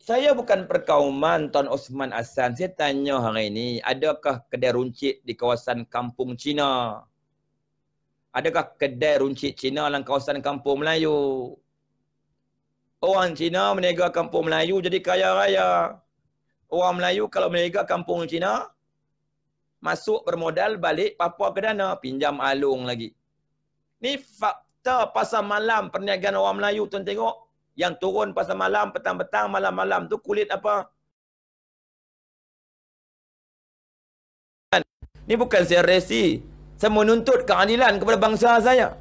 S1: Saya bukan perkauman Tuan Osman Hassan. Saya tanya hari ini, adakah kedai runcit di kawasan kampung Cina? Adakah kedai runcit Cina dalam kawasan kampung Melayu? Orang Cina meniaga kampung Melayu jadi kaya raya. Orang Melayu kalau meniaga kampung Cina, masuk bermodal balik Papua ke Dana, pinjam alung lagi. Ni fakta pasal malam perniagaan orang Melayu tu tengok, yang turun pasal malam, petang-petang, malam-malam tu kulit apa? Ni bukan saya resi. Saya menuntut keadilan kepada bangsa saya.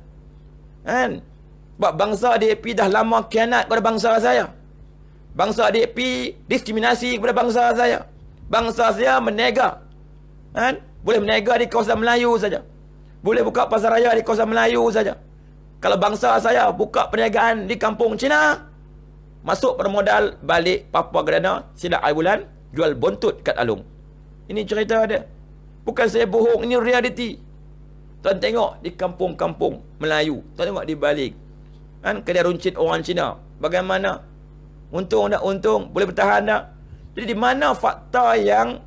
S1: Kan? Sebab bangsa DAP dah lama kianat kepada bangsa saya. Bangsa DAP diskriminasi kepada bangsa saya. Bangsa saya menega. Kan? Boleh menega di kawasan Melayu saja. Boleh buka pasar raya di kawasan Melayu saja. Kalau bangsa saya buka perniagaan di kampung Cina, masuk permodal balik Papua Gerana silap air bulan, jual bontut kat Alung. Ini cerita ada. Bukan saya bohong, ini realiti. Tuan tengok di kampung-kampung Melayu. Tuan tengok di balik kan kedai runcit orang Cina bagaimana untung tak untung boleh bertahan tak jadi di mana fakta yang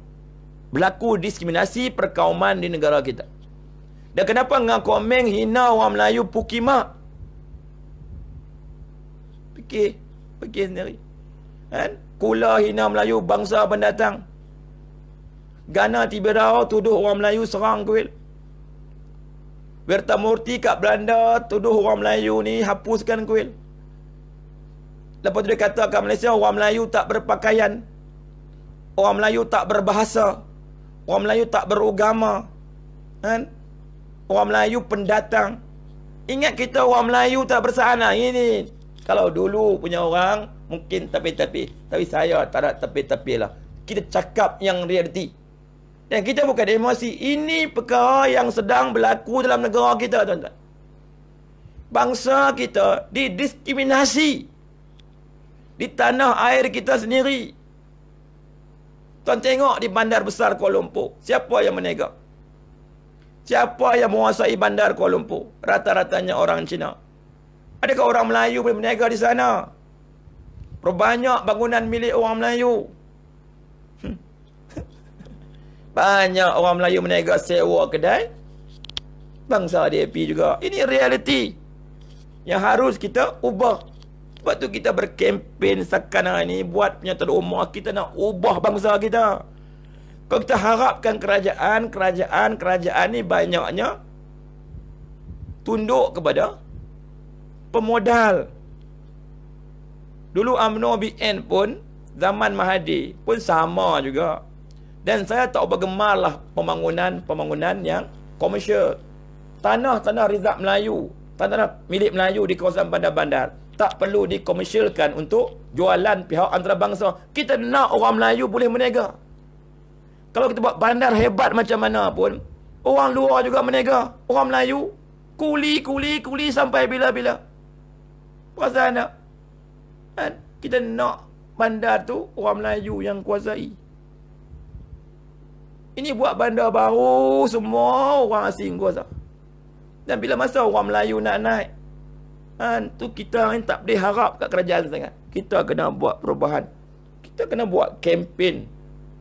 S1: berlaku diskriminasi perkauman di negara kita dan kenapa dengan komen hina orang Melayu pukimak fikir fikir sendiri kan kula hina Melayu bangsa pendatang gana tiba-tiba tuduh orang Melayu serang kuil Berta Murti kat Belanda tuduh orang Melayu ni hapuskan kuil. Lepas tu dia kata kat Malaysia orang Melayu tak berpakaian. Orang Melayu tak berbahasa. Orang Melayu tak beragama. Kan? Orang Melayu pendatang. Ingat kita orang Melayu tak bersana ini. Kalau dulu punya orang mungkin tapi-tapi. Tapi saya tak ada tapi-tapi lah. Kita cakap yang realiti. Dan kita bukan emosi. Ini perkara yang sedang berlaku dalam negara kita, tuan-tuan. Bangsa kita didiskriminasi. Di tanah air kita sendiri. Tuan tengok di bandar besar Kuala Lumpur. Siapa yang menegak? Siapa yang menguasai bandar Kuala Lumpur? Rata-ratanya orang Cina. Adakah orang Melayu boleh menegak di sana? Perbanyak bangunan milik orang Melayu. Banyak orang Melayu meniaga sewa kedai. Bangsa DAP juga. Ini realiti. Yang harus kita ubah. Sebab tu kita berkempen sekarang ini. Buat penyataan umur. Kita nak ubah bangsa kita. Kalau kita harapkan kerajaan, kerajaan, kerajaan ni banyaknya tunduk kepada pemodal. Dulu UMNO BN pun zaman Mahathir pun sama juga. Dan saya tak bergemarlah pembangunan-pembangunan yang komersial. Tanah-tanah rizab Melayu, tanah-tanah milik Melayu di kawasan bandar-bandar tak perlu dikomersialkan untuk jualan pihak antarabangsa. Kita nak orang Melayu boleh meniaga. Kalau kita buat bandar hebat macam mana pun, orang luar juga meniaga. Orang Melayu, kuli, kuli, kuli sampai bila-bila. Pasal anak. Kan? Kita nak bandar tu orang Melayu yang kuasai. Ini buat bandar baru semua orang asing gua kuasa. Dan bila masa orang Melayu nak naik, kan, tu kita kan tak boleh harap kat kerajaan sangat. Kita kena buat perubahan. Kita kena buat kempen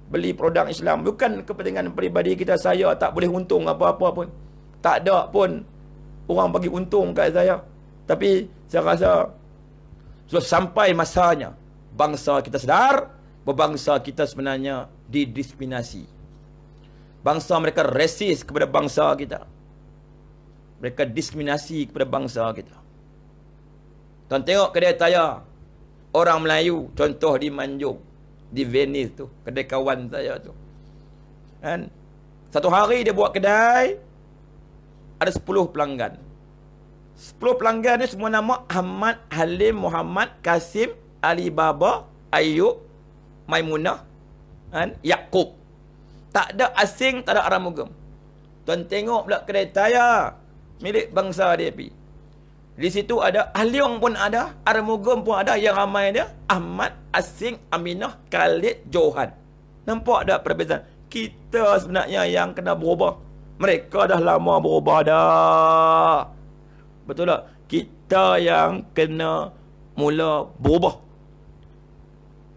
S1: beli produk Islam. Bukan kepentingan peribadi kita, saya tak boleh untung apa-apa pun. Tak ada pun orang bagi untung kat saya. Tapi saya rasa sudah sampai masanya bangsa kita sedar, berbangsa kita sebenarnya didiskriminasi. Bangsa mereka resis kepada bangsa kita. Mereka diskriminasi kepada bangsa kita. Tuan tengok kedai saya. Orang Melayu. Contoh di Manjung. Di Venice tu. Kedai kawan saya tu. Kan? Satu hari dia buat kedai. Ada 10 pelanggan. 10 pelanggan ni semua nama Ahmad, Halim, Muhammad, Kasim, Ali Baba, Ayub, Maimunah, kan? Yaakob. Tak ada asing, tak ada arah muka. Tuan tengok pula kedai tayar milik bangsa dia pergi. Di situ ada Aliong pun ada, Armugam pun ada yang ramai dia. Ahmad, Asing, Aminah, Khalid, Johan. Nampak tak perbezaan? Kita sebenarnya yang kena berubah. Mereka dah lama berubah dah. Betul tak? Kita yang kena mula berubah.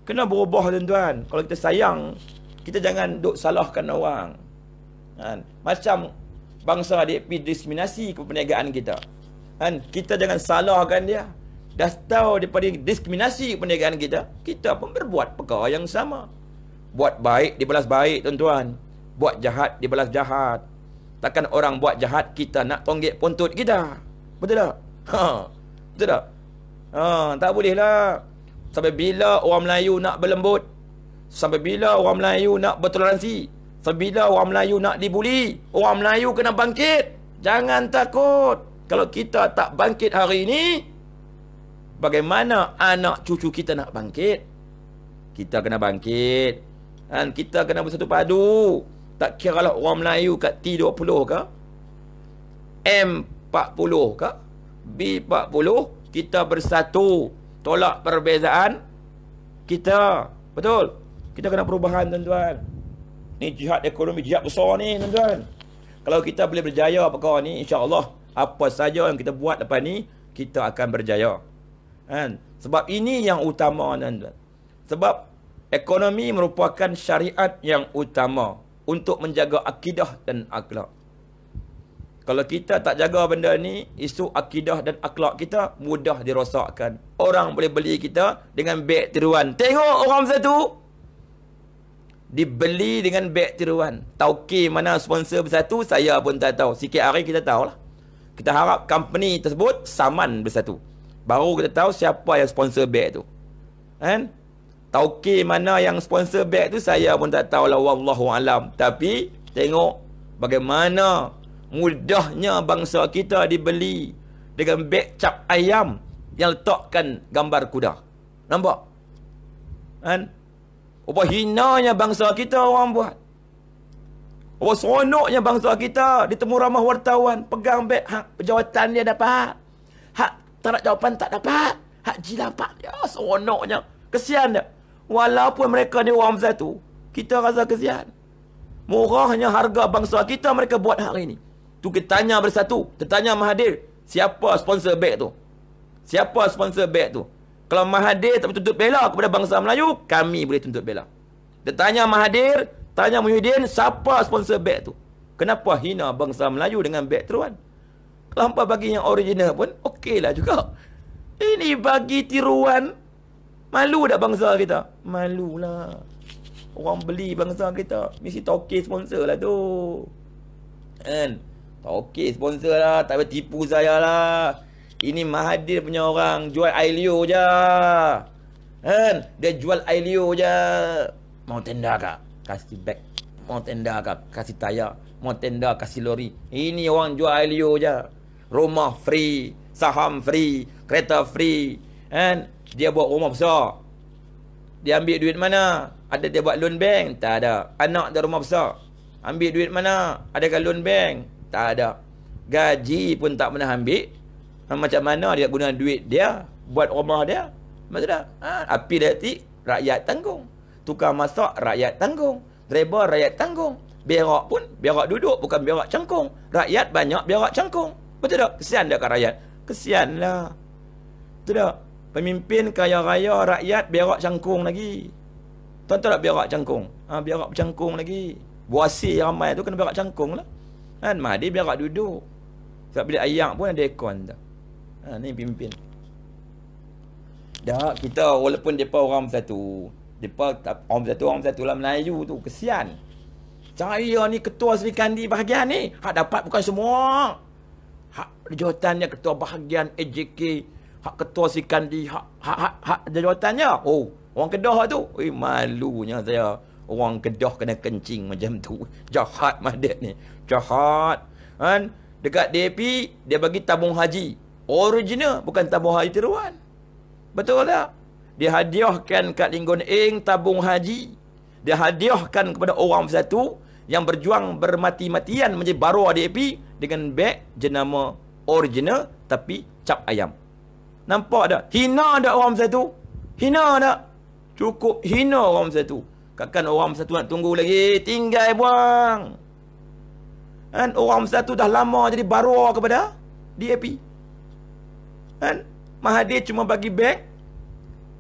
S1: Kena berubah tuan-tuan. Kalau kita sayang kita jangan duk salahkan orang. Kan? Macam bangsa DAP diskriminasi perniagaan kita. Kan? Kita jangan salahkan dia. Dah tahu daripada diskriminasi perniagaan kita, kita pun berbuat perkara yang sama. Buat baik, dibalas baik tuan-tuan. Buat jahat, dibalas jahat. Takkan orang buat jahat, kita nak tonggik pontut kita. Betul tak? Ha. Betul tak? Ha. Tak boleh lah. Sampai bila orang Melayu nak berlembut, Sampai bila orang Melayu nak bertoleransi? Sampai bila orang Melayu nak dibuli? Orang Melayu kena bangkit. Jangan takut. Kalau kita tak bangkit hari ini, bagaimana anak cucu kita nak bangkit? Kita kena bangkit. Dan kita kena bersatu padu. Tak kira lah orang Melayu kat T20 ke? M40 ke? B40? Kita bersatu. Tolak perbezaan kita. Betul? Betul? Kita kena perubahan tuan-tuan. Ni jihad ekonomi, jihad besar ni tuan-tuan. Kalau kita boleh berjaya apa kau ni, insyaAllah apa saja yang kita buat lepas ni, kita akan berjaya. Kan? Sebab ini yang utama tuan-tuan. Sebab ekonomi merupakan syariat yang utama untuk menjaga akidah dan akhlak. Kalau kita tak jaga benda ni, isu akidah dan akhlak kita mudah dirosakkan. Orang boleh beli kita dengan beg tiruan. Tengok orang satu, dibeli dengan beg tiruan. ke mana sponsor bersatu, saya pun tak tahu. Sikit hari kita tahu lah. Kita harap company tersebut saman bersatu. Baru kita tahu siapa yang sponsor beg tu. Kan? ke mana yang sponsor beg tu, saya pun tak tahu lah. Wallahu alam. Tapi, tengok bagaimana mudahnya bangsa kita dibeli dengan beg cap ayam yang letakkan gambar kuda. Nampak? Kan? Apa hinanya bangsa kita orang buat. Apa seronoknya bangsa kita ditemu ramah wartawan. Pegang beg hak jawatan dia dapat. Hak tarak jawapan tak dapat. Hak jilapak dia seronoknya. Kesian dia. Walaupun mereka ni orang besar tu. Kita rasa kesian. Murahnya harga bangsa kita mereka buat hari ni. Tu kita tanya bersatu. Kita tanya Mahathir. Siapa sponsor beg tu? Siapa sponsor beg tu? Kalau Mahathir tak tuntut bela kepada bangsa Melayu, kami boleh tuntut bela. Dia tanya Mahathir, tanya Muhyiddin, siapa sponsor beg tu? Kenapa hina bangsa Melayu dengan beg teruan? Kalau hampa bagi yang original pun, okeylah juga. Ini bagi tiruan. Malu dah bangsa kita? malu lah. Orang beli bangsa kita. Mesti toke sponsor lah tu. Kan? Toke sponsor lah. Tak boleh tipu saya lah. Ini Mahathir punya orang jual air je. Kan? Dia jual air je. Mau tenda kak? Kasih beg. Mau tenda kak? Kasih tayar. Mau tenda kasih lori. Ini orang jual air je. Rumah free. Saham free. Kereta free. Kan? Dia buat rumah besar. Dia ambil duit mana? Ada dia buat loan bank? Tak ada. Anak dia rumah besar. Ambil duit mana? Adakah loan bank? Tak ada. Gaji pun tak pernah ambil macam mana dia guna duit dia buat rumah dia macam tak ha, api elektrik rakyat tanggung tukar masak rakyat tanggung driver rakyat tanggung berak pun berak duduk bukan berak cangkung rakyat banyak berak cangkung betul tak kesian dia kat rakyat kesianlah betul tak pemimpin kaya raya rakyat berak cangkung lagi tuan-tuan tak berak cangkung ha, berak cangkung lagi buasi ramai tu kena berak cangkung lah kan mahdi berak duduk sebab bila ayak pun ada ekon tak Ha, ni pimpin. Dah kita walaupun depa orang satu, depa orang satu orang satu lah Melayu tu kesian. Saya ni ketua Sri Kandi bahagian ni, hak dapat bukan semua. Hak jawatannya ketua bahagian AJK, hak ketua Sri Kandi, hak hak hak, hak jawatannya. Oh, orang Kedah tu. Oi malunya saya orang Kedah kena kencing macam tu. [LAUGHS] Jahat madat ni. Jahat. Kan? Dekat DAP, dia bagi tabung haji. Original bukan tabung haji tiruan. Betul tak? Dia hadiahkan kat Linggun Eng tabung haji. Dia hadiahkan kepada orang satu yang berjuang bermati-matian menjadi baru ADAP dengan beg jenama original tapi cap ayam. Nampak tak? Hina tak orang satu? Hina tak? Cukup hina orang satu. Takkan orang satu nak tunggu lagi. Tinggal buang. Kan? Orang satu dah lama jadi baru kepada DAP. Kan? Mahathir cuma bagi beg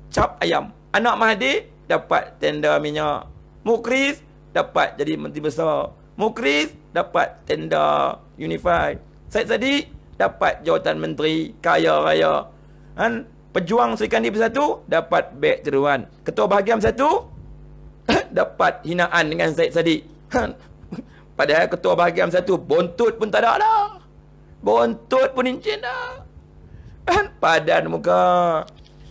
S1: cap ayam. Anak Mahathir dapat tenda minyak. Mukriz dapat jadi menteri besar. Mukriz dapat tenda unified. Said Sadi dapat jawatan menteri kaya raya. Kan? Pejuang Serikandi Bersatu dapat beg jeruan. Ketua bahagian bersatu [COUGHS] dapat hinaan dengan Said Sadi. Kan? [COUGHS] Padahal ketua bahagian satu bontut pun tak ada dah. Bontut pun incin dah. Han, padan muka.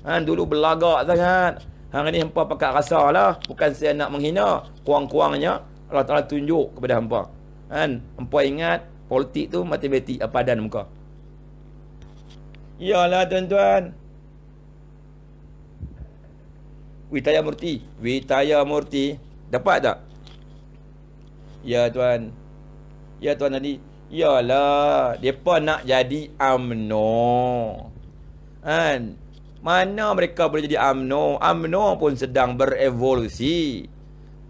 S1: Han, dulu belagak sangat. Hari ni hampa pakat rasa lah. Bukan saya nak menghina. Kuang-kuangnya Allah Ta'ala tunjuk kepada hampa. Han, hampa ingat politik tu mati-beti, matematik eh, padan muka. Iyalah tuan-tuan. Witaya Murti. Witaya Murti. Dapat tak? Ya tuan. Ya tuan tadi. Yalah, mereka nak jadi amno. Kan? Mana mereka boleh jadi amno? Amno pun sedang berevolusi.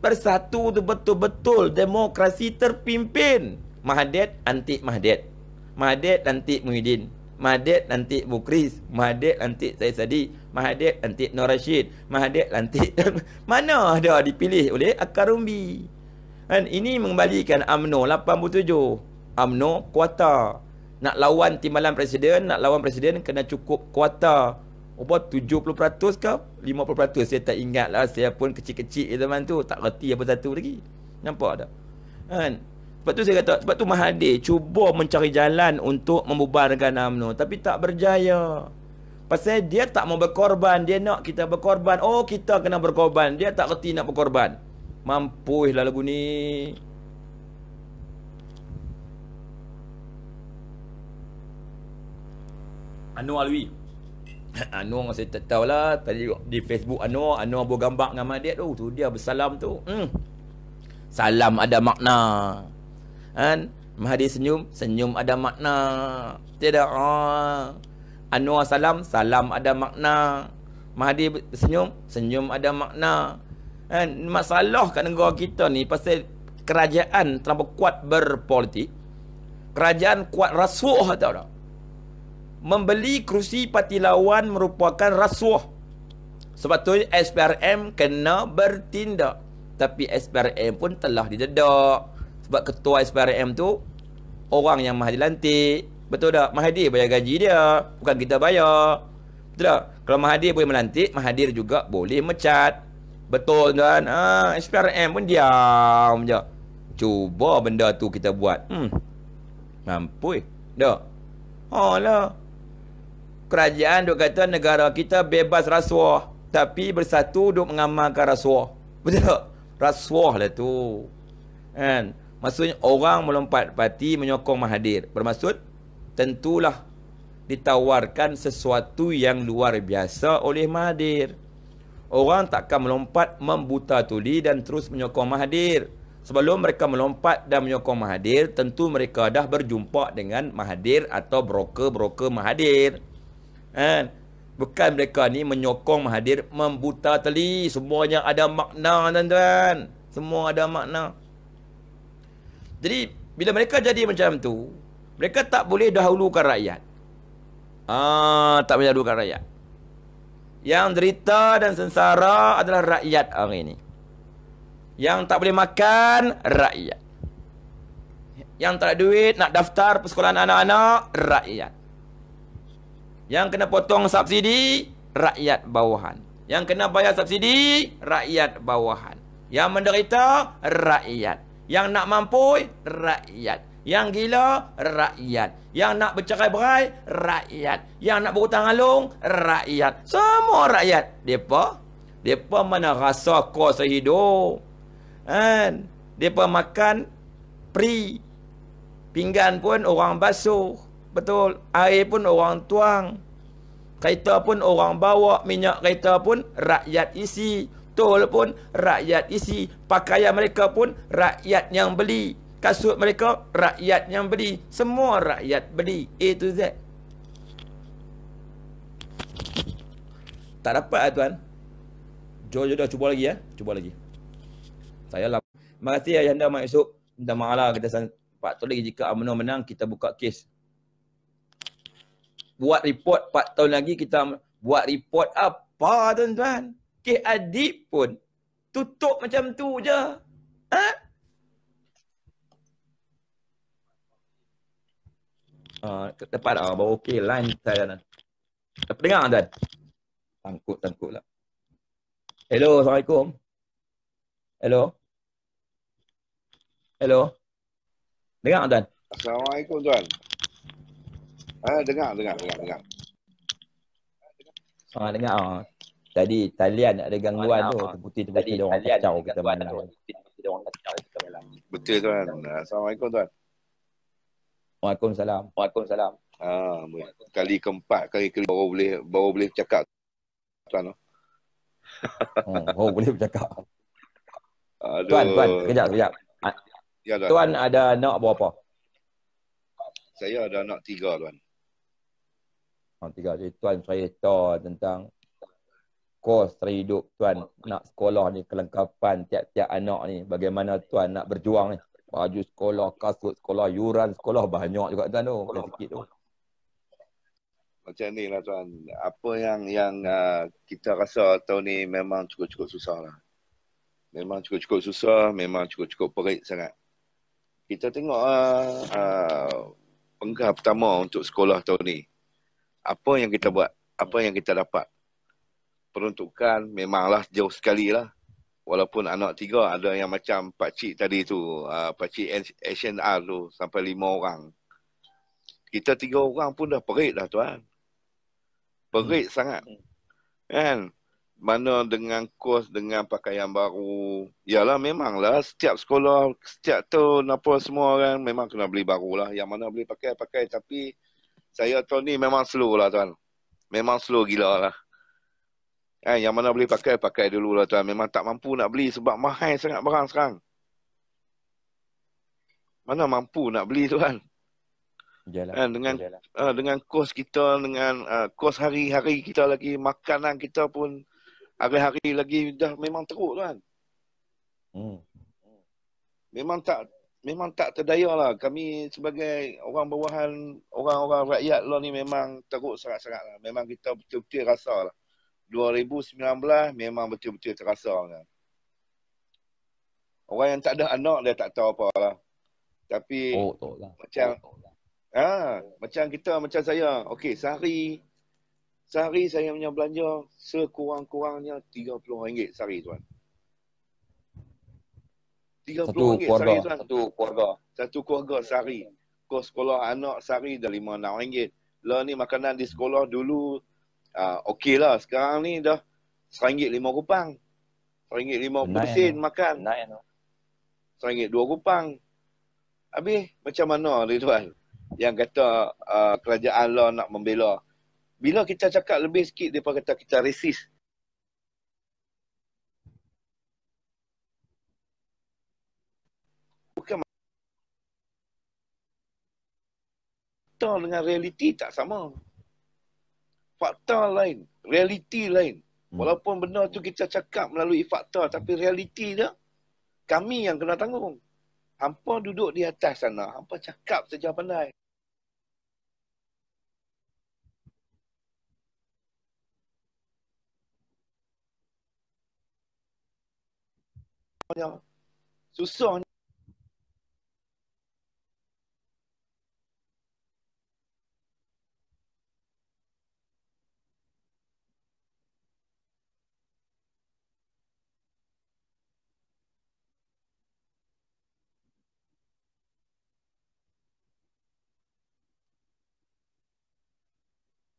S1: Bersatu tu betul-betul demokrasi terpimpin. Mahdet anti Mahdet. Mahdet anti Muhyiddin. Mahdet anti Bukris. Mahdet anti Syed Sadi. Mahdet anti Nur Rashid. Mahdet anti... [LAUGHS] Mana ada dipilih oleh Akarumbi. Rumbi? Kan? Ini mengembalikan UMNO 87. UMNO kuota nak lawan timbalan presiden nak lawan presiden kena cukup kuota buat 70% ke 50% saya tak ingat lah saya pun kecil-kecil zaman tu tak reti apa satu lagi nampak tak kan sebab tu saya kata sebab tu Mahathir cuba mencari jalan untuk membubarkan UMNO tapi tak berjaya pasal dia tak mau berkorban dia nak kita berkorban oh kita kena berkorban dia tak reti nak berkorban mampuslah lagu ni Anwar Lui [CLEARS THROAT] Anwar saya tak tahu lah Tadi di Facebook Anwar Anwar buat gambar dengan Madiat tu Tu dia bersalam tu hmm. Salam ada makna Kan Mahdi senyum Senyum ada makna Tiada ha. ah. Anwar salam Salam ada makna Mahdi senyum Senyum ada makna Kan Masalah kat negara kita ni Pasal Kerajaan terlalu kuat berpolitik Kerajaan kuat rasuah tau tak membeli kerusi parti lawan merupakan rasuah. Sebab tu SPRM kena bertindak. Tapi SPRM pun telah didedak. Sebab ketua SPRM tu orang yang Mahdi lantik, Betul tak? Mahdi bayar gaji dia. Bukan kita bayar. Betul tak? Kalau Mahdi boleh melantik, Mahdi juga boleh mecat. Betul tuan. Ha, SPRM pun diam je. Cuba benda tu kita buat. Hmm. Mampu. tak? Oh lah kerajaan duk kata negara kita bebas rasuah tapi bersatu duk mengamalkan rasuah betul tak rasuah lah tu kan maksudnya orang melompat parti menyokong Mahadir. bermaksud tentulah ditawarkan sesuatu yang luar biasa oleh Mahadir. orang takkan melompat membuta tuli dan terus menyokong Mahadir. Sebelum mereka melompat dan menyokong Mahadir, tentu mereka dah berjumpa dengan Mahadir atau broker-broker Mahadir. Kan? Bukan mereka ni menyokong Mahathir membuta teli. Semuanya ada makna tuan-tuan. Semua ada makna. Jadi, bila mereka jadi macam tu, mereka tak boleh dahulukan rakyat. Ah, tak boleh dahulukan rakyat. Yang derita dan sengsara adalah rakyat hari ini. Yang tak boleh makan, rakyat. Yang tak ada duit nak daftar persekolahan anak-anak, rakyat. Yang kena potong subsidi rakyat bawahan. Yang kena bayar subsidi rakyat bawahan. Yang menderita rakyat. Yang nak mampu rakyat. Yang gila rakyat. Yang nak bercakai berai rakyat. Yang nak berhutang alung rakyat. Semua rakyat depa depa mana rasa kos hidup. Kan? Depa makan pri pinggan pun orang basuh. Betul. Air pun orang tuang. Kereta pun orang bawa. Minyak kereta pun rakyat isi. Tol pun rakyat isi. Pakaian mereka pun rakyat yang beli. Kasut mereka rakyat yang beli. Semua rakyat beli. A to Z. Tak dapat lah tuan. Jom-jom dah cuba lagi ya. Cuba lagi. Saya lah. Terima kasih ayah anda Mak Yusuf. Minta maaf lah kita sempat tolik jika Amno menang kita buka kes buat report 4 tahun lagi kita buat report apa tuan-tuan? Kek adik pun tutup macam tu je. Ha? Uh, tepat lah. Baru okey. Line saya dah. Dapat dengar tuan? Tangkut, tangkut lah. Hello, Assalamualaikum. Hello. Hello. Dengar tuan?
S3: Assalamualaikum tuan. Ah dengar, dengar, dengar, dengar.
S1: Ha, ah, dengar. Oh. Tadi talian ada gangguan oh, tu, putih ah, tu tadi dia orang kacau kita malam. Betul tuan.
S3: Assalamualaikum tuan.
S1: Waalaikumsalam.
S3: Waalaikumsalam. Ah, Waalaikumsalam. kali keempat kali kali baru boleh baru boleh cakap
S1: tuan. Oh, oh boleh bercakap. Aduh. Tuan, tuan, kejap, kejap. Ya, tuan. tuan ada anak buat Saya ada anak tiga, tuan. Ha, tiga jadi tuan saya tahu tentang kos saya hidup tuan nak sekolah ni kelengkapan tiap-tiap anak ni bagaimana tuan nak berjuang ni baju sekolah kasut sekolah yuran sekolah banyak juga tuan tu sekolah sikit tu
S3: macam ni lah tuan apa yang yang uh, kita rasa tahun ni memang cukup-cukup susah lah memang cukup-cukup susah memang cukup-cukup perit sangat kita tengok uh, uh, penggah pertama untuk sekolah tahun ni apa yang kita hmm. buat, apa yang kita dapat. Peruntukan memanglah jauh sekali lah. Walaupun anak tiga ada yang macam pakcik tadi tu, uh, ah, pakcik HNR tu sampai lima orang. Kita tiga orang pun dah perit dah tuan. Perit hmm. sangat. Hmm. Kan? Mana dengan kos, dengan pakaian baru. Yalah memanglah setiap sekolah, setiap tu, apa semua kan memang kena beli lah, Yang mana boleh pakai, pakai. Tapi saya tahun ni memang slow lah tuan. Memang slow gila lah. Eh, yang mana boleh pakai, pakai dulu lah tuan. Memang tak mampu nak beli sebab mahal sangat barang sekarang. Mana mampu nak beli tuan? Jalan. Eh, dengan Jalan. Uh, eh, dengan kos kita, dengan uh, kos hari-hari kita lagi, makanan kita pun hari-hari lagi dah memang teruk tuan. Hmm. Memang tak memang tak terdaya lah. Kami sebagai orang bawahan, orang-orang rakyat lah ni memang teruk sangat-sangat lah. Memang kita betul-betul rasa lah. 2019 memang betul-betul terasa lah. Orang yang tak ada anak dia tak tahu apa lah. Tapi oh, tak lah. macam oh, tak lah. ah, macam kita, macam saya. okay, sehari sehari saya punya belanja sekurang-kurangnya RM30 sehari tuan. RM30 satu keluarga. sehari tuan. Satu keluarga. Satu keluarga sehari. Kos sekolah anak sehari dah lima 5 rm Lah ni makanan di sekolah dulu uh, okey lah. Sekarang ni dah rm lima kupang. RM1.5 persen makan. rm dua kupang. Habis macam mana ni tuan? Yang kata uh, kerajaan lah nak membela. Bila kita cakap lebih sikit, mereka kata kita resist. fakta dengan realiti tak sama. Fakta lain, realiti lain. Hmm. Walaupun benar tu kita cakap melalui fakta tapi realiti dia kami yang kena tanggung. Hampa duduk di atas sana, hampa cakap saja pandai. Susahnya.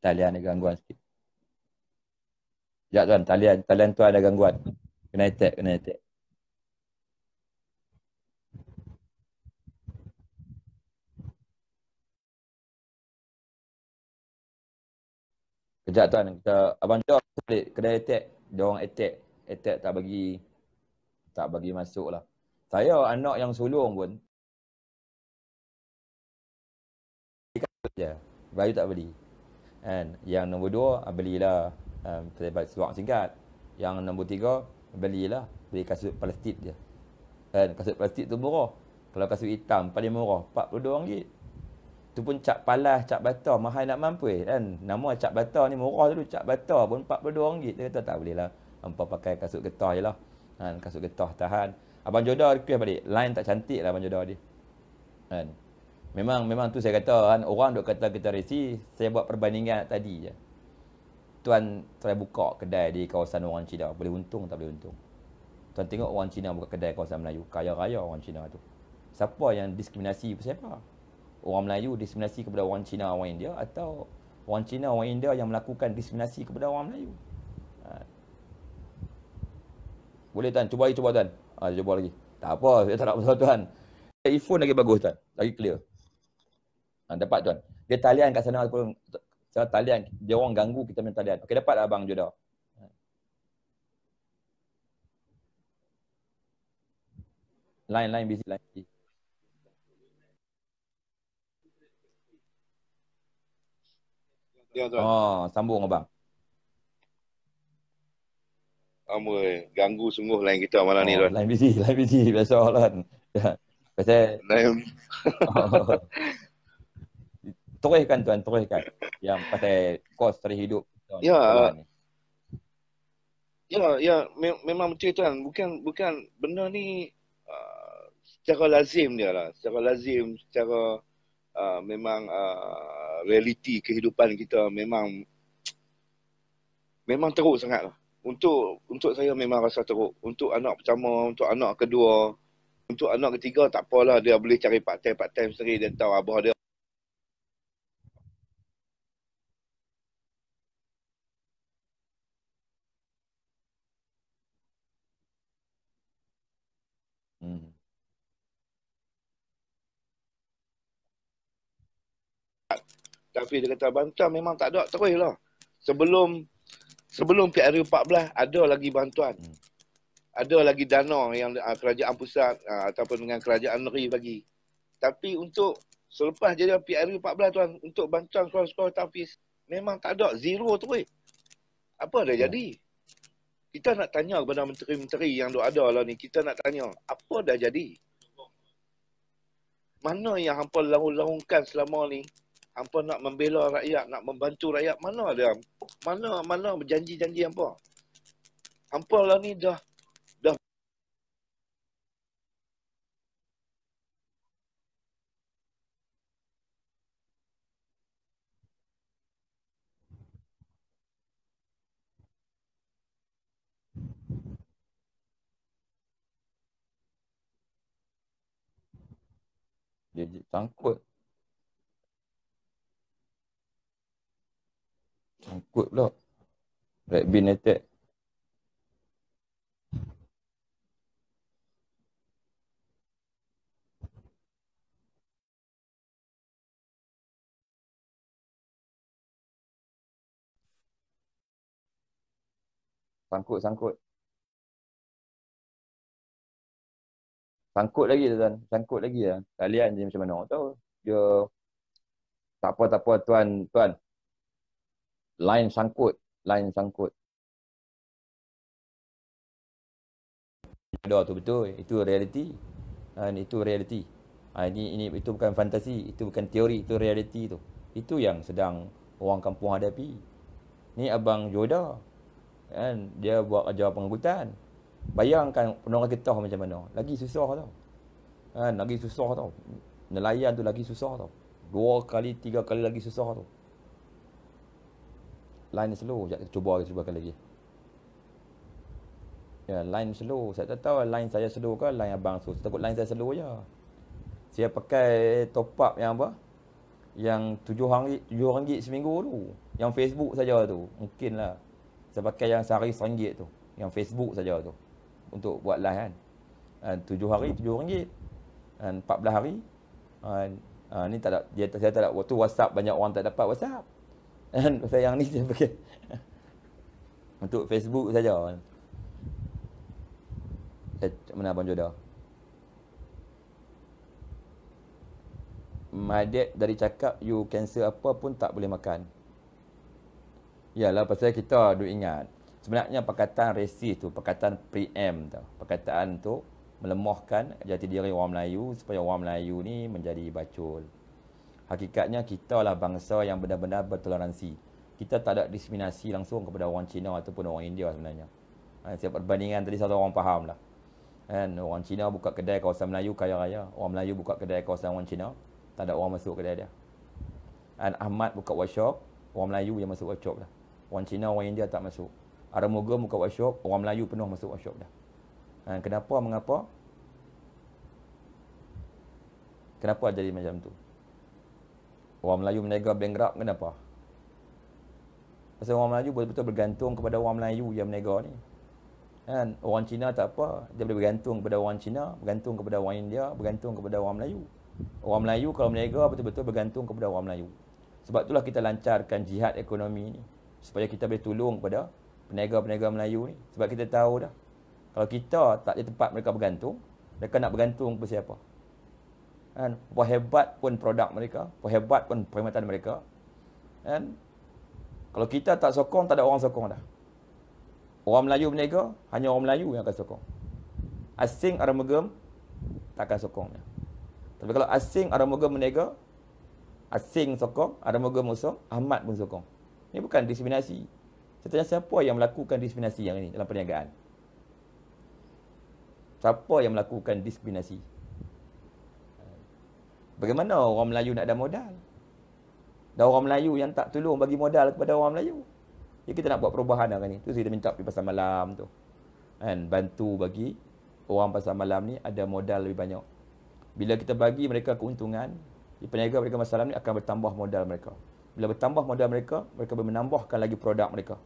S1: talian ada gangguan sikit. Sekejap tuan, talian, talian tuan ada gangguan. Kena attack, kena attack. Sekejap tuan, kita, Abang jawab balik, kena attack. Dia orang attack. Attack tak bagi, tak bagi masuk lah. Saya anak yang sulung pun. Dia tak beli. Kan? Yang nombor dua, belilah um, pejabat seluar singkat. Yang nombor tiga, belilah beli kasut plastik je. Kan? Kasut plastik tu murah. Kalau kasut hitam, paling murah. RM42. Tu pun cap palas, cap bata. Mahal nak mampu kan? Nama cap bata ni murah dulu. Cap bata pun RM42. Dia kata tak boleh lah. Ampah pakai kasut getah je lah. Kan? Kasut getah tahan. Abang Jodoh request balik. Line tak cantik lah Abang Jodoh dia. Kan? Memang memang tu saya kata kan orang dok kata kita resi, saya buat perbandingan tadi je. Tuan try buka kedai di kawasan orang Cina, boleh untung tak boleh untung. Tuan tengok orang Cina buka kedai kawasan Melayu, kaya raya orang Cina tu. Siapa yang diskriminasi siapa? Orang Melayu diskriminasi kepada orang Cina orang India atau orang Cina orang India yang melakukan diskriminasi kepada orang Melayu? Ha. Boleh tuan, cuba lagi cuba tuan. ha, cuba lagi. Tak apa, saya tak nak bersalah tuan. iPhone lagi bagus tuan. Lagi clear. Ha, dapat tuan. Dia talian kat sana ataupun salah talian. Dia orang ganggu kita punya talian. Okey dapat lah abang Jodoh. Lain-lain busy lain.
S3: Ya, Oh, sambung abang. Amoi, eh. ganggu sungguh lain kita malam oh, ni tuan.
S1: Lain busy, [LAUGHS] lain busy lah, [LAUGHS] biasa lah. Ya. Pasal lain. [LAUGHS] Terihkan tuan, terihkan. Yang pasal kos dari hidup.
S3: Tuan, ya. Ya, ya, memang betul kan. Bukan bukan benda ni uh, secara lazim dia lah. Secara lazim, secara uh, memang uh, realiti kehidupan kita memang memang teruk sangat lah. Untuk untuk saya memang rasa teruk. Untuk anak pertama, untuk anak kedua, untuk anak ketiga tak apalah dia boleh cari part time part time sendiri dia tahu abah dia Tapi dia kata bantuan memang tak ada terus lah. Sebelum sebelum PRU 14 ada lagi bantuan. Hmm. Ada lagi dana yang uh, kerajaan pusat uh, ataupun dengan kerajaan negeri bagi. Tapi untuk selepas jadi PRU 14 tuan untuk bantuan sekolah-sekolah tafiz memang tak ada zero terus. Apa dah ya. jadi? Kita nak tanya kepada menteri-menteri yang dok ada lah ni, kita nak tanya apa dah jadi? Mana yang hampa laung-laungkan selama ni hampa nak membela rakyat, nak membantu rakyat, mana ada mana mana berjanji-janji hampa. Hampa lah ni dah dah
S1: Dia tangkut. Sangkut pula. Red bin attack. Sangkut, sangkut. Sangkut lagi tuan. Sangkut lagi lah. Ya. Kalian jadi macam mana orang tahu. Dia tak apa, tak apa tuan. Tuan, lain sangkut, lain sangkut. Ada tu betul, itu realiti. Dan itu realiti. Ha, ini, ini itu bukan fantasi, itu bukan teori, itu realiti tu. Itu yang sedang orang kampung hadapi. Ni abang Joda. Kan dia buat kerja pengangkutan. Bayangkan penorang getah macam mana. Lagi susah tau. Kan lagi susah tau. Nelayan tu lagi susah tau. Dua kali, tiga kali lagi susah tau line slow sekejap kita cuba kita cubakan lagi ya line slow saya tak tahu lah line saya slow ke line abang slow saya takut line saya slow je saya pakai top up yang apa yang 7 ringgit 7 ringgit seminggu tu yang Facebook saja tu mungkin lah saya pakai yang sehari ringgit tu yang Facebook saja tu untuk buat live kan dan ah, 7 hari 7 ringgit dan ah, 14 hari dan, uh, ah, ni tak ada dia saya tak ada waktu WhatsApp banyak orang tak dapat WhatsApp dan pasal yang ni saya pakai. [LAUGHS] Untuk Facebook saja. Eh, mana Abang Jodoh? Madet dari cakap you cancel apa pun tak boleh makan. Yalah pasal kita duk ingat. Sebenarnya perkataan resis tu, perkataan pre-em tu. Perkataan tu melemahkan jati diri orang Melayu supaya orang Melayu ni menjadi bacul. Hakikatnya kita lah bangsa yang benar-benar bertoleransi. Kita tak ada diskriminasi langsung kepada orang Cina ataupun orang India sebenarnya. Ha, siap perbandingan tadi satu orang faham lah. Kan, orang Cina buka kedai kawasan Melayu kaya raya. Orang Melayu buka kedai kawasan orang Cina. Tak ada orang masuk kedai dia. Dan Ahmad buka workshop. Orang Melayu yang masuk workshop lah. Orang Cina, orang India tak masuk. Aramoga buka workshop. Orang Melayu penuh masuk workshop dah. Dan ha, kenapa? Mengapa? Kenapa jadi macam tu? orang Melayu meniaga bankrupt kenapa? Pasal orang Melayu betul-betul bergantung kepada orang Melayu yang meniaga ni. Kan? Orang Cina tak apa. Dia boleh bergantung kepada orang Cina, bergantung kepada orang India, bergantung kepada orang Melayu. Orang Melayu kalau meniaga betul-betul bergantung kepada orang Melayu. Sebab itulah kita lancarkan jihad ekonomi ni. Supaya kita boleh tolong kepada peniaga-peniaga Melayu ni. Sebab kita tahu dah. Kalau kita tak ada tempat mereka bergantung, mereka nak bergantung kepada siapa? kan hebat pun produk mereka hebat pun perkhidmatan mereka kan kalau kita tak sokong tak ada orang sokong dah orang Melayu berniaga hanya orang Melayu yang akan sokong asing aramagem tak akan sokong dia tapi kalau asing aramagem berniaga asing sokong aramagem sokong amat pun sokong ini bukan diskriminasi saya tanya siapa yang melakukan diskriminasi yang ini dalam perniagaan siapa yang melakukan diskriminasi Bagaimana orang Melayu nak ada modal? Dan orang Melayu yang tak tolong bagi modal kepada orang Melayu. Ya kita nak buat perubahan hari lah kan ni. Tu kita minta pergi pasar malam tu. Kan bantu bagi orang pasar malam ni ada modal lebih banyak. Bila kita bagi mereka keuntungan, di ya, peniaga mereka pasar malam ni akan bertambah modal mereka. Bila bertambah modal mereka, mereka boleh menambahkan lagi produk mereka.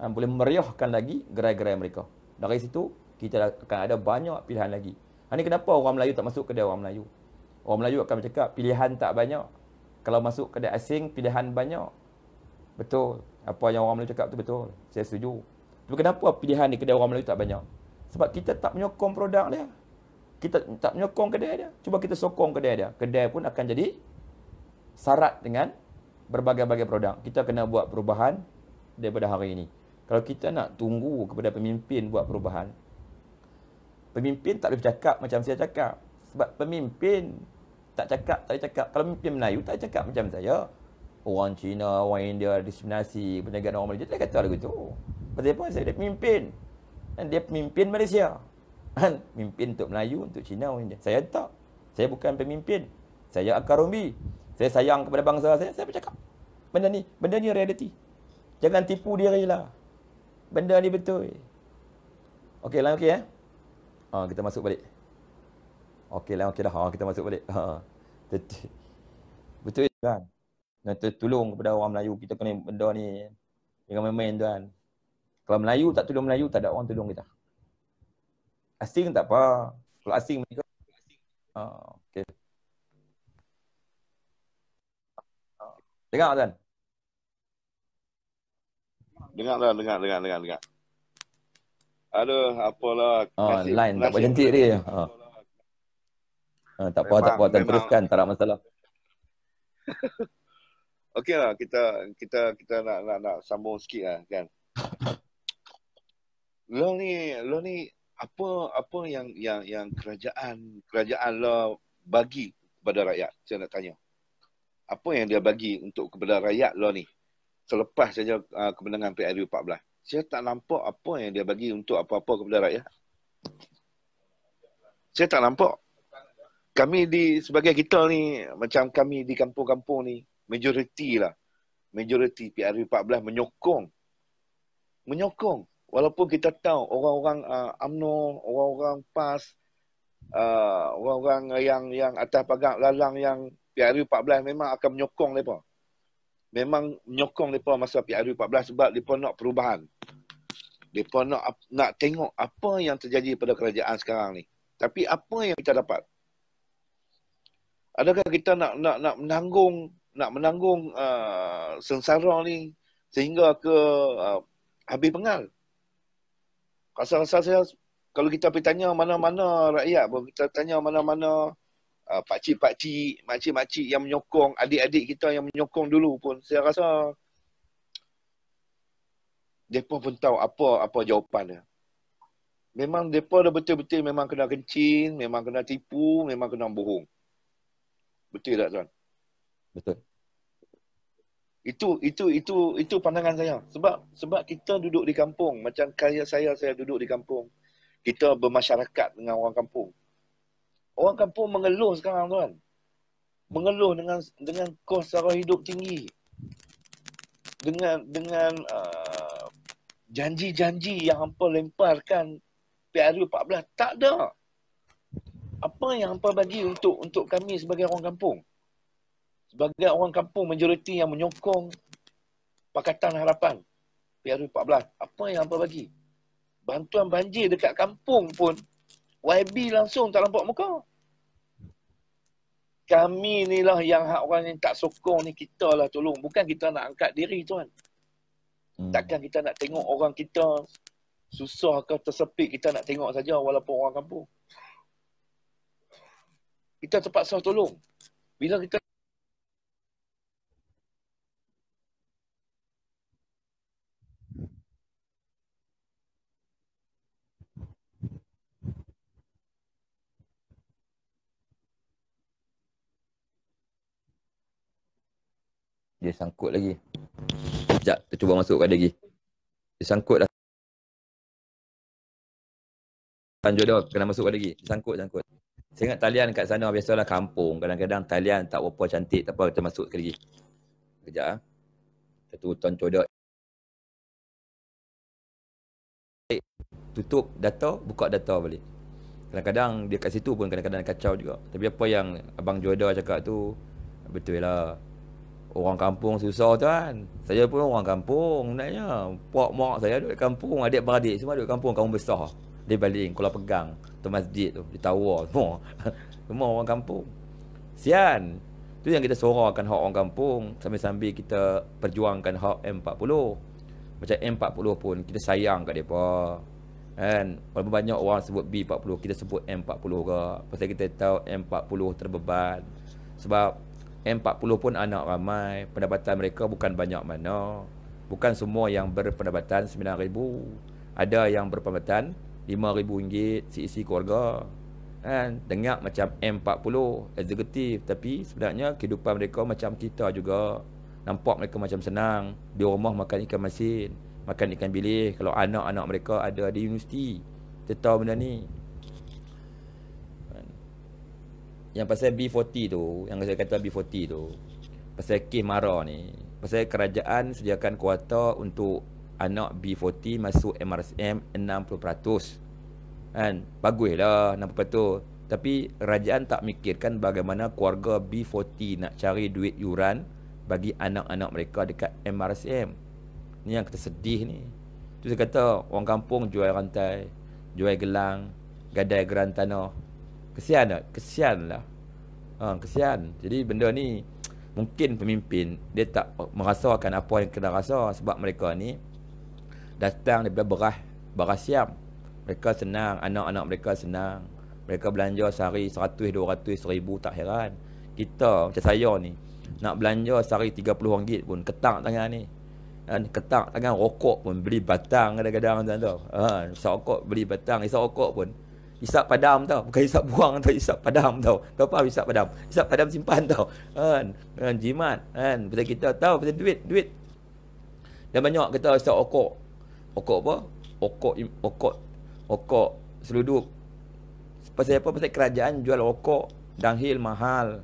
S1: Kan boleh meriahkan lagi gerai-gerai mereka. Dari situ kita akan ada banyak pilihan lagi. Ini ha, kenapa orang Melayu tak masuk kedai orang Melayu? Orang Melayu akan bercakap pilihan tak banyak. Kalau masuk kedai asing, pilihan banyak. Betul. Apa yang orang Melayu cakap tu betul. Saya setuju. Tapi kenapa pilihan di kedai orang Melayu tak banyak? Sebab kita tak menyokong produk dia. Kita tak menyokong kedai dia. Cuba kita sokong kedai dia. Kedai pun akan jadi syarat dengan berbagai-bagai produk. Kita kena buat perubahan daripada hari ini. Kalau kita nak tunggu kepada pemimpin buat perubahan, pemimpin tak boleh cakap macam saya cakap. Sebab pemimpin tak cakap, tak cakap. Kalau pemimpin Melayu tak cakap macam saya. Orang Cina, orang India, diskriminasi, penjagaan orang Malaysia. Dia kata lagu tu. Pasal apa? Saya dia pemimpin. Dan dia pemimpin Malaysia. Dan pemimpin untuk Melayu, untuk Cina, orang India. Saya tak. Saya bukan pemimpin. Saya akar umbi. Saya sayang kepada bangsa saya. Saya bercakap. Benda ni, benda ni realiti. Jangan tipu diri lah. Benda ni betul. Okey, lain okey eh. Ha, kita masuk balik. Okey lah, okey dah. Ha, kita masuk balik. Ha. Betul kan? Nak tertolong kepada orang Melayu, kita kena benda ni. Jangan main-main tuan. Kalau Melayu tak tolong Melayu, tak ada orang tolong kita. Asing tak apa. Kalau asing mereka. Ha, okey.
S3: Dengar tuan. Dengar lah, dengar, dengar, dengar, dengar. Aduh, apalah. Oh, line tak berhenti dia.
S1: Oh. Ha, tak apa, memang, tak apa. Memang. Teruskan. Tak ada masalah.
S3: [LAUGHS] Okey lah. Kita, kita, kita nak, nak, nak sambung sikit lah kan. [LAUGHS] Lo ni, lo ni apa apa yang yang yang kerajaan kerajaan lo bagi kepada rakyat? Saya nak tanya. Apa yang dia bagi untuk kepada rakyat lo ni? Selepas saja uh, kemenangan PRU 14. Saya tak nampak apa yang dia bagi untuk apa-apa kepada rakyat. Saya tak nampak kami di sebagai kita ni macam kami di kampung-kampung ni majoriti lah majoriti PRU 14 menyokong menyokong walaupun kita tahu orang-orang uh, orang-orang PAS uh, orang-orang yang yang atas pagar lalang yang PRU 14 memang akan menyokong mereka memang menyokong mereka masa PRU 14 sebab mereka nak perubahan mereka nak, nak tengok apa yang terjadi pada kerajaan sekarang ni tapi apa yang kita dapat adakah kita nak nak nak menanggung nak menanggung uh, sengsara ni sehingga ke uh, habis pengal rasa-rasa saya kalau kita pergi tanya mana-mana rakyat kalau kita tanya mana-mana uh, pakcik-pakcik, makcik-makcik yang menyokong, adik-adik kita yang menyokong dulu pun saya rasa mereka pun tahu apa apa jawapannya. Memang mereka dah betul-betul memang kena kencing, memang kena tipu, memang kena bohong. Betul tak tuan? Betul. Itu itu itu itu pandangan saya. Sebab sebab kita duduk di kampung macam kaya saya saya duduk di kampung. Kita bermasyarakat dengan orang kampung. Orang kampung mengeluh sekarang tuan. Mengeluh dengan dengan kos sara hidup tinggi. Dengan dengan uh, janji-janji yang hampa lemparkan PRU 14 tak ada apa yang hampa bagi untuk untuk kami sebagai orang kampung? Sebagai orang kampung majoriti yang menyokong Pakatan Harapan PRU 14, apa yang hampa bagi? Bantuan banjir dekat kampung pun YB langsung tak nampak muka. Kami ni lah yang hak orang yang tak sokong ni kita lah tolong. Bukan kita nak angkat diri tuan. Hmm. Takkan kita nak tengok orang kita susah ke tersepit kita nak tengok saja walaupun orang kampung kita terpaksa tolong. Bila kita
S1: Dia sangkut lagi. Sekejap, kita cuba masuk lagi. Dia sangkut lah. Tanjur kena masuk lagi. Dia sangkut, sangkut. Saya ingat talian kat sana biasalah kampung. Kadang-kadang talian tak apa cantik tak apa kita masuk sekali. Kejap. Ah. Satu tuan codok. Tutup data, buka data balik. Kadang-kadang dia kat situ pun kadang-kadang kacau juga. Tapi apa yang Abang Joda cakap tu, betul lah. Orang kampung susah tu kan. Saya pun orang kampung sebenarnya. Puak mak saya duduk kampung, adik-beradik semua duduk kampung, kamu besar dia baling kalau pegang tu masjid tu dia tawa [LAUGHS] semua semua orang kampung sian tu yang kita sorakan hak orang kampung sambil-sambil kita perjuangkan hak M40 macam M40 pun kita sayang kat depa kan walaupun banyak orang sebut B40 kita sebut M40 ke pasal kita tahu M40 terbeban sebab M40 pun anak ramai pendapatan mereka bukan banyak mana bukan semua yang berpendapatan 9000 ada yang berpendapatan RM5,000 seisi keluarga kan dengar macam M40 eksekutif tapi sebenarnya kehidupan mereka macam kita juga nampak mereka macam senang di rumah makan ikan masin makan ikan bilis kalau anak-anak mereka ada di universiti kita tahu benda ni kan? yang pasal B40 tu yang saya kata B40 tu pasal kes ni pasal kerajaan sediakan kuota untuk anak B40 masuk MRSM 60%. Kan? Baguslah 60%. Tapi kerajaan tak mikirkan bagaimana keluarga B40 nak cari duit yuran bagi anak-anak mereka dekat MRSM. Ni yang kita sedih ni. Tu saya kata orang kampung jual rantai, jual gelang, gadai geran tanah. Kesian tak? Kesian lah. Ha, kesian. Jadi benda ni mungkin pemimpin dia tak merasakan apa yang kena rasa sebab mereka ni datang daripada beras, beras siam. Mereka senang, anak-anak mereka senang. Mereka belanja sehari 100, 200, seribu tak heran. Kita macam saya ni nak belanja sehari 30 ringgit pun ketak tangan ni. Dan ketak tangan rokok pun beli batang kadang-kadang tuan tu. Ha, sokok beli batang, isap rokok pun isap padam tau. Bukan isap buang tau, isap padam tau. Kau faham isap padam? Isap padam simpan tau. Ha, jimat kan. Pasal kita tahu pasal duit, duit. Dan banyak kita isap rokok okok apa okok okok okok seluduk pasal apa pasal kerajaan jual okok danghil mahal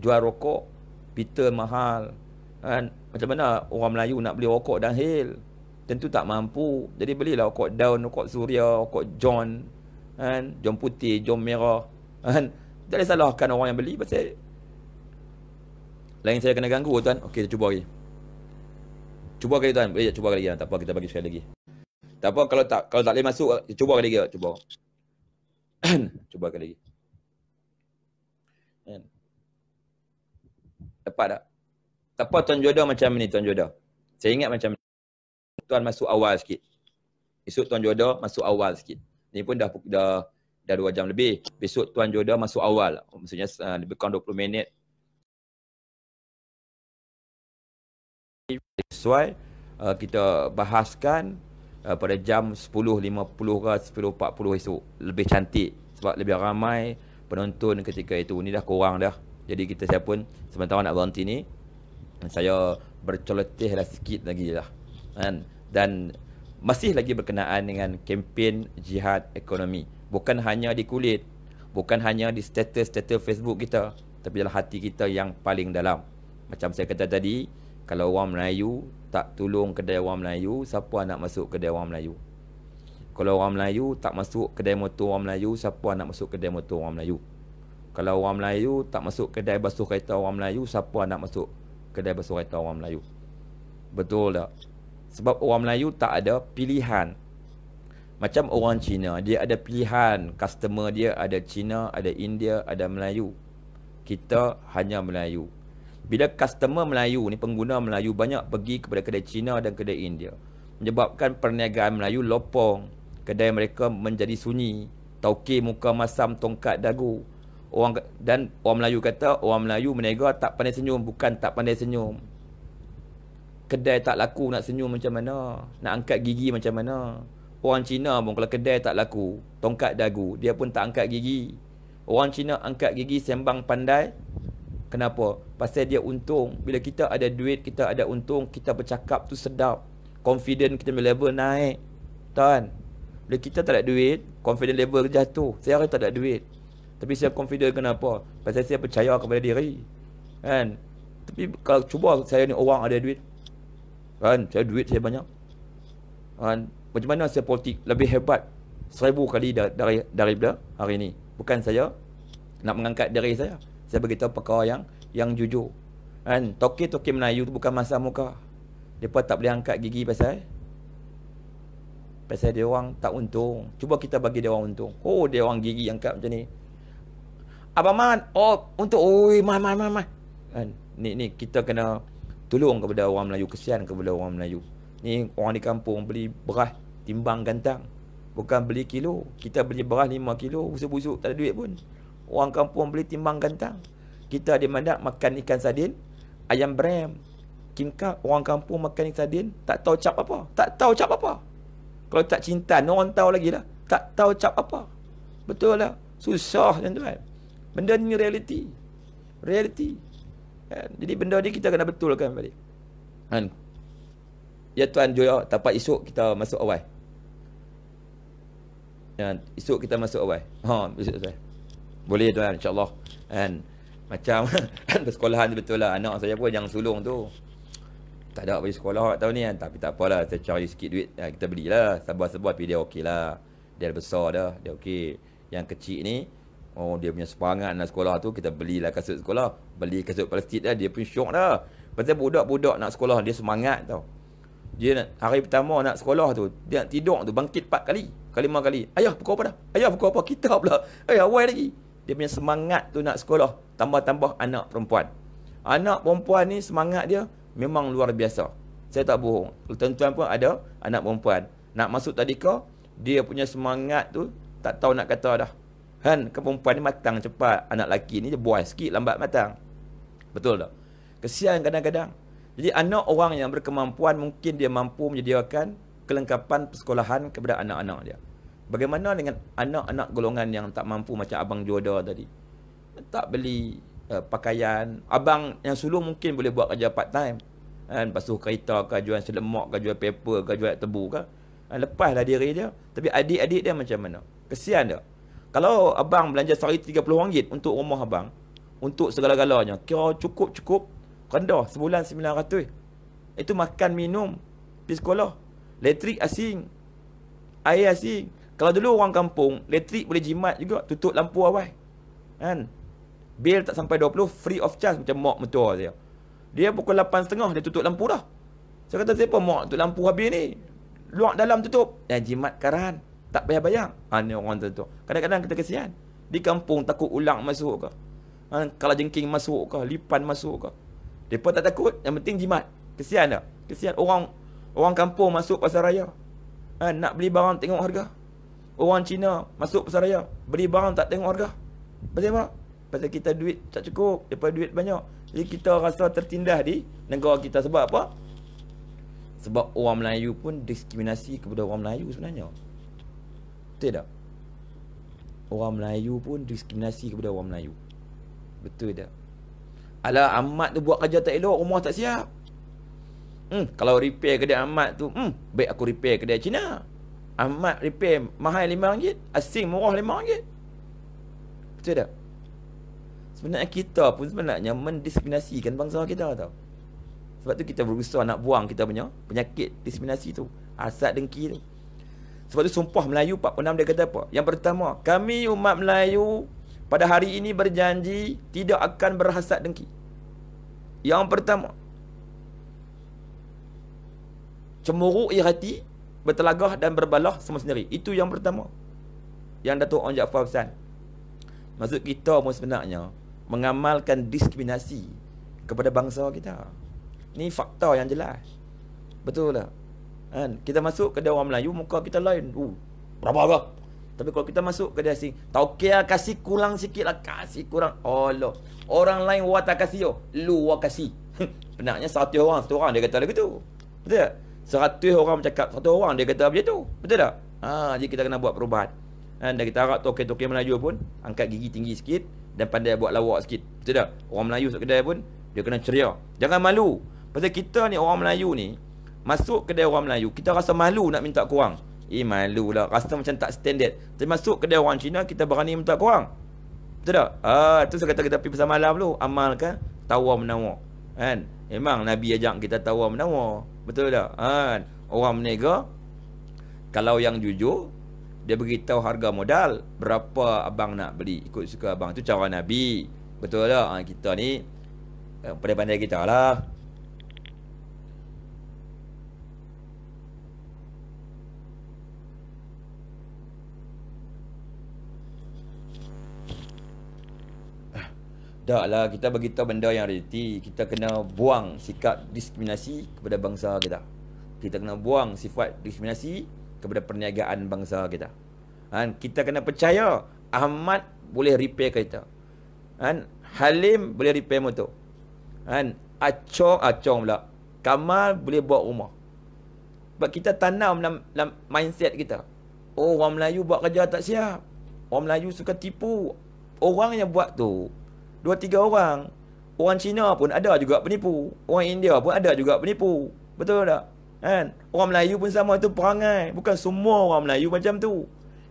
S1: jual rokok peter mahal kan macam mana orang Melayu nak beli okok danghil tentu tak mampu jadi belilah okok daun okok suria okok john kan john putih john merah kan tak boleh salahkan orang yang beli pasal lain saya kena ganggu tuan okey cuba lagi okay. Cuba kali tuan. Boleh cuba kali ya. Tak apa kita bagi sekali lagi. Tak apa kalau tak kalau tak boleh masuk cuba kali lagi. Cuba. [CLEARS THROAT] cuba kali lagi. Dapat kan? tak? Tak apa tuan jodoh macam ni tuan jodoh. Saya ingat macam Tuan masuk awal sikit. Esok tuan jodoh masuk awal sikit. Ni pun dah dah dah 2 jam lebih. Besok tuan jodoh masuk awal. Maksudnya uh, lebih kurang 20 minit sesuai uh, kita bahaskan uh, pada jam 10.50 ke 10.40 esok lebih cantik sebab lebih ramai penonton ketika itu ni dah kurang dah jadi kita saya pun sementara nak berhenti ni saya berceletih lah sikit lagi lah dan, dan masih lagi berkenaan dengan kempen jihad ekonomi bukan hanya di kulit bukan hanya di status-status Facebook kita tapi dalam hati kita yang paling dalam macam saya kata tadi kalau orang Melayu tak tolong kedai orang Melayu, siapa nak masuk kedai orang Melayu? Kalau orang Melayu tak masuk kedai motor orang Melayu, siapa nak masuk kedai motor orang Melayu? Kalau orang Melayu tak masuk kedai basuh kereta orang Melayu, siapa nak masuk kedai basuh kereta orang Melayu? Betul tak? Sebab orang Melayu tak ada pilihan. Macam orang Cina, dia ada pilihan. Customer dia ada Cina, ada India, ada Melayu. Kita hanya Melayu. Bila customer Melayu ni pengguna Melayu banyak pergi kepada kedai Cina dan kedai India. Menyebabkan perniagaan Melayu lopong. Kedai mereka menjadi sunyi. Tauke muka masam tongkat dagu. Orang dan orang Melayu kata orang Melayu meniaga tak pandai senyum, bukan tak pandai senyum. Kedai tak laku nak senyum macam mana? Nak angkat gigi macam mana? Orang Cina pun kalau kedai tak laku, tongkat dagu, dia pun tak angkat gigi. Orang Cina angkat gigi sembang pandai, Kenapa? Pasal dia untung. Bila kita ada duit, kita ada untung, kita bercakap tu sedap. Confident kita level naik. Tuan. Bila kita tak ada duit, confident level jatuh. Saya hari tak ada duit. Tapi saya confident kenapa? Pasal saya percaya kepada diri. Kan? Tapi kalau cuba saya ni orang ada duit. Kan? Saya duit saya banyak. Kan? Macam mana saya politik lebih hebat seribu kali dari dari daripada hari ini? Bukan saya nak mengangkat diri saya saya beritahu perkara yang yang jujur. Kan? Toki-toki Melayu tu bukan masa muka. Depa tak boleh angkat gigi pasal pasal dia orang tak untung. Cuba kita bagi dia orang untung. Oh, dia orang gigi angkat macam ni. apa Man, oh untuk oi, mai mai mai mai. Kan? Ni ni kita kena tolong kepada orang Melayu kesian kepada orang Melayu. Ni orang di kampung beli beras timbang gantang. Bukan beli kilo. Kita beli beras lima kilo, busuk-busuk, tak ada duit pun orang kampung beli timbang gantang. Kita di mandat makan ikan sadin, ayam brem, kingkap, orang kampung makan ikan sadin tak tahu cap apa. Tak tahu cap apa. Kalau tak cinta, orang tahu lagi lah. Tak tahu cap apa. Betul lah. Susah tuan-tuan. Benda ni reality, reality. Kan? Jadi benda ni kita kena betulkan balik. Kan? Ya tuan Joya, tapak esok kita masuk awal. Ya, esok kita masuk awal. Ha, esok saya. Boleh tuan lah, insyaAllah Kan Macam [LAUGHS] kan Sekolahan tu betul lah Anak saya pun yang sulung tu Tak ada pergi sekolah kat tahun ni kan Tapi tak apalah Saya cari sikit duit ya, Kita belilah Sabar-sabar Tapi dia okey lah Dia besar dah Dia okey Yang kecil ni Oh dia punya semangat nak sekolah tu Kita belilah kasut sekolah Beli kasut plastik lah Dia pun syok lah Pasal budak-budak nak sekolah Dia semangat tau dia nak, hari pertama nak sekolah tu Dia tidur tu Bangkit 4 kali Kali kali Ayah pukul apa dah Ayah pukul apa Kita pula Ayah eh, why lagi dia punya semangat tu nak sekolah tambah-tambah anak perempuan anak perempuan ni semangat dia memang luar biasa saya tak bohong tuan-tuan pun ada anak perempuan nak masuk tadi kau. dia punya semangat tu tak tahu nak kata dah kan ke perempuan ni matang cepat anak lelaki ni je buai sikit lambat matang betul tak kesian kadang-kadang jadi anak orang yang berkemampuan mungkin dia mampu menyediakan kelengkapan persekolahan kepada anak-anak dia. Bagaimana dengan anak-anak golongan yang tak mampu macam Abang Joda tadi? Tak beli uh, pakaian. Abang yang sulung mungkin boleh buat kerja part-time. Kan? Basuh kereta ke, jual selemak ke, jual paper ke, jual tebu ke. Kan? Lepaslah diri dia. Tapi adik-adik dia macam mana? Kesian dia. Kalau abang belanja sehari RM30 untuk rumah abang, untuk segala-galanya, kira cukup-cukup, rendah sebulan RM900. Itu makan, minum, pergi sekolah. Elektrik asing, air asing. Kalau dulu orang kampung, elektrik boleh jimat juga, tutup lampu awal. Kan? Bil tak sampai 20, free of charge macam mak mentua saya. Dia pukul 8.30, dia tutup lampu dah. Saya kata, siapa mak tutup lampu habis ni? Luar dalam tutup. Dan eh, jimat karan. Tak payah bayar, Ha, ni orang tentu. Kadang-kadang kita kesian. Di kampung takut ulang masuk ke? Ha, kalau jengking masuk ke? Lipan masuk ke? Mereka tak takut. Yang penting jimat. Kesian tak? Kesian. Orang orang kampung masuk pasar raya. Ha, nak beli barang tengok harga. Orang Cina masuk pesaraya Beli barang tak tengok harga Pasal apa? Pasal kita duit tak cukup Daripada duit banyak Jadi kita rasa tertindah di negara kita Sebab apa? Sebab orang Melayu pun diskriminasi kepada orang Melayu sebenarnya Betul tak? Orang Melayu pun diskriminasi kepada orang Melayu Betul tak? Alah amat tu buat kerja tak elok Rumah tak siap Hmm, kalau repair kedai amat tu hmm, Baik aku repair kedai Cina Amat repair mahal RM5 asing murah RM5 betul tak sebenarnya kita pun sebenarnya mendiskriminasikan bangsa kita tau sebab tu kita berusaha nak buang kita punya penyakit diskriminasi tu asat dengki ni. sebab tu sumpah Melayu 46 dia kata apa yang pertama kami umat Melayu pada hari ini berjanji tidak akan berhasat dengki yang pertama cemburu irati bertelagah dan berbalah semua sendiri. Itu yang pertama. Yang Datuk Ong Jaafar pesan. Maksud kita pun sebenarnya mengamalkan diskriminasi kepada bangsa kita. Ini fakta yang jelas. Betul tak? Kan? Kita masuk ke orang Melayu, muka kita lain. Uh, berapa agak? Tapi kalau kita masuk ke dia sini, tak okey lah, kasih kurang sikit lah. Kasih kurang. Oh, lo. Orang lain wah tak kasih Lu wah kasih. Penatnya [LAUGHS] satu orang, satu orang dia kata lagu tu. Betul tak? 100 orang bercakap satu orang dia kata macam tu. Betul tak? Ha, jadi kita kena buat perubahan. Ha, dan kita harap tokek-tokek Melayu pun angkat gigi tinggi sikit dan pandai buat lawak sikit. Betul tak? Orang Melayu masuk kedai pun dia kena ceria. Jangan malu. Pasal kita ni orang Melayu ni masuk kedai orang Melayu kita rasa malu nak minta kurang. Eh malu lah. Rasa macam tak standard. Tapi masuk kedai orang Cina kita berani minta kurang. Betul tak? Ah, ha, tu saya kata kita pergi pasal malam dulu. Amalkan tawar menawar. Kan? Memang Nabi ajak kita tawar menawar. Betul tak? Ha. Orang meniaga kalau yang jujur dia beritahu harga modal berapa abang nak beli ikut suka abang tu cara Nabi betul tak ha, kita ni pada eh, pandai kita lah Tak lah, kita beritahu benda yang realiti. Kita kena buang sikap diskriminasi kepada bangsa kita. Kita kena buang sifat diskriminasi kepada perniagaan bangsa kita. Kan? Kita kena percaya Ahmad boleh repair kereta. Kan? Halim boleh repair motor. Kan? Acong, Acong pula. Kamal boleh buat rumah. Sebab kita tanam dalam, dalam mindset kita. Oh, orang Melayu buat kerja tak siap. Orang Melayu suka tipu. Orang yang buat tu dua tiga orang. Orang Cina pun ada juga penipu. Orang India pun ada juga penipu. Betul tak? Kan? Orang Melayu pun sama itu perangai. Bukan semua orang Melayu macam tu.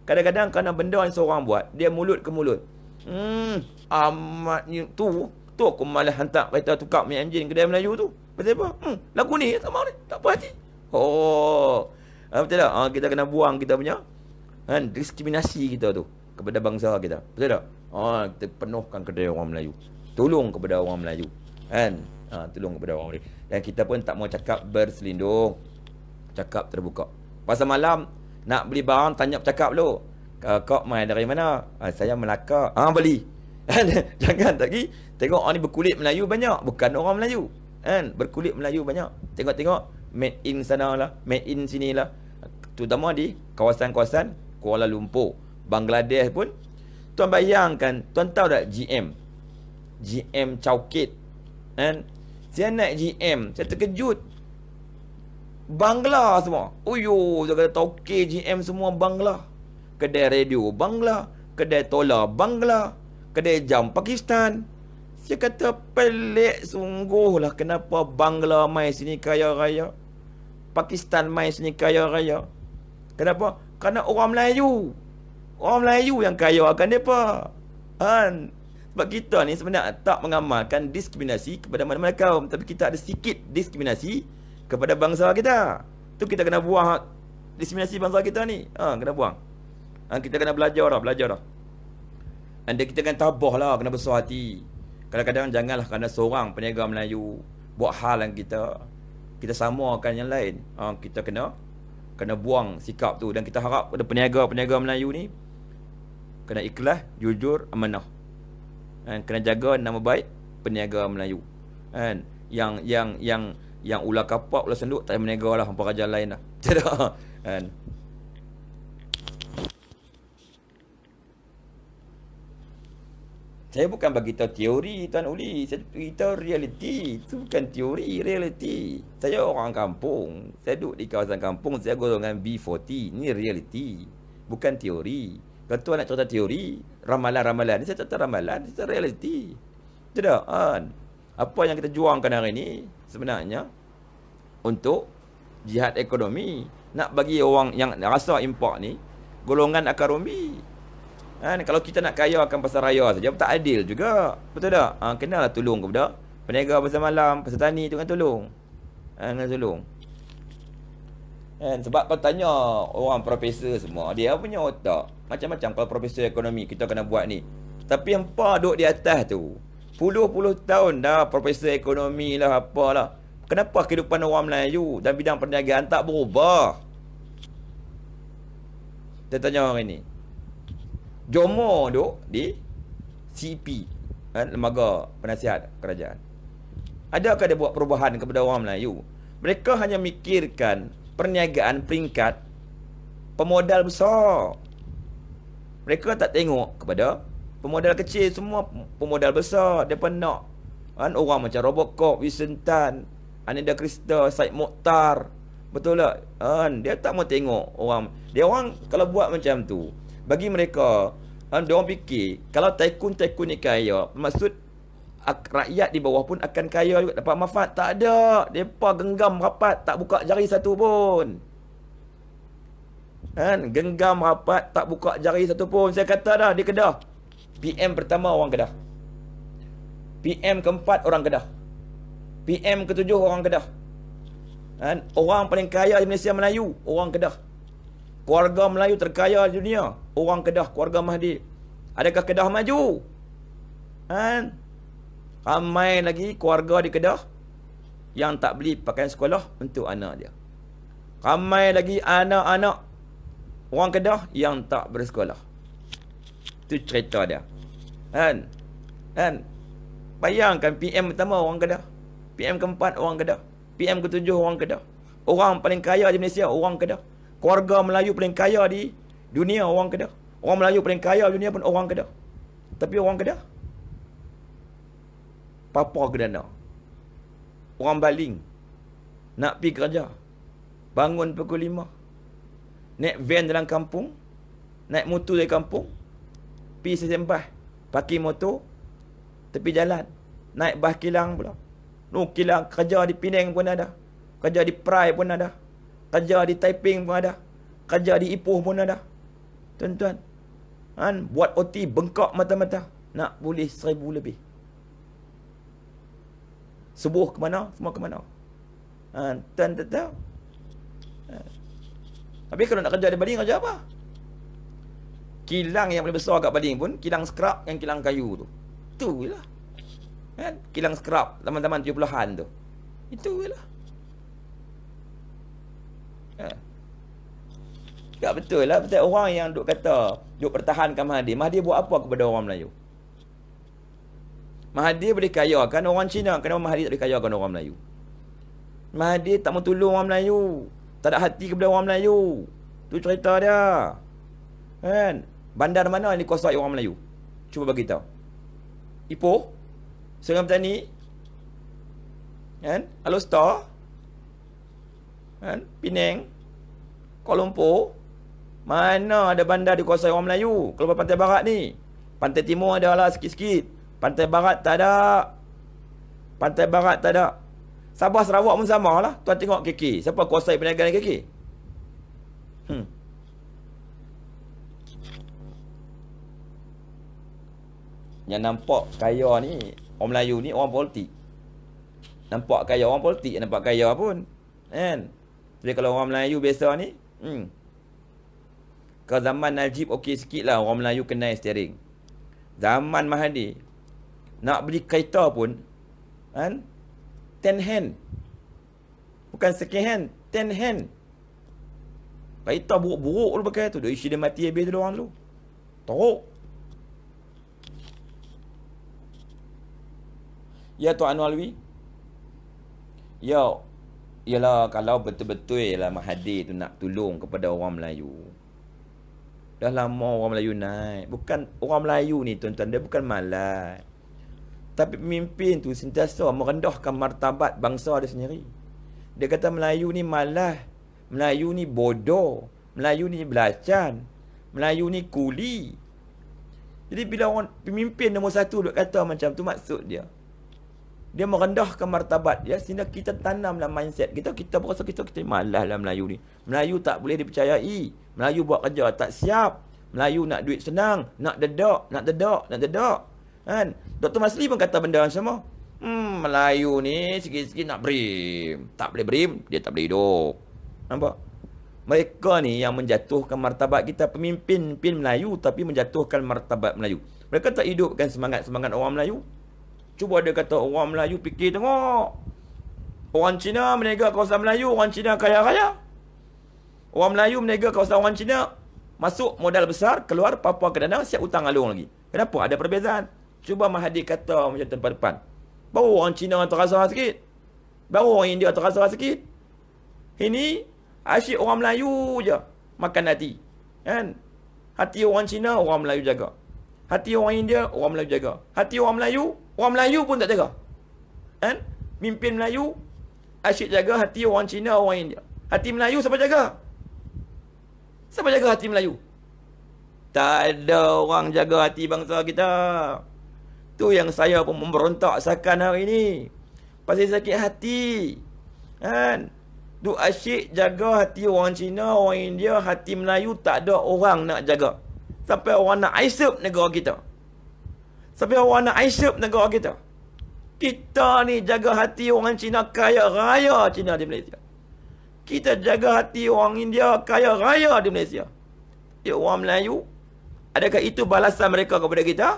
S1: Kadang-kadang kerana benda yang seorang buat, dia mulut ke mulut. Hmm, amat ni tu. Tu aku malah hantar kereta tukar punya enjin kedai Melayu tu. Betul apa? Hmm, lagu ni tak mahu ni. Tak puas hati. Oh. Ah, betul tak? Ha, kita kena buang kita punya. Kan? Diskriminasi kita tu kepada bangsa kita. Betul tak? ha, kita penuhkan kedai orang Melayu. Tolong kepada orang Melayu. Kan? Ha, tolong kepada orang Melayu. Dan kita pun tak mau cakap berselindung. Cakap terbuka. Pasal malam, nak beli barang, tanya cakap dulu. Ah, Kak main dari mana? Ha, saya Melaka. Ah ha, beli. [LAUGHS] Kan? Jangan tak pergi. Tengok orang ni berkulit Melayu banyak. Bukan orang Melayu. Kan? Berkulit Melayu banyak. Tengok-tengok. Made in sana lah. Made in sini lah. Terutama di kawasan-kawasan Kuala Lumpur. Bangladesh pun Tuan bayangkan Tuan tahu tak GM GM Chowkit Kan Saya naik GM Saya terkejut Bangla semua Uyo Saya kata Tauke GM semua Bangla Kedai radio Bangla Kedai tola Bangla Kedai jam Pakistan Saya kata pelik sungguh lah Kenapa Bangla mai sini kaya raya Pakistan mai sini kaya raya Kenapa? Kerana orang Melayu Orang Melayu yang kaya akan mereka Han sebab kita ni sebenarnya tak mengamalkan diskriminasi kepada mana-mana kaum Tapi kita ada sikit diskriminasi kepada bangsa kita Tu kita kena buang diskriminasi bangsa kita ni ha, Kena buang ha, Kita kena belajar lah, belajar lah Anda kita kena tabah lah, kena besar hati Kadang-kadang janganlah kerana seorang peniaga Melayu Buat hal yang kita Kita akan yang lain ha, Kita kena Kena buang sikap tu Dan kita harap ada peniaga-peniaga Melayu ni kena ikhlas, jujur, amanah. Kan kena jaga nama baik peniaga Melayu. Kan yang yang yang yang ular kapak, ular senduk tak berniaga lah hampa raja lain lah. [LAUGHS] Tak ada. Eh. Saya bukan bagi tahu teori Tuan Uli, saya bagi tahu realiti. Itu bukan teori, realiti. Saya orang kampung, saya duduk di kawasan kampung, saya golongan B40. Ini realiti, bukan teori. Kalau tuan nak cerita teori, ramalan-ramalan ni saya cerita ramalan, saya cerita realiti. Tidak kan? Apa yang kita juangkan hari ni sebenarnya untuk jihad ekonomi. Nak bagi orang yang rasa impak ni, golongan akar rumbi. Kan? Kalau kita nak kaya akan pasar raya saja, tak adil juga. Betul tak? Ha, kenalah tolong kepada peniaga pasar malam, pasar tani tu kan tolong. Ha, kan tolong. Kan? Sebab kau tanya orang profesor semua, dia punya otak. Macam-macam kalau profesor ekonomi kita kena buat ni. Tapi yang pa duduk di atas tu. Puluh-puluh tahun dah profesor ekonomi lah apa lah? Kenapa kehidupan orang Melayu dan bidang perniagaan tak berubah? Saya tanya orang ini. Jomo duduk di CP. Kan, lembaga penasihat kerajaan. Adakah dia buat perubahan kepada orang Melayu? Mereka hanya mikirkan perniagaan peringkat pemodal besar mereka tak tengok kepada pemodal kecil semua pemodal besar depa nak kan orang macam Robocop, Wisentan, Ananda Krista, Said Mokhtar. Betul tak? Kan dia tak mau tengok orang. Dia orang kalau buat macam tu, bagi mereka kan dia orang fikir kalau tycoon-tycoon ni kaya, maksud rakyat di bawah pun akan kaya juga dapat manfaat. Tak ada. dia Depa genggam rapat tak buka jari satu pun kan genggam rapat tak buka jari satu pun saya kata dah dia kedah PM pertama orang kedah PM keempat orang kedah PM ketujuh orang kedah kan orang paling kaya di Malaysia Melayu orang kedah keluarga Melayu terkaya di dunia orang kedah keluarga Mahdi adakah kedah maju kan ramai lagi keluarga di kedah yang tak beli pakaian sekolah untuk anak dia ramai lagi anak-anak orang Kedah yang tak bersekolah. Itu cerita dia. Kan? Kan? Bayangkan PM pertama orang Kedah. PM keempat orang Kedah. PM ketujuh orang Kedah. Orang paling kaya di Malaysia orang Kedah. Keluarga Melayu paling kaya di dunia orang Kedah. Orang Melayu paling kaya di dunia pun orang Kedah. Tapi orang Kedah? Papua Kedana. Orang Baling. Nak pergi kerja. Bangun pukul lima. Naik van dalam kampung Naik motor dari kampung Pergi sesembah pakai motor Tepi jalan Naik bas kilang pula No kilang kerja di Penang pun ada Kerja di Prai pun ada Kerja di Taiping pun ada Kerja di Ipoh pun ada Tuan-tuan Han, Buat OT bengkak mata-mata Nak boleh seribu lebih sebuah ke mana? Semua ke mana? Han, tuan tak Habis kalau nak kerja di Baling kerja apa? Kilang yang paling besar kat Baling pun kilang scrap yang kilang kayu tu. Tu lah. Kan? Kilang scrap teman-teman 70-an tu. Itu lah. Kan? Tak betul lah. Betul orang yang duk kata, duk pertahankan Mahathir. Mahathir buat apa kepada orang Melayu? Mahathir boleh kan? orang Cina. Kenapa Mahathir tak boleh kan? orang Melayu? Mahathir tak mau tolong orang Melayu tak ada hati kepada orang Melayu. Tu cerita dia. Kan? Bandar mana yang dikuasai orang Melayu? Cuba bagi tahu. Ipoh, Sungai Petani, kan? Setar, kan? Pinang, Kuala Lumpur, mana ada bandar dikuasai orang Melayu? Kalau pantai barat ni, pantai timur ada lah sikit-sikit. Pantai barat tak ada. Pantai barat tak ada. Sabah Sarawak pun sama lah. Tuan tengok KK. Siapa kuasa perniagaan KK? Hmm. Yang nampak kaya ni, orang Melayu ni orang politik. Nampak kaya orang politik, nampak kaya pun. Kan? Jadi kalau orang Melayu biasa ni, hmm. Kalau zaman Najib okey sikit lah orang Melayu kenal steering. Zaman Mahathir, nak beli kereta pun, kan? ten hand. Bukan second hand, ten hand. Baik tak buruk-buruk lu pakai tu. Isi dia mati habis tu orang tu. Teruk. Ya Tuan Anwar Alwi. Ya. Yalah kalau betul-betul lah Mahathir tu nak tolong kepada orang Melayu. Dah lama orang Melayu naik. Bukan orang Melayu ni tuan-tuan. Dia bukan malas. Tapi pemimpin tu sentiasa merendahkan martabat bangsa dia sendiri. Dia kata Melayu ni malah. Melayu ni bodoh. Melayu ni belacan. Melayu ni kuli. Jadi bila orang pemimpin nombor satu duk kata macam tu maksud dia. Dia merendahkan martabat ya sehingga kita tanamlah mindset kita kita berasa kita kita malas lah Melayu ni. Melayu tak boleh dipercayai. Melayu buat kerja tak siap. Melayu nak duit senang, nak dedak, nak dedak, nak dedak. Kan? Dr. Masli pun kata benda sama. Hmm, Melayu ni sikit-sikit nak brim. Tak boleh brim, dia tak boleh hidup. Nampak? Mereka ni yang menjatuhkan martabat kita pemimpin-pemimpin Melayu tapi menjatuhkan martabat Melayu. Mereka tak hidupkan semangat-semangat orang Melayu. Cuba dia kata orang Melayu fikir tengok. Orang Cina meniaga kawasan Melayu, orang Cina kaya raya. Orang Melayu meniaga kawasan orang Cina, masuk modal besar, keluar Papua ke Danang, siap hutang alung lagi. Kenapa? Ada perbezaan. Cuba Mahathir kata macam tempat depan Baru orang Cina terasa sikit. Baru orang India terasa sikit. Ini asyik orang Melayu je makan hati. Kan? Hati orang Cina, orang Melayu jaga. Hati orang India, orang Melayu jaga. Hati orang Melayu, orang Melayu pun tak jaga. Kan? Mimpin Melayu, asyik jaga hati orang Cina, orang India. Hati Melayu siapa jaga? Siapa jaga hati Melayu? Tak ada orang jaga hati bangsa Kita. Tu yang saya pun memberontak sakan hari ini. Pasal sakit hati. Kan? Duk asyik jaga hati orang Cina, orang India, hati Melayu tak ada orang nak jaga. Sampai orang nak aisep negara kita. Sampai orang nak aisep negara kita. Kita ni jaga hati orang Cina kaya raya Cina di Malaysia. Kita jaga hati orang India kaya raya di Malaysia. Ya orang Melayu, adakah itu balasan mereka kepada Kita.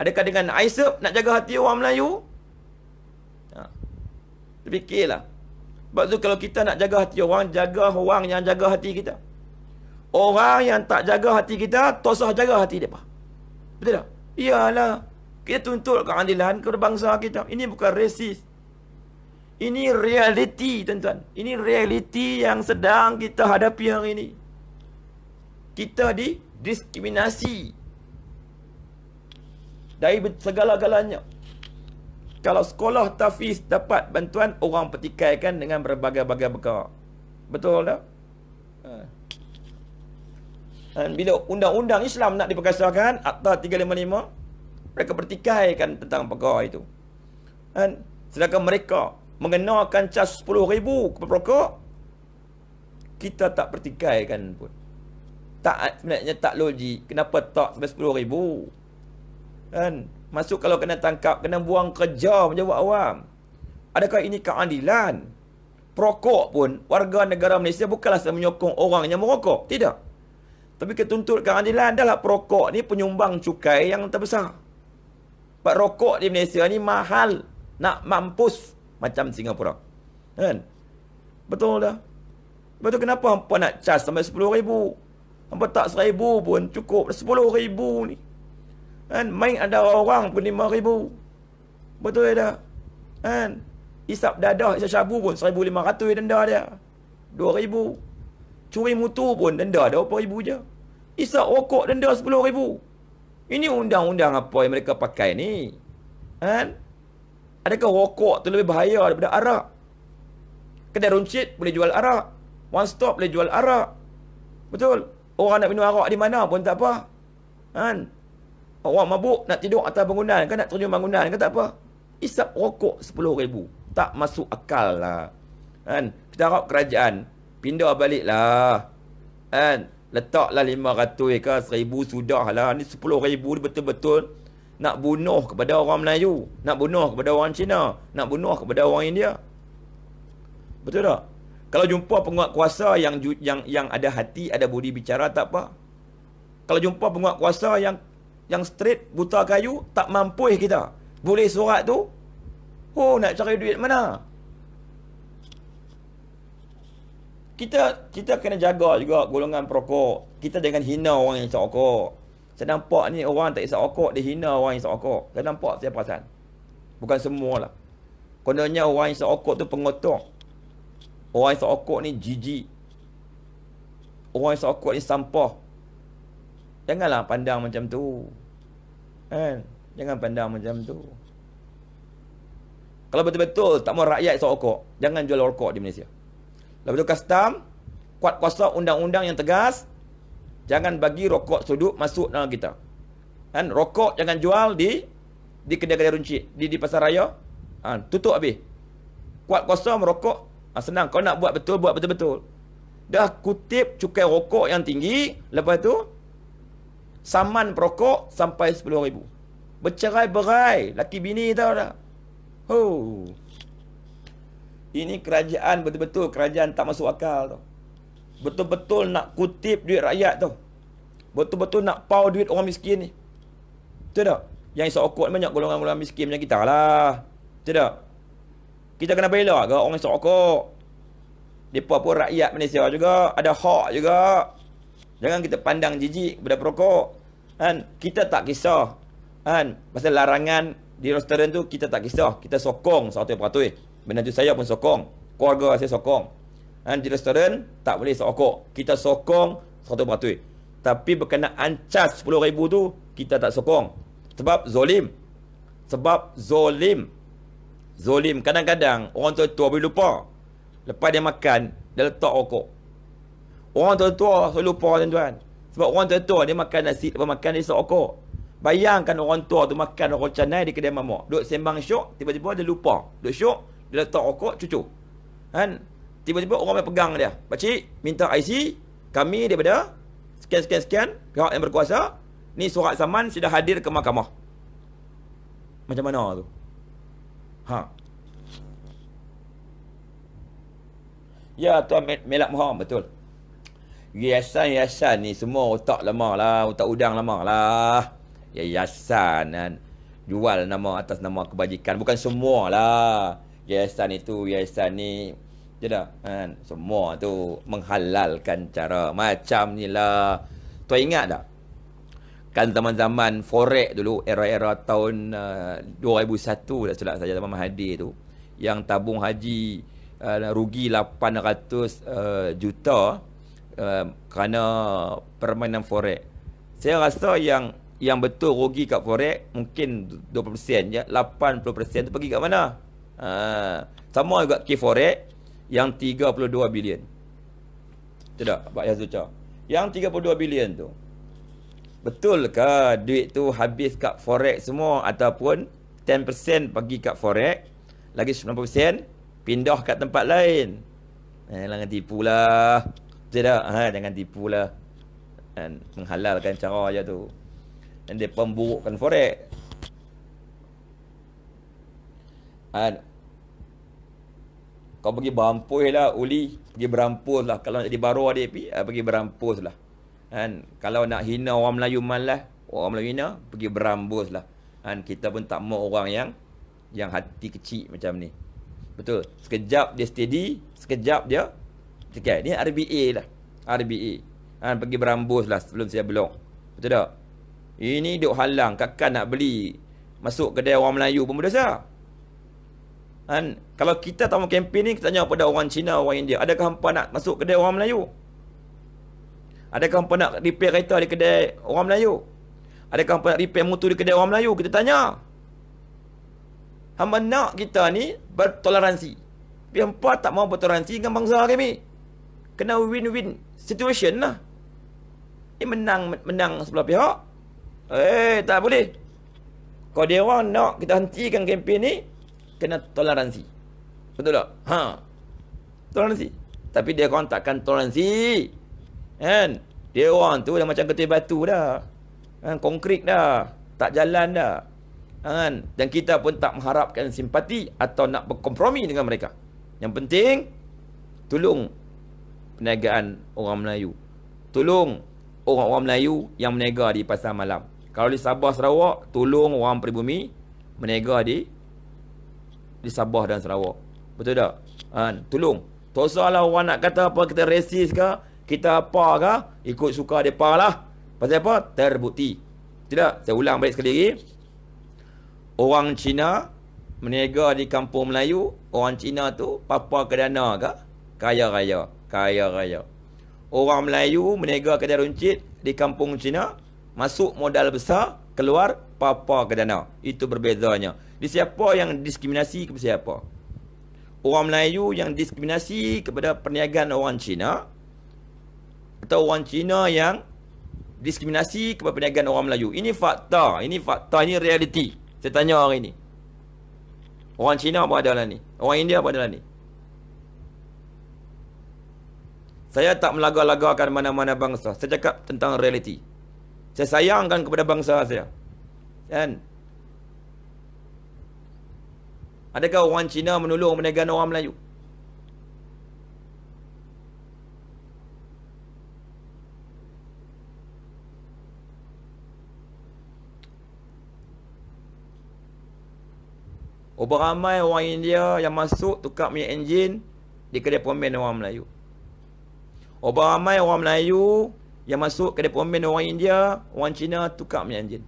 S1: Adakah dengan Aisyah nak jaga hati orang Melayu? Ha. Terfikirlah. Sebab tu kalau kita nak jaga hati orang, jaga orang yang jaga hati kita. Orang yang tak jaga hati kita, tosah jaga hati dia. Apa? Betul tak? Iyalah. Kita tuntut keadilan kepada bangsa kita. Ini bukan resis. Ini realiti, tuan-tuan. Ini realiti yang sedang kita hadapi hari ini. Kita di diskriminasi dari segala-galanya. Kalau sekolah tafiz dapat bantuan, orang pertikaikan dengan berbagai-bagai perkara. Betul tak? Dan ha. ha, bila undang-undang Islam nak diperkasakan, Akta 355, mereka pertikaikan tentang perkara itu. Dan ha, sedangkan mereka mengenakan cas rm ribu kepada perokok, kita tak pertikaikan pun. Tak, sebenarnya tak logik. Kenapa tak sampai RM10,000? Kan? Masuk kalau kena tangkap, kena buang kerja menjawab awam. Adakah ini keadilan? Perokok pun, warga negara Malaysia bukanlah saya menyokong orang yang merokok. Tidak. Tapi ketuntut keadilan adalah perokok ni penyumbang cukai yang terbesar. Sebab rokok di Malaysia ni mahal. Nak mampus macam Singapura. Kan? Betul dah. Lepas tu kenapa hampa nak cas sampai RM10,000? Hampa tak RM1,000 pun cukup. RM10,000 ni. Kan? Main ada orang pun lima ribu. Betul ya dah? Kan? Isap dadah, isap syabu pun seribu lima ratus denda dia. Dua ribu. Curi mutu pun denda dah berapa ribu je. Isap rokok denda sepuluh ribu. Ini undang-undang apa yang mereka pakai ni? Kan? Adakah rokok tu lebih bahaya daripada arak? Kedai runcit boleh jual arak. One stop boleh jual arak. Betul? Orang nak minum arak di mana pun tak apa. Kan? Orang mabuk nak tidur atas bangunan kan nak terjun bangunan kan tak apa. Isap rokok ribu Tak masuk akal lah. Kan? Kita harap kerajaan pindah balik lah. Kan? Letaklah 500 ke 1,000 sudah lah. Ni 10,000 ni betul-betul nak bunuh kepada orang Melayu. Nak bunuh kepada orang Cina. Nak bunuh kepada orang India. Betul tak? Kalau jumpa penguat kuasa yang yang yang ada hati, ada budi bicara tak apa. Kalau jumpa penguat kuasa yang yang straight buta kayu tak mampu eh kita boleh surat tu oh nak cari duit mana kita kita kena jaga juga golongan perokok kita jangan hina orang yang rokok saya nampak ni orang tak isap rokok dia hina orang yang isap rokok saya nampak saya perasan bukan semualah kononnya orang yang isap rokok tu pengotor orang yang isap rokok ni jijik orang yang isap rokok ni sampah Janganlah pandang macam tu. Kan? Jangan pandang macam tu. Kalau betul-betul tak mau rakyat sok rokok, jangan jual rokok di Malaysia. Lepas tu custom, kuat kuasa undang-undang yang tegas, jangan bagi rokok sudut masuk dalam kita. Kan? Rokok jangan jual di di kedai-kedai runcit, di, di pasar raya. Ha, tutup habis. Kuat kuasa merokok, ha, senang. Kau nak buat betul, buat betul-betul. Dah kutip cukai rokok yang tinggi, lepas tu Saman perokok sampai sepuluh ribu. Bercerai berai. Laki bini tau dah. Oh. Ini kerajaan betul-betul kerajaan tak masuk akal tu. Betul-betul nak kutip duit rakyat tu. Betul-betul nak pau duit orang miskin ni. Betul tak? Yang isap okok banyak golongan-golongan miskin macam kita lah. Betul tak? Kita kena bela ke orang isap okok. Mereka pun rakyat Malaysia juga. Ada hak juga. Jangan kita pandang jijik kepada perokok kan kita tak kisah kan pasal larangan di restoran tu kita tak kisah kita sokong 100% benda tu saya pun sokong keluarga saya sokong kan di restoran tak boleh sokok kita sokong 100% tapi berkenaan cas 10000 tu kita tak sokong sebab zolim sebab zolim zolim kadang-kadang orang tua tua boleh lupa lepas dia makan dia letak rokok orang tua tua selalu lupa tuan-tuan sebab orang tua-tua dia makan nasi, dia makan dia sok kok. Bayangkan orang tua tu makan orang canai di kedai mamak. Duduk sembang syok, tiba-tiba dia lupa. Duduk syok, dia letak rokok, cucu. Kan? Tiba-tiba orang main pegang dia. Pakcik, minta IC. Kami daripada scan-scan-scan pihak yang berkuasa. Ni surat saman sudah hadir ke mahkamah. Macam mana tu? Ha. Ya, Tuan Melak Muhammad, betul. Yayasan-yayasan ni semua otak lama lah, otak udang lama lah. ya Yayasan kan. Jual nama atas nama kebajikan. Bukan semua lah. Yayasan itu, yayasan ni. Jadah kan. Semua tu menghalalkan cara macam ni lah. Tuan ingat tak? Kan zaman-zaman forex dulu, era-era tahun uh, 2001 tak silap saja zaman Mahathir tu. Yang tabung haji uh, rugi 800 uh, eh, juta. juta. Eh, kerana permainan forex. Saya rasa yang yang betul rugi kat forex mungkin 20% ya, 80% tu pergi kat mana? Uh, sama juga ke forex yang 32 bilion. Tidak, Pak Yazuca. Yang 32 bilion tu. Betul ke duit tu habis kat forex semua ataupun 10% pergi kat forex, lagi 90% pindah kat tempat lain? Eh, jangan lah tidak ha, jangan tipu lah dan menghalalkan cara aja tu dan dia pemburukkan forex dan kau pergi berampus lah uli pergi berampus lah kalau nak jadi baru dia pergi, ah, pergi berampus lah dan kalau nak hina orang Melayu malah orang Melayu hina pergi berambus lah dan kita pun tak mau orang yang yang hati kecil macam ni betul sekejap dia steady sekejap dia Sekian. Ni RBA lah. RBA. Ha, pergi berambus lah sebelum saya belok. Betul tak? Ini duk halang. Kakak nak beli. Masuk kedai orang Melayu pun berdosa. Kan? Kalau kita tamu kempen ni, kita tanya kepada orang Cina, orang India. Adakah hampa nak masuk kedai orang Melayu? Adakah hampa nak repair kereta di kedai orang Melayu? Adakah hampa nak repair motor di kedai orang Melayu? Kita tanya. Hampa nak kita ni bertoleransi. Tapi hampa tak mahu bertoleransi dengan bangsa kami kena win-win situation lah. Ini menang menang sebelah pihak. Eh, tak boleh. Kau dia orang nak kita hentikan kempen ni, kena toleransi. Betul tak? Ha. Toleransi. Tapi dia orang takkan toleransi. Kan? Dia orang tu dah macam ketul batu dah. Kan? Konkrit dah. Tak jalan dah. Kan? Dan kita pun tak mengharapkan simpati atau nak berkompromi dengan mereka. Yang penting, tolong perniagaan orang Melayu. Tolong orang-orang Melayu yang meniaga di pasar malam. Kalau di Sabah Sarawak, tolong orang pribumi meniaga di di Sabah dan Sarawak. Betul tak? Ha, tolong. Tosalah orang nak kata apa kita resis ke, kita apa ke, ikut suka depa lah. Pasal apa? Terbukti. Tidak, saya ulang balik sekali lagi. Orang Cina meniaga di kampung Melayu, orang Cina tu papa kedana ke? kaya raya kaya raya orang Melayu meniaga kedai runcit di kampung Cina masuk modal besar keluar papa ke dana itu berbezanya di siapa yang diskriminasi kepada siapa orang Melayu yang diskriminasi kepada perniagaan orang Cina atau orang Cina yang diskriminasi kepada perniagaan orang Melayu ini fakta ini fakta ini realiti saya tanya hari ini orang Cina apa adalah ni orang India apa adalah ni Saya tak melagak-lagakan mana-mana bangsa. Saya cakap tentang realiti. Saya sayangkan kepada bangsa saya. Kan? Adakah orang Cina menolong menegakkan orang Melayu? Oh, ramai orang India yang masuk tukar punya enjin di kedai pemain orang Melayu. Oba ramai orang Melayu yang masuk ke depan orang India, orang Cina tukar punya enjin.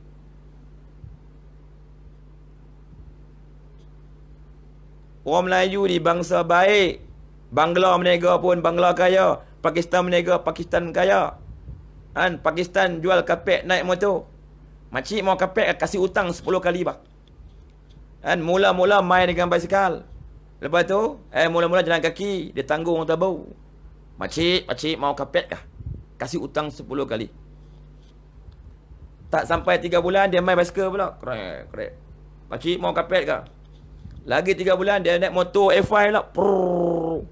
S1: Orang Melayu ni bangsa baik. Bangla menega pun Bangla kaya. Pakistan menega Pakistan kaya. Kan Pakistan jual kapek naik motor. Makcik mau kapek kasih hutang 10 kali bah. Kan mula-mula main dengan basikal. Lepas tu, eh mula-mula jalan kaki, dia tanggung tabau. Makcik, makcik mau kapet kah? Kasih utang 10 kali. Tak sampai 3 bulan dia main basikal pula. Krek, krek. Makcik mau kapet kah? Lagi 3 bulan dia naik motor F5 lah. Prrrr.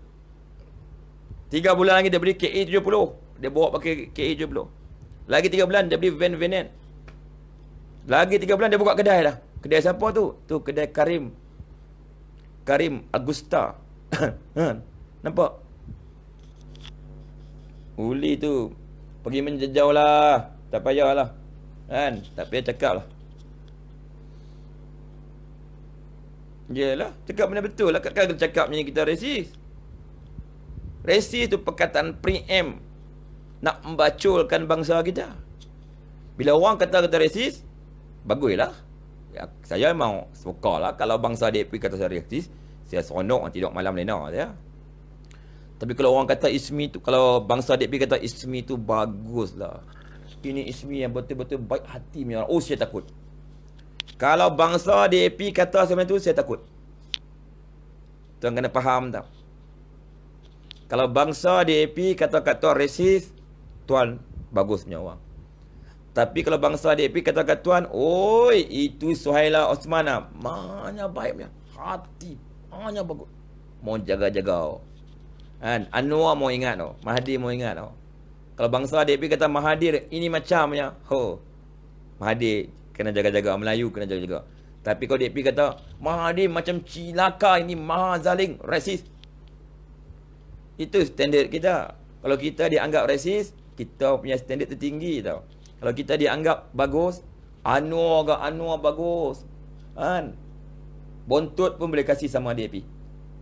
S1: 3 bulan lagi dia beli KE70. Dia bawa pakai KE70. Lagi 3 bulan dia beli van vanen. Lagi 3 bulan dia buka kedai dah. Kedai siapa tu? Tu kedai Karim. Karim Agusta. [COUGHS] Nampak? Uli tu Pergi menjejau lah Tak payah lah Kan Tak payah cakap lah Yelah Cakap benda betul lah Kakak kena cakap macam kita resis Resis tu perkataan preem Nak membaculkan bangsa kita Bila orang kata kita resis Bagus lah ya, Saya memang Suka lah Kalau bangsa dia kata saya resis Saya seronok Tidak malam lena Saya tapi kalau orang kata ismi tu, kalau bangsa adik kata ismi tu bagus lah. Ini ismi yang betul-betul baik hati punya orang. Oh, saya takut. Kalau bangsa DAP kata macam tu, saya takut. Tuan kena faham tak? Kalau bangsa DAP kata kata resis, tuan bagus punya orang. Tapi kalau bangsa DAP kata kat tuan, oi, itu Suhaila Osmana, lah. Mana baik Hati. Mana bagus. Mau jaga-jaga. Kan? Anwar mau ingat tau. Mahathir mau ingat tau. Kalau bangsa ADP kata Mahathir ini macamnya. Ho. Mahathir kena jaga-jaga. Melayu kena jaga-jaga. Tapi kalau ADP kata Mahathir macam cilaka ini maha zaling. resis. Itu standard kita. Kalau kita dianggap resis, kita punya standard tertinggi tau. Kalau kita dianggap bagus, Anwar ke Anwar bagus. Kan? Bontot pun boleh kasih sama ADP.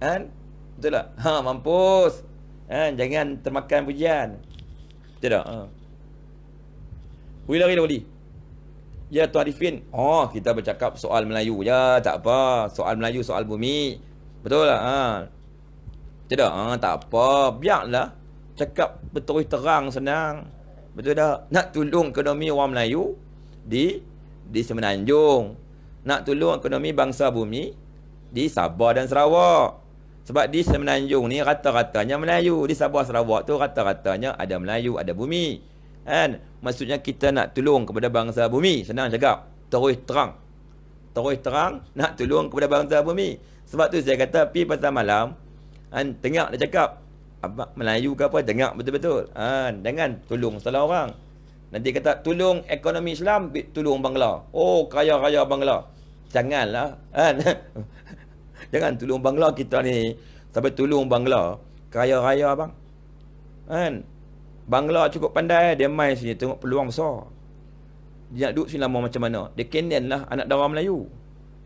S1: Kan? Betul tak? Ha, mampus. Ha, jangan termakan pujian. Betul tak? Ha. Hui lari dah boleh. Ya Tuan Arifin. Oh, kita bercakap soal Melayu. Ya, tak apa. Soal Melayu, soal bumi. Betul tak? Ha. Betul tak? Ha, tak apa. Biarlah. Cakap betul terang senang. Betul tak? Nak tolong ekonomi orang Melayu di di Semenanjung. Nak tolong ekonomi bangsa bumi di Sabah dan Sarawak. Sebab di Semenanjung ni rata-ratanya Melayu. Di Sabah Sarawak tu rata-ratanya ada Melayu, ada bumi. Kan? Maksudnya kita nak tolong kepada bangsa bumi. Senang cakap. Terus terang. Terus terang nak tolong kepada bangsa bumi. Sebab tu saya kata pi pasal malam. Kan? Tengok dia cakap. Apa, Melayu ke apa? Tengok betul-betul. Kan? dengan tolong salah orang. Nanti kata tolong ekonomi Islam, tolong Bangla. Oh, kaya-kaya Bangla. Janganlah. Kan? [LAUGHS] Jangan tolong bangla kita ni Sampai tolong bangla Kaya raya bang Kan Bangla cukup pandai eh. Dia main sini Tengok peluang besar Dia nak duduk sini lama macam mana Dia kenian lah Anak darah Melayu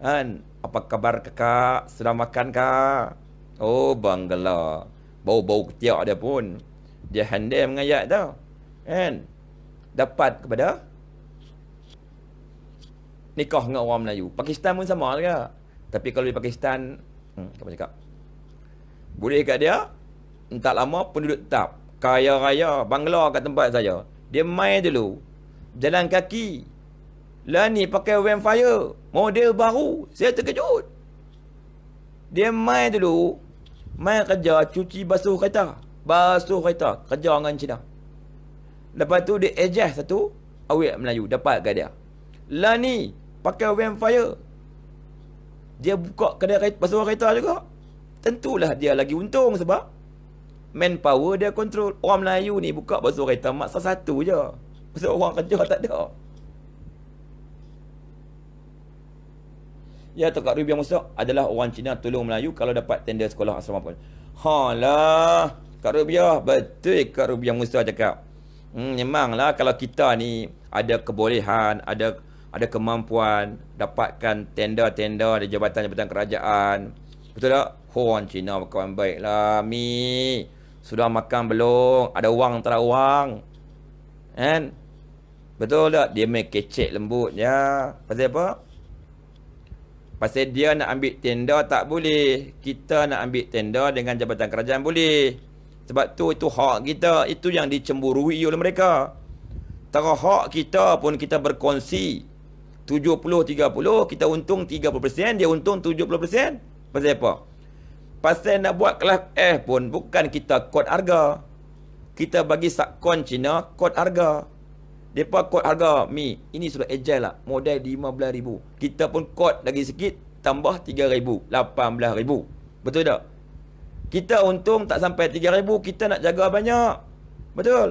S1: Kan Apa khabar kakak Sudah makan kak Oh bangla Bau-bau ketiak dia pun Dia handai mengayak tau Kan Dapat kepada Nikah dengan orang Melayu Pakistan pun sama lah tapi kalau di Pakistan, hmm, apa cakap? Boleh kat dia, entah lama penduduk tetap. Kaya raya, bangla kat tempat saya. Dia main dulu. Jalan kaki. Lah ni pakai van fire. Model baru. Saya terkejut. Dia main dulu. Main kerja cuci basuh kereta. Basuh kereta. Kerja dengan Cina. Lepas tu dia adjust satu. Awet Melayu. Dapat kat dia. Lah ni pakai van fire dia buka kedai kereta, pasal kereta juga. Tentulah dia lagi untung sebab manpower dia kontrol. Orang Melayu ni buka pasal kereta maksa satu je. Pasal orang kerja tak ada. Ya tu Kak Rubi yang adalah orang Cina tolong Melayu kalau dapat tender sekolah asrama pun. Ha lah. Kak Rubiah betul Kak Rubiah Musa cakap. Hmm, memanglah kalau kita ni ada kebolehan, ada ada kemampuan dapatkan tender-tender ada jabatan-jabatan kerajaan. Betul tak? Hoan Cina baik lah Mi, sudah makan belum? Ada wang tak ada wang? Kan? Betul tak? Dia main kecek lembut ya. Pasal apa? Pasal dia nak ambil tender tak boleh. Kita nak ambil tender dengan jabatan kerajaan boleh. Sebab tu itu hak kita. Itu yang dicemburui oleh mereka. Tak hak kita pun kita berkongsi. 70-30, kita untung 30%, dia untung 70%. Pasal apa? Pasal nak buat kelas F pun, bukan kita kod harga. Kita bagi sakon Cina kod harga. Mereka kod harga mi. Ini sudah agile lah. Modal RM15,000. Kita pun kod lagi sikit, tambah RM3,000. RM18,000. Betul tak? Kita untung tak sampai RM3,000, kita nak jaga banyak. Betul?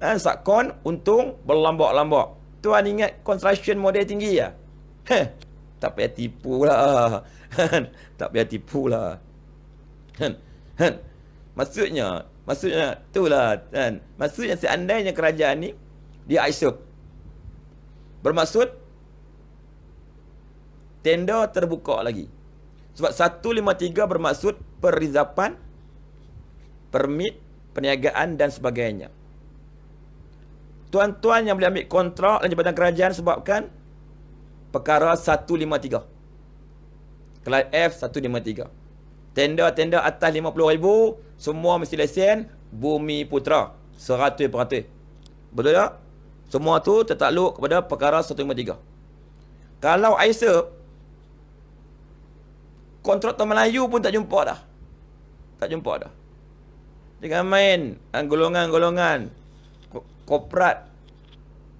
S1: Dan eh, subcon untung berlambak-lambak tuan ingat construction model tinggi ya? Heh, tak payah tipu lah. tak payah tipu lah. maksudnya, maksudnya tu lah. Maksudnya seandainya kerajaan ni di ISOP. Bermaksud tender terbuka lagi. Sebab 153 bermaksud perizapan, permit, perniagaan dan sebagainya tuan-tuan yang boleh ambil kontrak dan jabatan kerajaan sebabkan perkara 153. Kelas F 153. Tender-tender atas rm ribu semua mesti lesen Bumi Putra. 100%. Betul tak? Semua tu tertakluk kepada perkara 153. Kalau AISA, kontraktor Melayu pun tak jumpa dah. Tak jumpa dah. Jangan main kan golongan-golongan korporat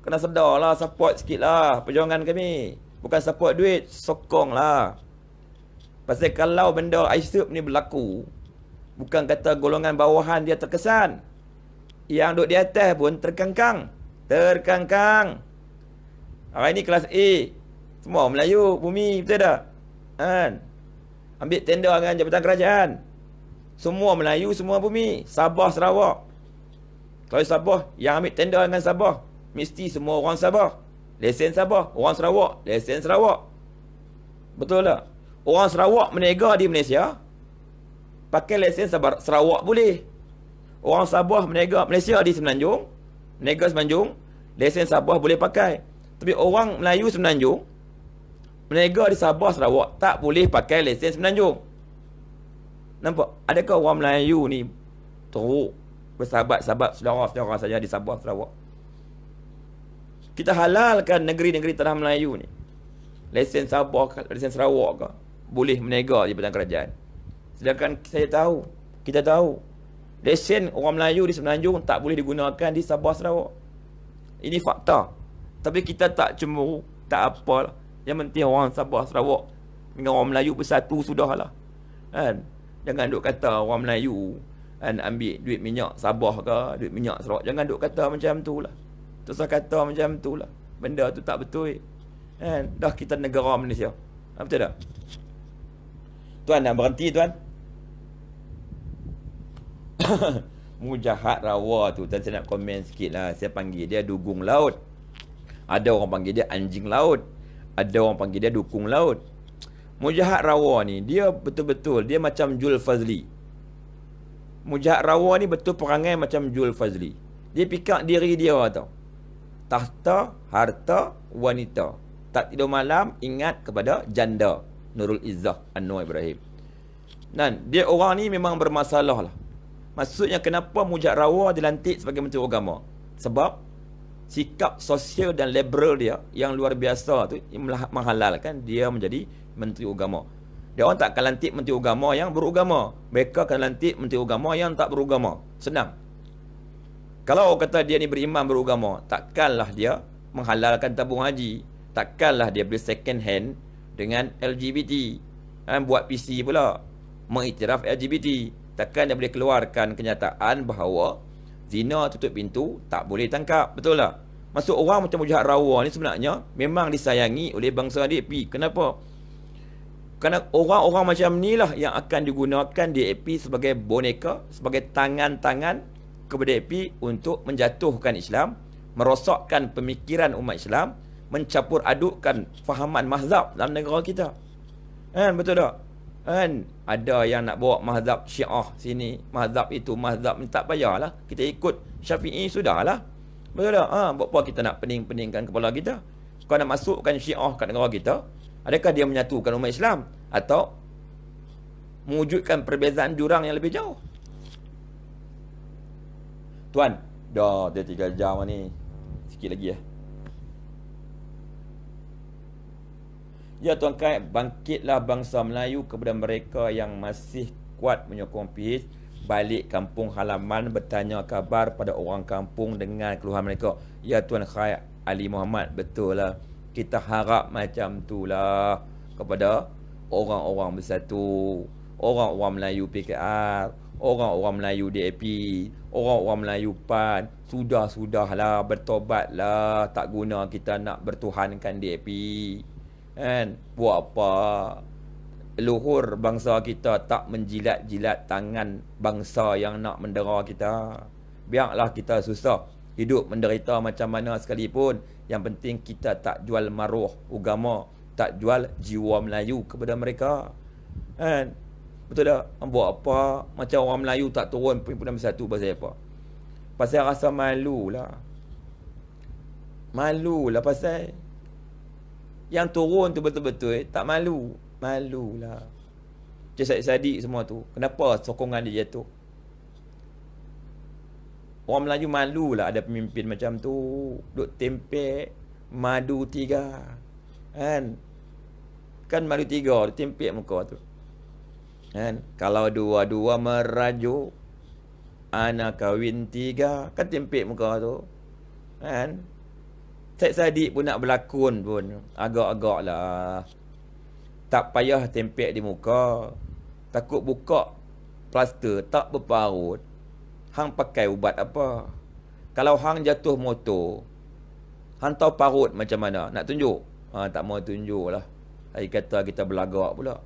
S1: kena sedar lah support sikit lah perjuangan kami bukan support duit sokong lah pasal kalau benda ISIP ni berlaku bukan kata golongan bawahan dia terkesan yang duduk di atas pun terkangkang terkangkang hari ni kelas A semua Melayu bumi betul tak kan ambil tender dengan jabatan kerajaan semua Melayu semua bumi Sabah Sarawak kalau Sabah, yang ambil tender dengan Sabah, mesti semua orang Sabah. Lesen Sabah. Orang Sarawak, lesen Sarawak. Betul tak? Orang Sarawak meniaga di Malaysia, pakai lesen Sabah, Sarawak boleh. Orang Sabah meniaga Malaysia di Semenanjung, meniaga Semenanjung, lesen Sabah boleh pakai. Tapi orang Melayu Semenanjung, meniaga di Sabah, Sarawak, tak boleh pakai lesen Semenanjung. Nampak? Adakah orang Melayu ni teruk? bersahabat-sahabat saudara-saudara saja di Sabah Sarawak. Kita halalkan negeri-negeri tanah Melayu ni. Lesen Sabah, lesen Sarawak ke boleh menega di pertahanan kerajaan. Sedangkan saya tahu, kita tahu lesen orang Melayu di Semenanjung tak boleh digunakan di Sabah Sarawak. Ini fakta. Tapi kita tak cemburu, tak apalah. Yang penting orang Sabah Sarawak dengan orang Melayu bersatu sudahlah. Kan? Jangan duk kata orang Melayu kan ambil duit minyak Sabah ke duit minyak Sarawak jangan duk kata macam tu lah terus kata macam tu lah benda tu tak betul kan dah kita negara Malaysia ha, betul tak tuan nak berhenti tuan [COUGHS] mujahat rawa tu tuan saya nak komen sikit lah saya panggil dia dugung laut ada orang panggil dia anjing laut ada orang panggil dia dukung laut mujahat rawa ni dia betul-betul dia macam Jul Fazli Mujahid Rawa ni betul perangai macam Jul Fazli. Dia pikak diri dia tau. Tahta, harta, wanita. Tak tidur malam, ingat kepada janda. Nurul Izzah Anwar Ibrahim. Dan dia orang ni memang bermasalah lah. Maksudnya kenapa Mujahid Rawa dilantik sebagai Menteri Agama? Sebab sikap sosial dan liberal dia yang luar biasa tu menghalalkan dia menjadi Menteri Agama. Dia orang tak akan lantik menteri agama yang berugama. Mereka akan lantik menteri agama yang tak berugama. Senang. Kalau orang kata dia ni beriman berugama, takkanlah dia menghalalkan tabung haji. Takkanlah dia beli second hand dengan LGBT. Ha, buat PC pula. Mengiktiraf LGBT. Takkan dia boleh keluarkan kenyataan bahawa zina tutup pintu tak boleh tangkap. Betul tak? Maksud orang macam Mujahat Rawa ni sebenarnya memang disayangi oleh bangsa DAP. Kenapa? Kenapa? Kerana orang-orang macam ni lah yang akan digunakan DAP sebagai boneka, sebagai tangan-tangan kepada DAP untuk menjatuhkan Islam, merosakkan pemikiran umat Islam, mencapur adukkan fahaman mazhab dalam negara kita. Kan, betul tak? Kan, ada yang nak bawa mazhab syiah sini, mazhab itu, mazhab minta tak payahlah. Kita ikut syafi'i sudahlah. Betul tak? Ha, buat apa kita nak pening-peningkan kepala kita? Kau nak masukkan syiah kat negara kita, Adakah dia menyatukan umat Islam atau mewujudkan perbezaan jurang yang lebih jauh? Tuan, dah dia tiga jam ni. Sikit lagi ya. Ya Tuan Kai, bangkitlah bangsa Melayu kepada mereka yang masih kuat menyokong PH balik kampung halaman bertanya kabar pada orang kampung dengan keluhan mereka. Ya Tuan Khai Ali Muhammad, betul lah kita harap macam tu lah kepada orang-orang bersatu, orang-orang Melayu PKR, orang-orang Melayu DAP, orang-orang Melayu PAN, sudah sudah lah bertobat lah, tak guna kita nak bertuhankan DAP. Kan? Buat apa? Luhur bangsa kita tak menjilat-jilat tangan bangsa yang nak mendera kita. Biarlah kita susah hidup menderita macam mana sekalipun. Yang penting kita tak jual maruah agama, tak jual jiwa Melayu kepada mereka. Kan? Betul tak? Buat apa? Macam orang Melayu tak turun Pimpinan satu bahasa apa? Pasal rasa malu lah. Malu lah pasal. Yang turun tu betul-betul tak malu. Malu lah. Cik Sadiq semua tu. Kenapa sokongan dia jatuh? Orang Melayu lah ada pemimpin macam tu. Duk tempek madu tiga. Kan? Kan madu tiga, tempek muka tu. Kan? Kalau dua-dua meraju anak kawin tiga, kan tempek muka tu. Kan? Set sadik pun nak berlakon pun. Agak-agak lah. Tak payah tempek di muka. Takut buka plaster, tak berparut hang pakai ubat apa? Kalau hang jatuh motor, hang tahu parut macam mana? Nak tunjuk? Ha, tak mau tunjuk lah. Hari kata kita berlagak pula.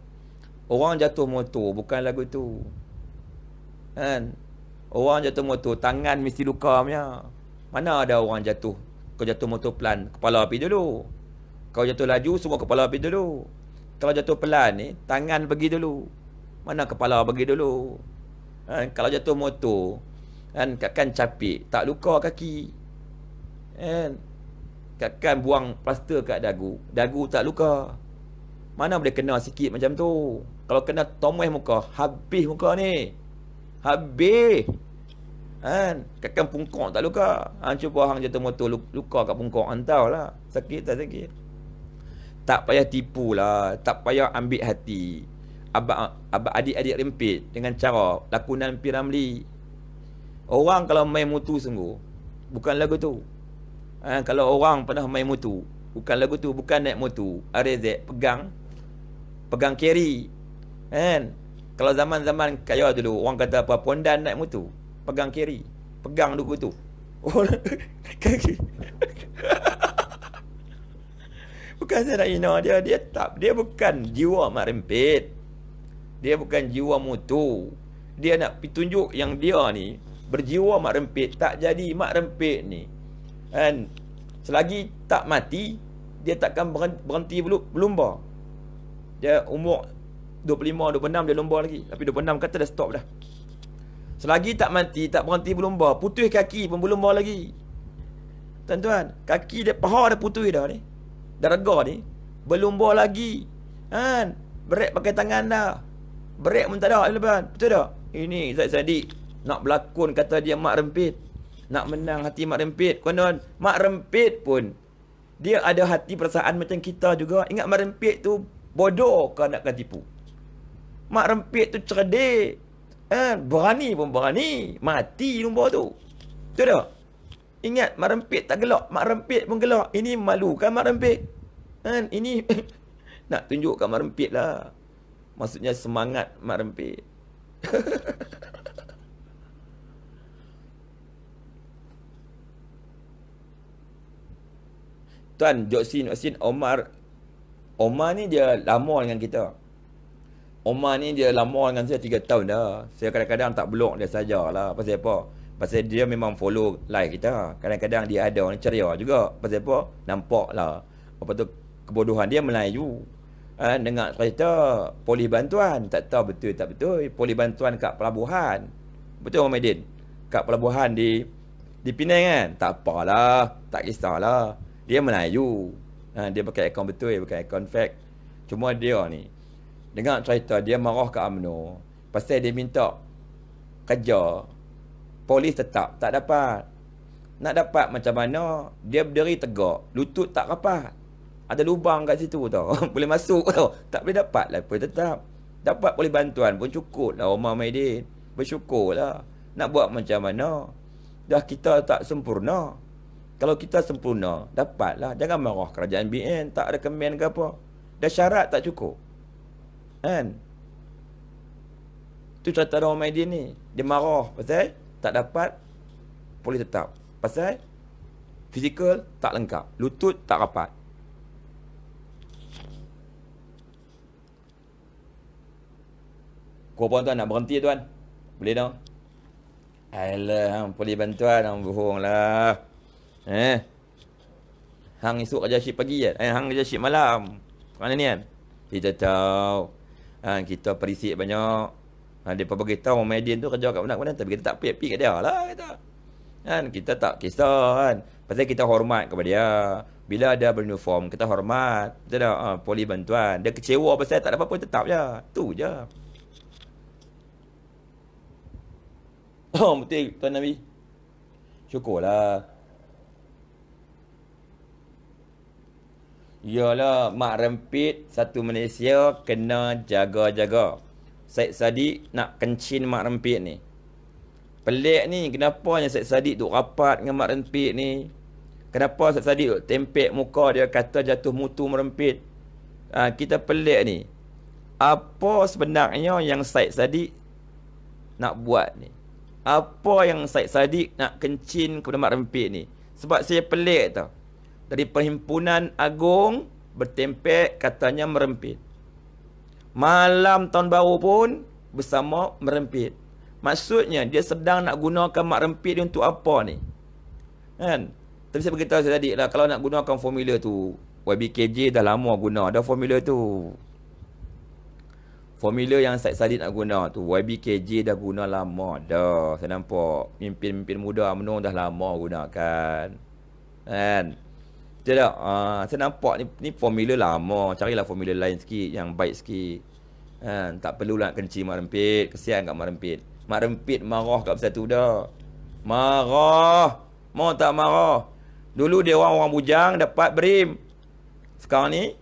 S1: Orang jatuh motor, bukan lagu tu. Kan? Orang jatuh motor, tangan mesti luka punya. Mana ada orang jatuh? Kau jatuh motor pelan, kepala api dulu. Kau jatuh laju, semua kepala api dulu. Kalau jatuh pelan ni, tangan pergi dulu. Mana kepala pergi dulu? Kan? Kalau jatuh motor, kan kakan capik tak luka kaki kan kakan buang plaster kat dagu dagu tak luka mana boleh kena sikit macam tu kalau kena tomoh muka habis muka ni habis kan kakan pungkok tak luka han cuba hang jatuh motor luka kat pungkok han lah. sakit tak sakit tak payah tipu lah tak payah ambil hati abang, adik-adik rempit dengan cara lakunan piramli Orang kalau main mutu sungguh Bukan lagu tu ha, Kalau orang pernah main mutu Bukan lagu tu Bukan naik mutu Arizek pegang Pegang carry Kan Kalau zaman-zaman kaya dulu Orang kata apa Pondan naik mutu Pegang carry Pegang dulu tu oh, [LAUGHS] kan? Bukan saya nak ino dia Dia tak Dia bukan jiwa mak rempit Dia bukan jiwa mutu Dia nak tunjuk yang dia ni berjiwa mak rempit tak jadi mak rempit ni kan selagi tak mati dia takkan berhenti berlumba dia umur 25 26 dia lumba lagi tapi 26 kata dah stop dah selagi tak mati tak berhenti berlumba Putih kaki pun berlumba lagi tuan-tuan kaki dia paha dah putih dah ni darga ni berlumba lagi kan berat pakai tangan dah berat pun tak ada betul tak ini Zaid Sadiq nak berlakon kata dia mak rempit nak menang hati mak rempit konon mak rempit pun dia ada hati perasaan macam kita juga ingat mak rempit tu bodoh ke nak kena tipu mak rempit tu cerdik eh, berani pun berani mati lumba tu tu dah ingat mak rempit tak gelak mak rempit pun gelak ini malu kan mak rempit eh, ini [LAUGHS] nak tunjukkan mak rempit lah maksudnya semangat mak rempit [LAUGHS] Tuan Joksin Joksin Omar Omar ni dia lama dengan kita Omar ni dia lama dengan saya 3 tahun dah Saya kadang-kadang tak blok dia sajalah Pasal apa? Pasal dia memang follow live kita Kadang-kadang dia ada orang ceria juga Pasal apa? Nampak lah Apa tu kebodohan dia Melayu ha, Dengar cerita polis bantuan Tak tahu betul tak betul Polis bantuan kat pelabuhan Betul Omar Din? Kat pelabuhan di di Penang kan? Tak apalah. Tak kisahlah dia Melayu ha, dia pakai akaun betul pakai akaun fake cuma dia ni dengar cerita dia marah ke UMNO pasal dia minta kerja polis tetap tak dapat nak dapat macam mana dia berdiri tegak lutut tak rapat ada lubang kat situ tau [LAUGHS] boleh masuk tau tak boleh dapat lah polis tetap dapat polis bantuan pun cukup lah Omar Maidin bersyukur lah nak buat macam mana dah kita tak sempurna kalau kita sempurna, dapatlah. Jangan marah kerajaan BN, tak ada kemen ke apa. Dah syarat tak cukup. Kan? Itu cerita orang media ni. Dia marah pasal tak dapat polis tetap. Pasal fizikal tak lengkap. Lutut tak rapat. Kau pun tuan nak berhenti tuan? Boleh tak? Alah, polis bantuan. Bohonglah. Eh. Hang esok kerja shift pagi kan? Eh, hang kerja shift malam. Mana ni kan? Kita tahu. Ha, kita perisik banyak. Ha, dia pun beritahu orang Medin tu kerja kat mana-mana. Tapi kita tak pergi kat dia lah. Kita. Kan? Kita tak kisah kan? Pasal kita hormat kepada dia. Bila ada beruniform, kita hormat. Kita dah ha, poli bantuan. Dia kecewa pasal tak ada apa-apa, tetap je. Tu je. Oh, [COUGHS] betul, Tuan Nabi. Syukurlah. Yalah Mak Rempit Satu Malaysia kena jaga-jaga. Syed Sadiq nak kencin Mak Rempit ni. Pelik ni kenapa yang Syed Sadiq duk rapat dengan Mak Rempit ni. Kenapa Syed Sadiq duk tempek muka dia kata jatuh mutu Mak Rempit. Ha, kita pelik ni. Apa sebenarnya yang Syed Sadiq nak buat ni? Apa yang Syed Sadiq nak kencin kepada Mak Rempit ni? Sebab saya pelik tau dari perhimpunan agung bertempek katanya merempit. Malam tahun baru pun bersama merempit. Maksudnya dia sedang nak gunakan mak rempit dia untuk apa ni? Kan? Tapi saya beritahu saya tadi lah kalau nak gunakan formula tu YBKJ dah lama guna dah formula tu. Formula yang saya Salih nak guna tu YBKJ dah guna lama dah. Saya nampak mimpin-mimpin muda UMNO dah lama gunakan. Kan? Dia dah, uh, saya nampak ni, ni formula lama. Carilah formula lain sikit, yang baik sikit. Ha, tak perlulah kencing mak rempit. Kesian kat mak rempit. Mak rempit marah kat satu dah. Marah. Mau tak marah. Dulu dia orang-orang bujang dapat berim. Sekarang ni,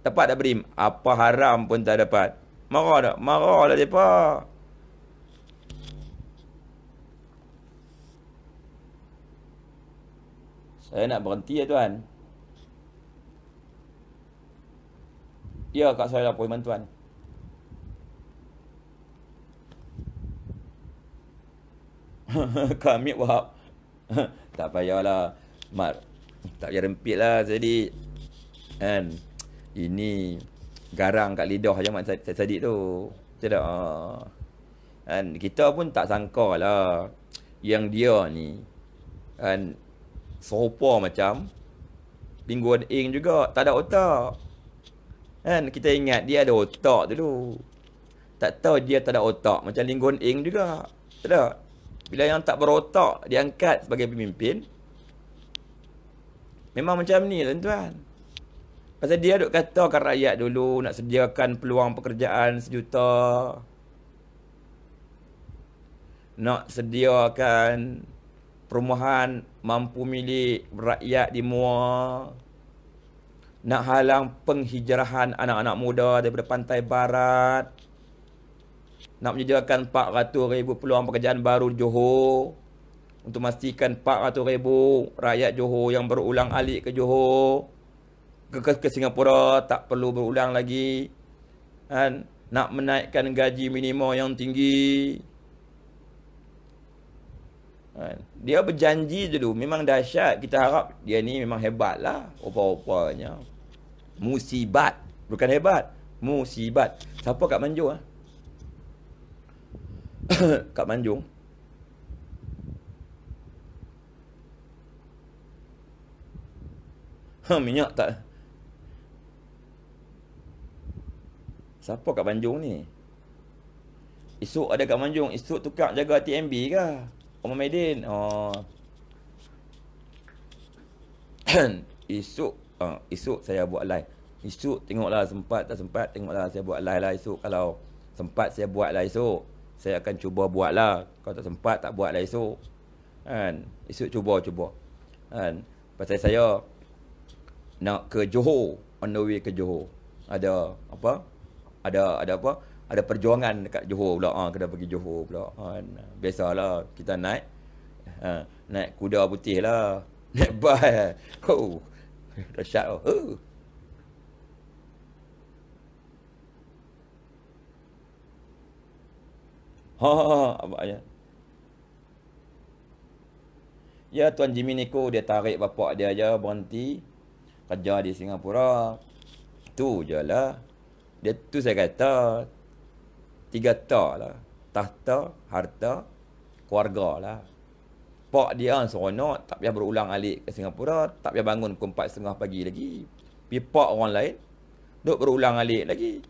S1: dapat tak berim? Apa haram pun tak dapat. Marah tak? Marah lah mereka. Saya eh, nak berhenti ya tuan. Ya kak saya ada appointment tuan. [LAUGHS] Kami wahab. [LAUGHS] tak payahlah. Mar. Tak payah rempit lah. Jadi. Kan. Ini. Garang kat lidah je mak saya tu. Macam tak? Kan. Kita pun tak sangka lah. Yang dia ni. Kan serupa macam pinggul ing juga tak ada otak kan kita ingat dia ada otak dulu tak tahu dia tak ada otak macam linggun ing juga tak ada bila yang tak berotak diangkat sebagai pemimpin memang macam ni tuan-tuan pasal dia duk katakan rakyat dulu nak sediakan peluang pekerjaan sejuta nak sediakan perumahan mampu milik rakyat di Mua nak halang penghijrahan anak-anak muda daripada pantai barat nak menyediakan 400 ribu peluang pekerjaan baru di Johor untuk memastikan 400 ribu rakyat Johor yang berulang alik ke Johor ke, ke, ke Singapura tak perlu berulang lagi kan nak menaikkan gaji minimum yang tinggi Kan? Dia berjanji dulu Memang dahsyat Kita harap dia ni memang hebat lah Rupa-rupanya Musibat Bukan hebat Musibat Siapa Kak Manjung lah [COUGHS] Kak Manjung ha, Minyak tak Siapa Kak Manjung ni Esok ada Kak Manjung Esok tukar jaga TMB kah? Oma Medin uh, Esok uh, Esok saya buat live Esok tengoklah sempat tak sempat Tengoklah saya buat live lah esok Kalau sempat saya buat lah esok Saya akan cuba buat lah Kalau tak sempat tak buat lah esok kan? Esok cuba-cuba kan? Pasal saya Nak ke Johor On the way ke Johor Ada apa Ada ada apa ada perjuangan dekat Johor pula ha, kena pergi Johor pula ah, kan biasalah kita naik ha, naik kuda putih lah [LAUGHS] naik bas oh dahsyat lah. oh ha apa ha, ha, ya ya tuan Jimmy Nico dia tarik bapak dia aja berhenti kerja di Singapura tu je lah dia tu saya kata tiga ta lah. Tahta, harta, keluarga lah. Pak dia yang seronok, tak payah berulang alik ke Singapura, tak payah bangun pukul empat setengah pagi lagi. Pergi pak orang lain, duduk berulang alik lagi.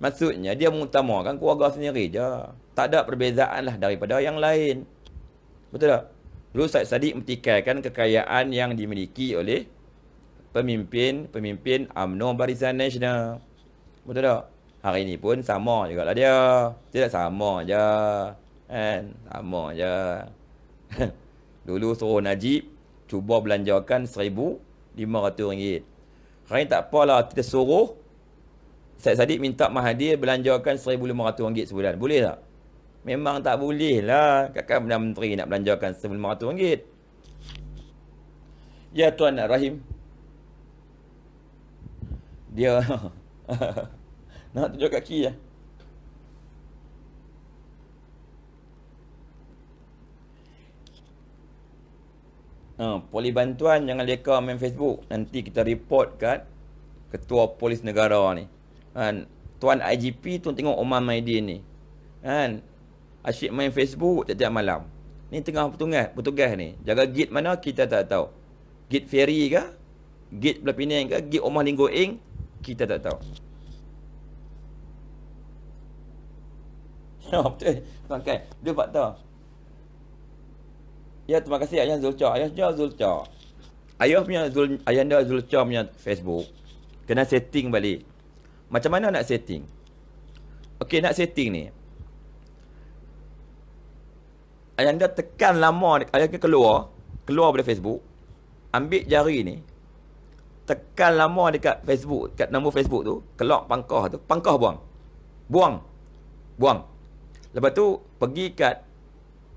S1: Maksudnya, dia mengutamakan keluarga sendiri je. Tak ada perbezaan lah daripada yang lain. Betul tak? Dulu Said Sadiq mertikaikan kekayaan yang dimiliki oleh pemimpin-pemimpin UMNO Barisan Nasional. Betul tak? Hari ni pun sama juga lah dia. Dia dah sama je. Kan? Sama je. [LAUGHS] Dulu suruh Najib cuba belanjakan RM1,500. Hari tak apa lah, kita suruh Syed Sadiq minta Mahathir belanjakan RM1,500 sebulan. Boleh tak? Memang tak boleh lah. Kakak Benda Menteri nak belanjakan RM1,500. Ya Tuan Rahim. Dia... [LAUGHS] Nak tunjuk kaki ya. Eh? Ha, polis bantuan jangan leka main Facebook. Nanti kita report kat ketua polis negara ni. Kan? Tuan IGP tu tengok Oman Maidin ni. Kan? Asyik main Facebook tiap-tiap malam. Ni tengah petugas, petugas ni. Jaga gate mana kita tak tahu. Gate ferry ke? Gate Belah Penang ke? Gate Omah Linggo Kita tak tahu. No, betul. Makan. Dia fakta. Ya, terima kasih Ayah Zulca. Ayah Zulca, Zulca. Ayah punya Zul, Ayah Anda Zulca punya Facebook. Kena setting balik. Macam mana nak setting? Okey, nak setting ni. Ayah Anda tekan lama, ni. Ayah Anda keluar. Keluar dari Facebook. Ambil jari ni. Tekan lama dekat Facebook, dekat nombor Facebook tu. Kelok pangkah tu. Pangkah Buang. Buang. buang. Lepas tu pergi kat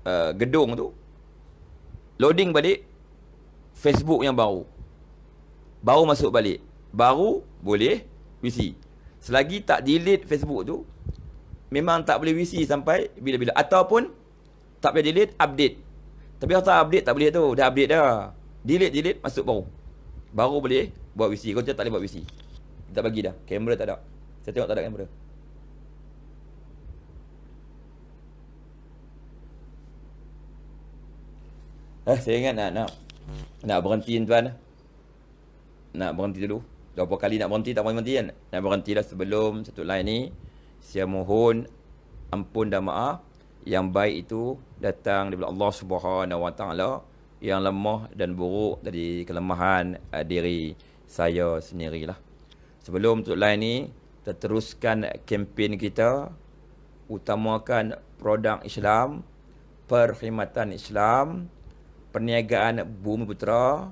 S1: uh, gedung tu loading balik Facebook yang baru. Baru masuk balik. Baru boleh WC. Selagi tak delete Facebook tu memang tak boleh WC sampai bila-bila ataupun tak boleh delete update. Tapi kalau tak update tak boleh tu. Dah update dah. Delete delete masuk baru. Baru boleh buat WC. Kau tak boleh buat WC. Tak bagi dah. Kamera tak ada. Saya tengok tak ada kamera. Eh, saya ingat nak nak nak berhenti tuan. Nak berhenti dulu. Dua puluh kali nak berhenti tak boleh berhenti kan? Nak berhenti dah sebelum satu line ni. Saya mohon ampun dan maaf yang baik itu datang daripada Allah Subhanahu Wa Taala yang lemah dan buruk dari kelemahan uh, diri saya sendirilah. Sebelum untuk lain ni, kita teruskan kempen kita utamakan produk Islam, perkhidmatan Islam, perniagaan bumi putera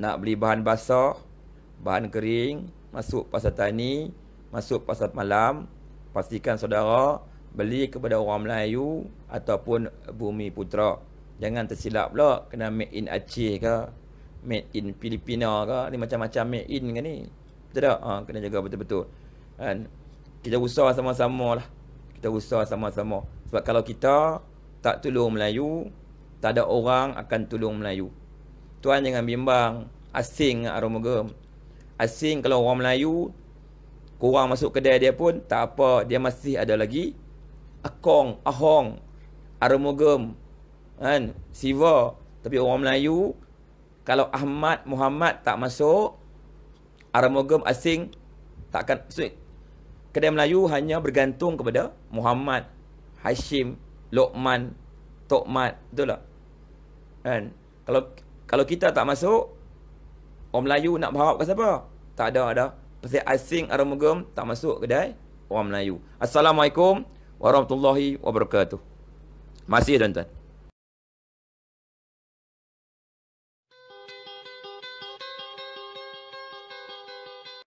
S1: nak beli bahan basah bahan kering masuk pasar tani masuk pasar malam pastikan saudara beli kepada orang Melayu ataupun bumi putera jangan tersilap pula kena made in Aceh ke made in Filipina ke ni macam-macam made in ke ni betul tak ha, kena jaga betul-betul kan kita usaha sama-sama lah kita usaha sama-sama sebab kalau kita tak tolong Melayu tak ada orang akan tolong Melayu. Tuan jangan bimbang asing dengan Arumugam. Asing kalau orang Melayu kurang masuk kedai dia pun tak apa, dia masih ada lagi Akong, Ahong, Arumugam kan, Siva. Tapi orang Melayu kalau Ahmad, Muhammad tak masuk Arumugam asing takkan so, kedai Melayu hanya bergantung kepada Muhammad, Hashim, Lokman, Tokmat, betul tak? Lah. Kan? Kalau kalau kita tak masuk, orang Melayu nak berharap ke apa? Tak ada ada. Pasti asing aramugam tak masuk kedai orang Melayu. Assalamualaikum warahmatullahi wabarakatuh. Masih tuan-tuan.